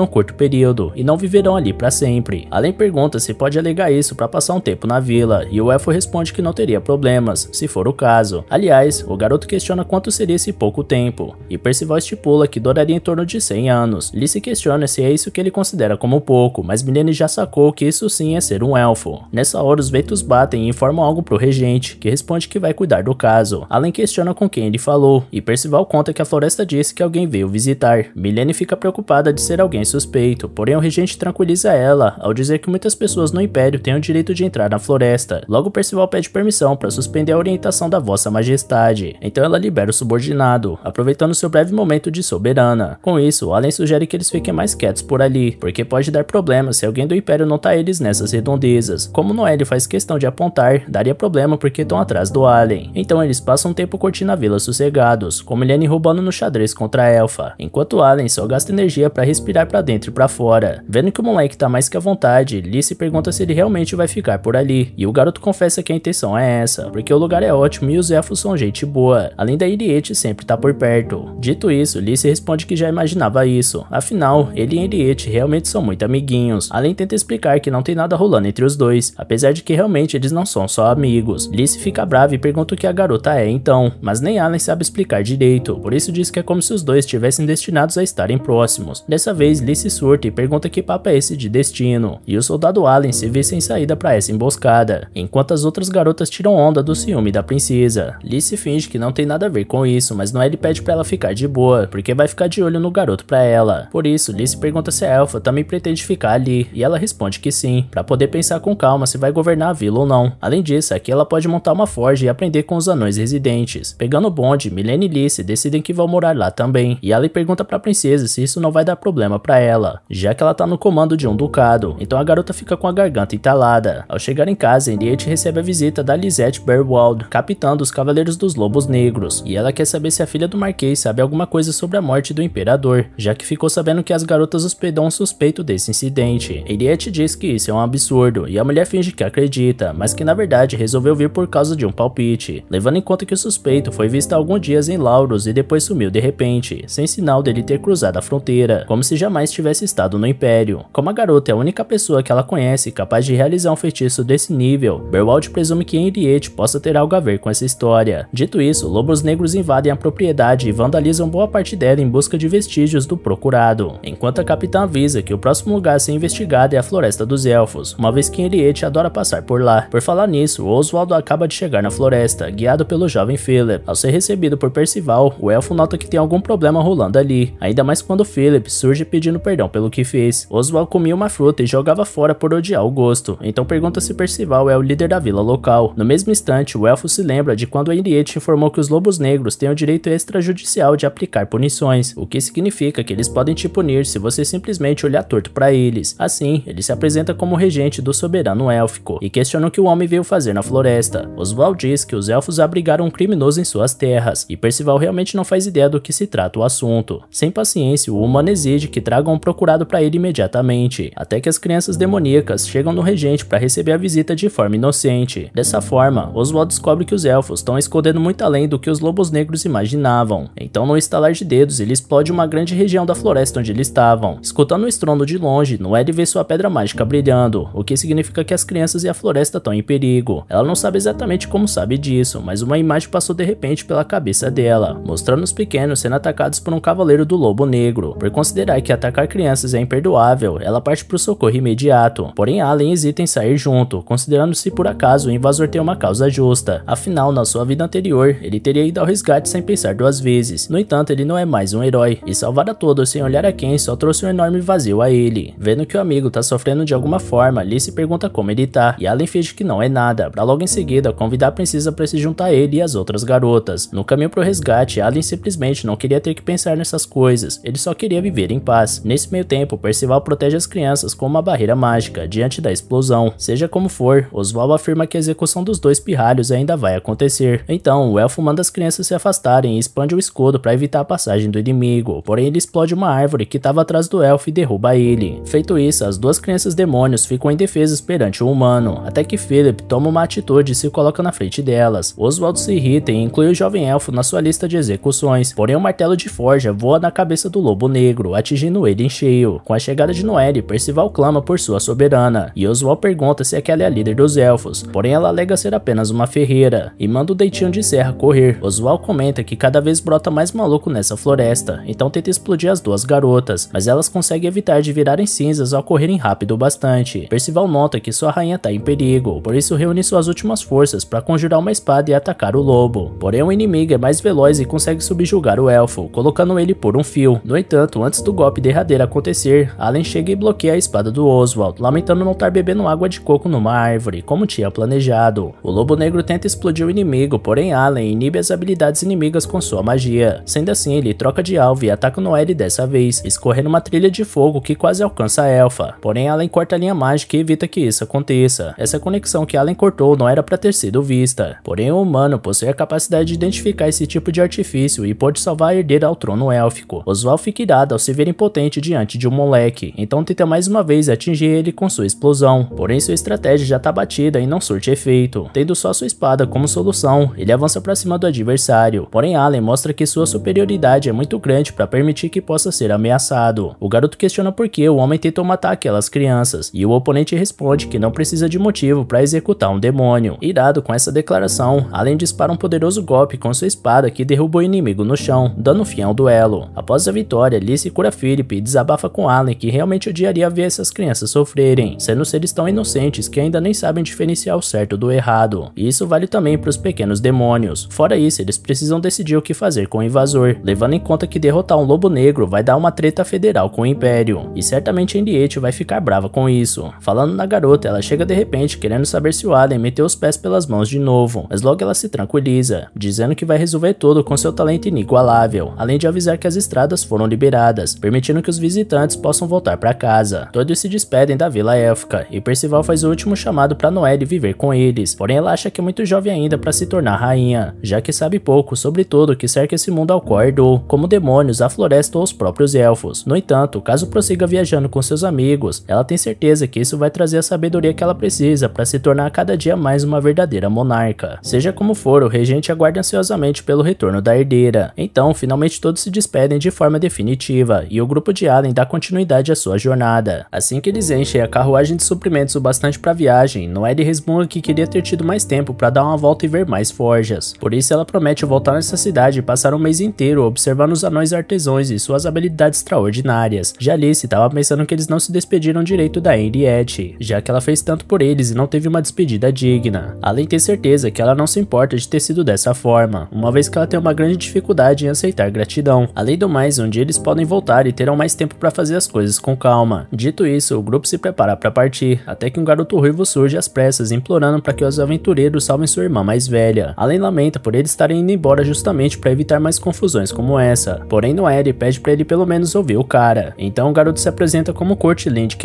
um curto período, e não viverão ali para sempre. Além pergunta se pode alegar isso para passar um tempo na vila, e o elfo responde que não teria problemas, se for o caso. Aliás, o garoto questiona quanto seria esse pouco tempo, e Percival estipula que duraria em torno de 100 anos. Lhe se questiona se é isso que ele considera como pouco, mas Milene já sacou que isso sim é ser um elfo. Nessa hora, os ventos batem e informam algo logo pro regente, que responde que vai cuidar do caso. Allen questiona com quem ele falou, e Percival conta que a floresta disse que alguém veio visitar. Milene fica preocupada de ser alguém suspeito, porém o regente tranquiliza ela ao dizer que muitas pessoas no Império têm o direito de entrar na floresta. Logo Percival pede permissão para suspender a orientação da Vossa Majestade. Então ela libera o subordinado, aproveitando seu breve momento de soberana. Com isso, Allen sugere que eles fiquem mais quietos por ali, porque pode dar problemas se alguém do Império notar eles nessas redondezas. Como Noelle faz questão de apontar, daria daria problema porque estão atrás do Alien. Então eles passam um tempo curtindo a vila sossegados, com Milene roubando no xadrez contra a Elfa, enquanto o Alien só gasta energia para respirar para dentro e para fora. Vendo que o moleque tá mais que à vontade, Lee se pergunta se ele realmente vai ficar por ali, e o garoto confessa que a intenção é essa, porque o lugar é ótimo e os elfos são gente boa, além da Iriete sempre tá por perto. Dito isso, Lee se responde que já imaginava isso, afinal, ele e Iriete realmente são muito amiguinhos. Além tenta explicar que não tem nada rolando entre os dois, apesar de que realmente eles não são só amigos amigos. Liz fica brava e pergunta o que a garota é então, mas nem Alan sabe explicar direito, por isso diz que é como se os dois estivessem destinados a estarem próximos. Dessa vez, Liz surta e pergunta que papo é esse de destino, e o soldado Allen se vê sem saída para essa emboscada, enquanto as outras garotas tiram onda do ciúme da princesa. Liz finge que não tem nada a ver com isso, mas Noelle pede para ela ficar de boa, porque vai ficar de olho no garoto para ela. Por isso, Liz pergunta se a elfa também pretende ficar ali, e ela responde que sim, para poder pensar com calma se vai governar a vila ou não. Além disso, criança que ela pode montar uma forja e aprender com os anões residentes. Pegando o bonde, Milene e Lice decidem que vão morar lá também, e ela pergunta pra princesa se isso não vai dar problema pra ela, já que ela tá no comando de um ducado, então a garota fica com a garganta entalada. Ao chegar em casa, Henriette recebe a visita da Lisette Berwald, capitã dos Cavaleiros dos Lobos Negros, e ela quer saber se a filha do Marquês sabe alguma coisa sobre a morte do Imperador, já que ficou sabendo que as garotas hospedam um suspeito desse incidente. Henriette diz que isso é um absurdo, e a mulher finge que acredita, mas que na verdade resolveu vir por causa de um palpite, levando em conta que o suspeito foi visto alguns dias em Lauros e depois sumiu de repente, sem sinal dele ter cruzado a fronteira, como se jamais tivesse estado no Império. Como a garota é a única pessoa que ela conhece capaz de realizar um feitiço desse nível, Berwald presume que Henriette possa ter algo a ver com essa história. Dito isso, lobos negros invadem a propriedade e vandalizam boa parte dela em busca de vestígios do procurado, enquanto a capitã avisa que o próximo lugar a ser investigado é a Floresta dos Elfos, uma vez que Henriette adora passar por lá. Por falar nisso, Oswaldo acaba de chegar na floresta, guiado pelo jovem Philip. Ao ser recebido por Percival, o elfo nota que tem algum problema rolando ali, ainda mais quando Philip surge pedindo perdão pelo que fez. Oswald comia uma fruta e jogava fora por odiar o gosto, então pergunta se Percival é o líder da vila local. No mesmo instante, o elfo se lembra de quando Henriette informou que os lobos negros têm o direito extrajudicial de aplicar punições, o que significa que eles podem te punir se você simplesmente olhar torto para eles. Assim, ele se apresenta como regente do soberano élfico e questiona o que o homem veio fazer na na floresta. Oswald diz que os elfos abrigaram um criminoso em suas terras, e Percival realmente não faz ideia do que se trata o assunto. Sem paciência, o humano exige que tragam um procurado para ele imediatamente, até que as crianças demoníacas chegam no regente para receber a visita de forma inocente. Dessa forma, Oswald descobre que os elfos estão escondendo muito além do que os lobos negros imaginavam. Então, no estalar de dedos, ele explode uma grande região da floresta onde eles estavam. Escutando o estrondo de longe, Noelle vê sua pedra mágica brilhando, o que significa que as crianças e a floresta estão em perigo. Ela não sabe exatamente como sabe disso, mas uma imagem passou de repente pela cabeça dela, mostrando os pequenos sendo atacados por um cavaleiro do lobo negro. Por considerar que atacar crianças é imperdoável, ela parte para o socorro imediato. Porém, Allen hesita em sair junto, considerando se por acaso o invasor tem uma causa justa. Afinal, na sua vida anterior, ele teria ido ao resgate sem pensar duas vezes. No entanto, ele não é mais um herói, e salvar a todos sem olhar a quem só trouxe um enorme vazio a ele. Vendo que o amigo tá sofrendo de alguma forma, Lee se pergunta como ele tá, e Allen finge que não é nada, para logo em seguida convidar a princesa para se juntar a ele e as outras garotas. No caminho para o resgate, Alan simplesmente não queria ter que pensar nessas coisas, ele só queria viver em paz. Nesse meio tempo, Percival protege as crianças com uma barreira mágica diante da explosão. Seja como for, Oswald afirma que a execução dos dois pirralhos ainda vai acontecer. Então, o elfo manda as crianças se afastarem e expande o escudo para evitar a passagem do inimigo, porém ele explode uma árvore que estava atrás do elfo e derruba ele. Feito isso, as duas crianças demônios ficam indefesas perante o humano, até que Philip toma uma atitude e se coloca na frente delas. Oswald se irrita e inclui o jovem elfo na sua lista de execuções, porém o um martelo de forja voa na cabeça do lobo negro, atingindo ele em cheio. Com a chegada de Noelle, Percival clama por sua soberana, e Oswald pergunta se aquela é a líder dos elfos, porém ela alega ser apenas uma ferreira, e manda o deitinho de serra correr. Oswald comenta que cada vez brota mais maluco nessa floresta, então tenta explodir as duas garotas, mas elas conseguem evitar de virarem cinzas ao correrem rápido bastante. Percival nota que sua rainha está em perigo, por isso reúne suas últimas forças para conjurar uma espada e atacar o lobo. Porém, o inimigo é mais veloz e consegue subjugar o elfo, colocando ele por um fio. No entanto, antes do golpe derradeiro acontecer, Allen chega e bloqueia a espada do Oswald, lamentando não estar bebendo água de coco numa árvore, como tinha planejado. O lobo negro tenta explodir o inimigo, porém Allen inibe as habilidades inimigas com sua magia. Sendo assim, ele troca de alvo e ataca o Noelle dessa vez, escorrendo uma trilha de fogo que quase alcança a elfa. Porém, Allen corta a linha mágica e evita que isso aconteça. Essa conexão que Allen cortou não era para ter sido vista. Porém, o humano possui a capacidade de identificar esse tipo de artifício e pode salvar a herdeira ao trono élfico. Oswald fica irado ao se ver impotente diante de um moleque, então tenta mais uma vez atingir ele com sua explosão. Porém, sua estratégia já está batida e não surte efeito. Tendo só sua espada como solução, ele avança para cima do adversário. Porém, Allen mostra que sua superioridade é muito grande para permitir que possa ser ameaçado. O garoto questiona por que o homem tentou matar aquelas crianças, e o oponente responde que não precisa de motivo para executar um demônio demônio. Irado com essa declaração, Allen dispara um poderoso golpe com sua espada que derruba o inimigo no chão, dando fim ao duelo. Após a vitória, Alice cura Philip e desabafa com Allen que realmente odiaria ver essas crianças sofrerem, sendo seres tão inocentes que ainda nem sabem diferenciar o certo do errado. E isso vale também para os pequenos demônios. Fora isso, eles precisam decidir o que fazer com o invasor, levando em conta que derrotar um lobo negro vai dar uma treta federal com o Império, e certamente Henriette vai ficar brava com isso. Falando na garota, ela chega de repente querendo saber se o Allen meteu os pés pelas mãos de novo, mas logo ela se tranquiliza, dizendo que vai resolver tudo com seu talento inigualável, além de avisar que as estradas foram liberadas, permitindo que os visitantes possam voltar para casa. Todos se despedem da Vila Élfica, e Percival faz o último chamado para Noelle viver com eles, porém ela acha que é muito jovem ainda para se tornar rainha, já que sabe pouco sobre tudo que cerca esse mundo ao qual como demônios, a floresta ou os próprios elfos. No entanto, caso prossiga viajando com seus amigos, ela tem certeza que isso vai trazer a sabedoria que ela precisa para se tornar cada dia mais uma verdadeira monarca. Seja como for, o regente aguarda ansiosamente pelo retorno da herdeira. Então, finalmente todos se despedem de forma definitiva, e o grupo de Allen dá continuidade à sua jornada. Assim que eles enchem a carruagem de suprimentos o bastante para a viagem, Noelle resmunga que queria ter tido mais tempo para dar uma volta e ver mais forjas. Por isso, ela promete voltar nessa cidade e passar um mês inteiro observando os anões artesões e suas habilidades extraordinárias. Já Alice estava pensando que eles não se despediram direito da Henriette, já que ela fez tanto por eles e não teve uma despedida digna, além de ter certeza que ela não se importa de ter sido dessa forma, uma vez que ela tem uma grande dificuldade em aceitar gratidão. Além do mais, um dia eles podem voltar e terão mais tempo para fazer as coisas com calma. Dito isso, o grupo se prepara para partir, até que um garoto ruivo surge às pressas, implorando para que os aventureiros salvem sua irmã mais velha. Além lamenta por eles estarem indo embora justamente para evitar mais confusões como essa. Porém, Noelle pede para ele pelo menos ouvir o cara. Então o garoto se apresenta como Kurt Lind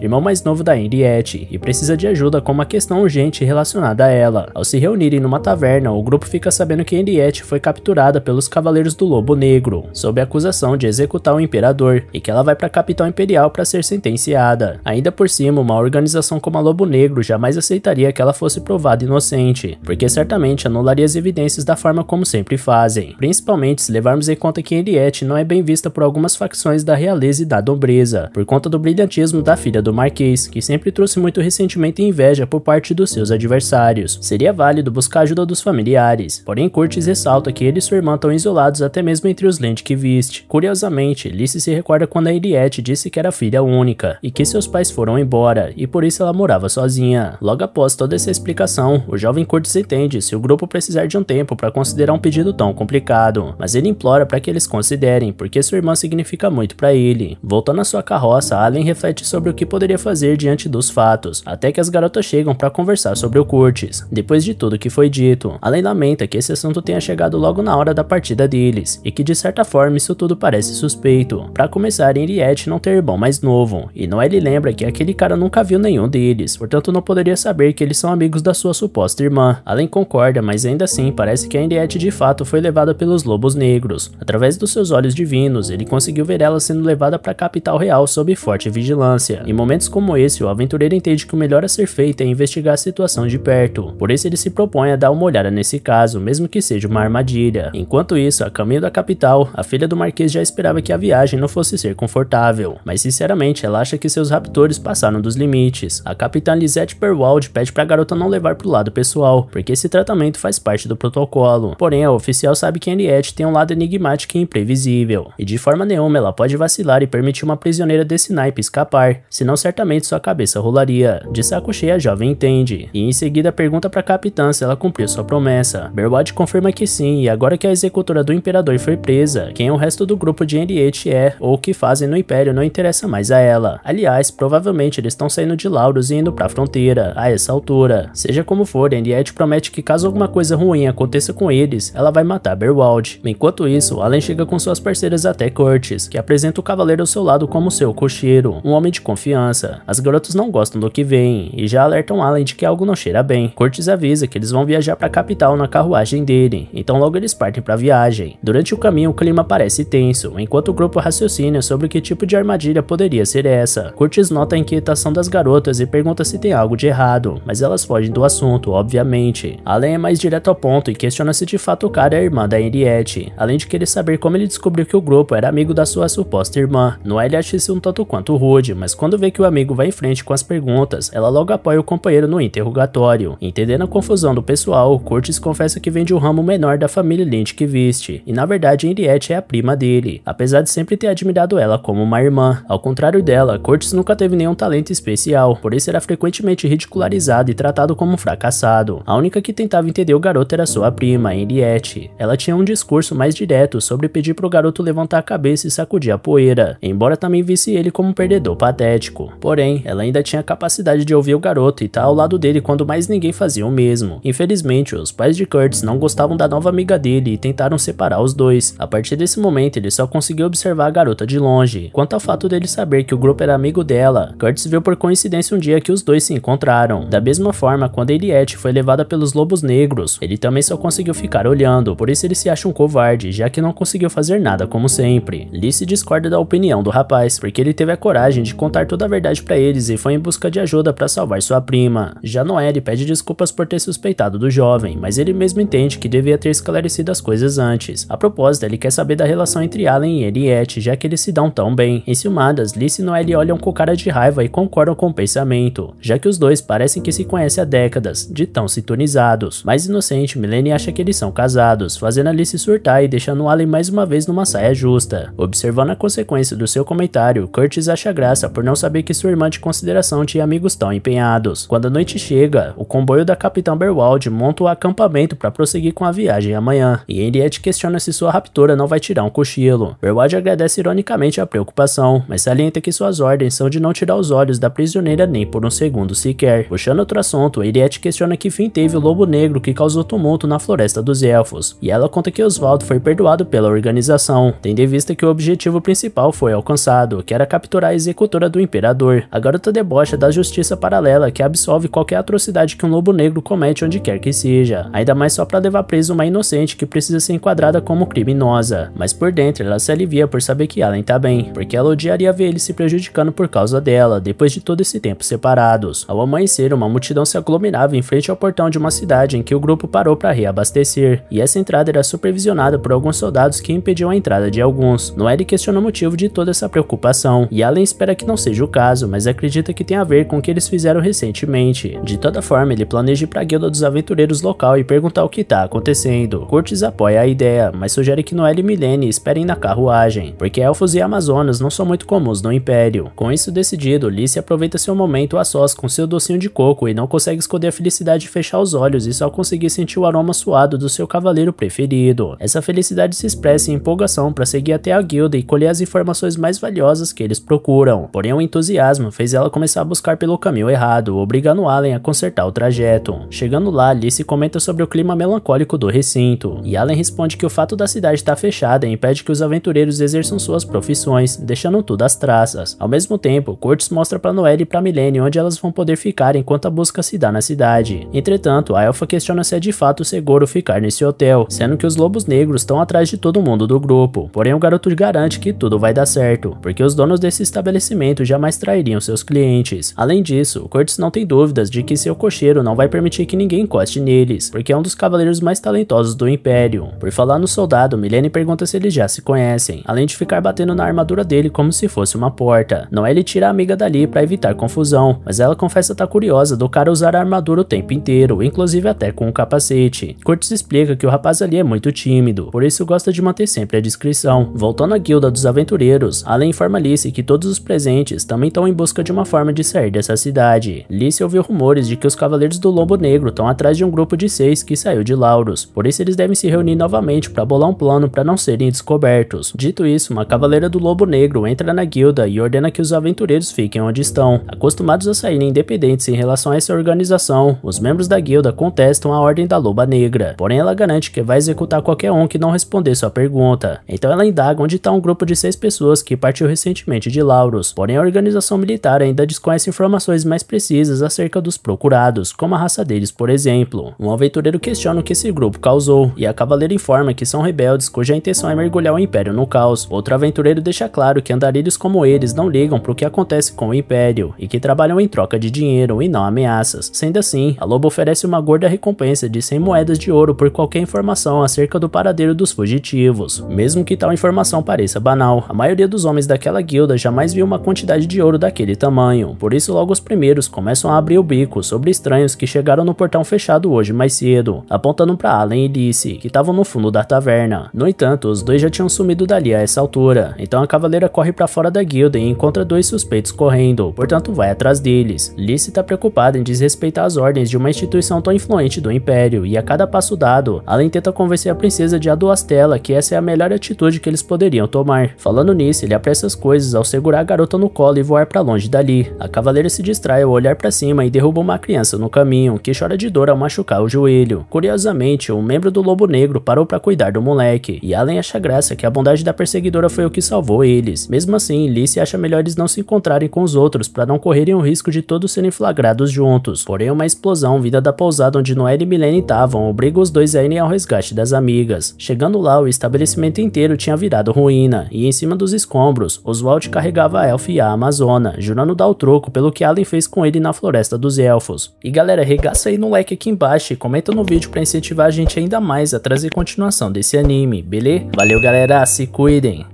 irmão mais novo da Henriette, e precisa de ajuda com uma questão urgente relacionada a ela. Ao se reunirem numa taverna, o grupo fica sabendo que Henriette foi capturada pelos Cavaleiros do Lobo Negro, sob acusação de executar o Imperador, e que ela vai para a capital imperial para ser sentenciada. Ainda por cima, uma organização como a Lobo Negro jamais aceitaria que ela fosse provada inocente, porque certamente anularia as evidências da forma como sempre fazem, principalmente se levarmos em conta que Henriette não é bem vista por algumas facções da realeza e da nobreza, por conta do brilhantismo da filha do Marquês, que sempre trouxe muito ressentimento e inveja por parte dos seus adversários. Seria válido buscar a ajuda dos familiares, porém Curtis ressalta que ele e sua irmã estão isolados até mesmo entre os lentes que viste. Curiosamente, Lissy se recorda quando a Eliette disse que era filha única e que seus pais foram embora e por isso ela morava sozinha. Logo após toda essa explicação, o jovem Curtis entende se o grupo precisar de um tempo para considerar um pedido tão complicado, mas ele implora para que eles considerem, porque sua irmã significa muito para ele. Voltando à sua carroça, Allen reflete sobre o que poderia fazer diante dos fatos, até que as garotas chegam para conversar conversar sobre o Curtis, depois de tudo que foi dito. Além lamenta que esse assunto tenha chegado logo na hora da partida deles, e que de certa forma isso tudo parece suspeito. Para começar, Henriette não tem irmão mais novo, e Noel lembra que aquele cara nunca viu nenhum deles, portanto não poderia saber que eles são amigos da sua suposta irmã. Além concorda, mas ainda assim parece que a Henriette de fato foi levada pelos lobos negros. Através dos seus olhos divinos, ele conseguiu ver ela sendo levada para a capital real sob forte vigilância. Em momentos como esse, o aventureiro entende que o melhor a ser feito é investigar se situação de perto. Por isso ele se propõe a dar uma olhada nesse caso, mesmo que seja uma armadilha. Enquanto isso, a caminho da capital, a filha do Marquês já esperava que a viagem não fosse ser confortável, mas sinceramente ela acha que seus raptores passaram dos limites. A capitã Lisette Perwald pede para a garota não levar para o lado pessoal, porque esse tratamento faz parte do protocolo. Porém, a oficial sabe que Henriette tem um lado enigmático e imprevisível, e de forma nenhuma ela pode vacilar e permitir uma prisioneira desse naipe escapar, senão certamente sua cabeça rolaria. De saco cheio a jovem entende, e em seguida pergunta pra capitã se ela cumpriu sua promessa. Berwald confirma que sim, e agora que a executora do Imperador foi presa, quem é o resto do grupo de Henriette é, ou o que fazem no Império não interessa mais a ela. Aliás, provavelmente eles estão saindo de Lauros e indo pra fronteira, a essa altura. Seja como for, Henriette promete que caso alguma coisa ruim aconteça com eles, ela vai matar Berwald. Enquanto isso, Alan chega com suas parceiras até Curtis, que apresenta o cavaleiro ao seu lado como seu cocheiro, um homem de confiança. As garotas não gostam do que vem, e já alertam Alan de que a algo não cheira bem. Cortes avisa que eles vão viajar para a capital na carruagem dele, então logo eles partem para a viagem. Durante o caminho o clima parece tenso, enquanto o grupo raciocina sobre que tipo de armadilha poderia ser essa. Cortes nota a inquietação das garotas e pergunta se tem algo de errado, mas elas fogem do assunto, obviamente. Allen é mais direto ao ponto e questiona se de fato o cara é a irmã da Henriette, além de querer saber como ele descobriu que o grupo era amigo da sua suposta irmã. Noel acha isso um tanto quanto rude, mas quando vê que o amigo vai em frente com as perguntas, ela logo apoia o companheiro no interrogatório interrogatório. Entendendo a confusão do pessoal, Curtis confessa que vem de um ramo menor da família Lynch que viste, e na verdade Henriette é a prima dele, apesar de sempre ter admirado ela como uma irmã. Ao contrário dela, Curtis nunca teve nenhum talento especial, por isso era frequentemente ridicularizado e tratado como um fracassado. A única que tentava entender o garoto era sua prima, Henriette. Ela tinha um discurso mais direto sobre pedir pro garoto levantar a cabeça e sacudir a poeira, embora também visse ele como um perdedor patético. Porém, ela ainda tinha a capacidade de ouvir o garoto e tá ao lado dele dele quando mais ninguém fazia o mesmo. Infelizmente, os pais de Curtis não gostavam da nova amiga dele e tentaram separar os dois. A partir desse momento, ele só conseguiu observar a garota de longe. Quanto ao fato dele saber que o grupo era amigo dela, Curtis viu por coincidência um dia que os dois se encontraram. Da mesma forma, quando Eliette foi levada pelos lobos negros, ele também só conseguiu ficar olhando, por isso ele se acha um covarde, já que não conseguiu fazer nada como sempre. Lice discorda da opinião do rapaz, porque ele teve a coragem de contar toda a verdade para eles e foi em busca de ajuda para salvar sua prima. Já Noelle é, pede desculpas por ter suspeitado do jovem, mas ele mesmo entende que devia ter esclarecido as coisas antes. A propósito, ele quer saber da relação entre Allen e Eliette, já que eles se dão tão bem. Enciumadas, Liz e Noelle olham com cara de raiva e concordam com o pensamento, já que os dois parecem que se conhecem há décadas, de tão sintonizados. Mais inocente, Milene acha que eles são casados, fazendo Alice surtar e deixando Allen mais uma vez numa saia justa. Observando a consequência do seu comentário, Curtis acha graça por não saber que sua irmã de consideração tinha amigos tão empenhados. Quando a noite chega, o comboio da Capitã Berwald monta o acampamento para prosseguir com a viagem amanhã, e Henriette questiona se sua raptora não vai tirar um cochilo. Berwald agradece ironicamente a preocupação, mas salienta que suas ordens são de não tirar os olhos da prisioneira nem por um segundo sequer. Puxando outro assunto, Henriette questiona que fim teve o lobo negro que causou tumulto na floresta dos elfos, e ela conta que Oswald foi perdoado pela organização, tendo em vista que o objetivo principal foi alcançado, que era capturar a executora do imperador. A garota debocha da justiça paralela que absolve qualquer qualquer atrocidade que um lobo negro comete onde quer que seja, ainda mais só para levar preso uma inocente que precisa ser enquadrada como criminosa. Mas por dentro ela se alivia por saber que Alan tá bem, porque ela odiaria ver ele se prejudicando por causa dela, depois de todo esse tempo separados. Ao amanhecer, uma multidão se aglomerava em frente ao portão de uma cidade em que o grupo parou para reabastecer, e essa entrada era supervisionada por alguns soldados que impediam a entrada de alguns. Noelle questiona o motivo de toda essa preocupação, e Alan espera que não seja o caso, mas acredita que tem a ver com o que eles fizeram recentemente. De toda forma, ele planeja ir para a guilda dos aventureiros local e perguntar o que está acontecendo. Curtis apoia a ideia, mas sugere que Noelle e Milene esperem na carruagem, porque elfos e amazonas não são muito comuns no Império. Com isso decidido, Lissy aproveita seu momento a sós com seu docinho de coco e não consegue esconder a felicidade de fechar os olhos e só conseguir sentir o aroma suado do seu cavaleiro preferido. Essa felicidade se expressa em empolgação para seguir até a guilda e colher as informações mais valiosas que eles procuram. Porém, o entusiasmo fez ela começar a buscar pelo caminho errado, obrigando Allen a consertar o trajeto. Chegando lá, Alice comenta sobre o clima melancólico do recinto, e Allen responde que o fato da cidade estar fechada impede que os aventureiros exerçam suas profissões, deixando tudo às traças. Ao mesmo tempo, Curtis mostra para Noelle e para Milene onde elas vão poder ficar enquanto a busca se dá na cidade. Entretanto, a Elfa questiona se é de fato seguro ficar nesse hotel, sendo que os lobos negros estão atrás de todo mundo do grupo. Porém, o garoto garante que tudo vai dar certo, porque os donos desse estabelecimento jamais trairiam seus clientes. Além disso, Curtis não tem dúvidas de que seu cocheiro não vai permitir que ninguém encoste neles, porque é um dos cavaleiros mais talentosos do Império. Por falar no soldado, Milene pergunta se eles já se conhecem, além de ficar batendo na armadura dele como se fosse uma porta. Não é ele tira a amiga dali para evitar confusão, mas ela confessa estar tá curiosa do cara usar a armadura o tempo inteiro, inclusive até com o um capacete. Curtis explica que o rapaz ali é muito tímido, por isso gosta de manter sempre a discrição. Voltando à guilda dos aventureiros, Alan informa Alice que todos os presentes também estão em busca de uma forma de sair dessa cidade. Alice ouviu rumores rumores de que os Cavaleiros do Lombo Negro estão atrás de um grupo de seis que saiu de Lauros, por isso eles devem se reunir novamente para bolar um plano para não serem descobertos. Dito isso, uma Cavaleira do Lobo Negro entra na guilda e ordena que os aventureiros fiquem onde estão. Acostumados a sair independentes em relação a essa organização, os membros da guilda contestam a Ordem da Loba Negra, porém ela garante que vai executar qualquer um que não responder sua pergunta. Então ela indaga onde está um grupo de seis pessoas que partiu recentemente de Lauros, porém a organização militar ainda desconhece informações mais precisas acerca dos procurados, como a raça deles, por exemplo. Um aventureiro questiona o que esse grupo causou, e a cavaleira informa que são rebeldes cuja intenção é mergulhar o império no caos. Outro aventureiro deixa claro que andarilhos como eles não ligam pro que acontece com o império, e que trabalham em troca de dinheiro e não ameaças. Sendo assim, a loba oferece uma gorda recompensa de 100 moedas de ouro por qualquer informação acerca do paradeiro dos fugitivos. Mesmo que tal informação pareça banal, a maioria dos homens daquela guilda jamais viu uma quantidade de ouro daquele tamanho, por isso logo os primeiros começam a abrir o bico pânico sobre estranhos que chegaram no portão fechado hoje mais cedo, apontando para Allen e Lice, que estavam no fundo da taverna. No entanto, os dois já tinham sumido dali a essa altura, então a cavaleira corre para fora da guilda e encontra dois suspeitos correndo, portanto vai atrás deles. Lice está preocupada em desrespeitar as ordens de uma instituição tão influente do Império, e a cada passo dado, Allen tenta convencer a princesa de Aduastela que essa é a melhor atitude que eles poderiam tomar. Falando nisso, ele apressa as coisas ao segurar a garota no colo e voar para longe dali. A cavaleira se distrai ao olhar para cima e derruba derruba é uma criança no caminho, que chora de dor ao machucar o joelho. Curiosamente, um membro do Lobo Negro parou para cuidar do moleque, e Allen acha graça que a bondade da perseguidora foi o que salvou eles. Mesmo assim, Lizzie acha melhor eles não se encontrarem com os outros para não correrem o risco de todos serem flagrados juntos. Porém, uma explosão vinda da pousada onde Noelle e Milene estavam obriga os dois a irem ao resgate das amigas. Chegando lá, o estabelecimento inteiro tinha virado ruína, e em cima dos escombros, Oswald carregava a Elf e a Amazona, jurando dar o troco pelo que Allen fez com ele na Floresta dos elfos. E galera, regaça aí no like aqui embaixo e comenta no vídeo para incentivar a gente ainda mais a trazer continuação desse anime, beleza? Valeu galera, se cuidem!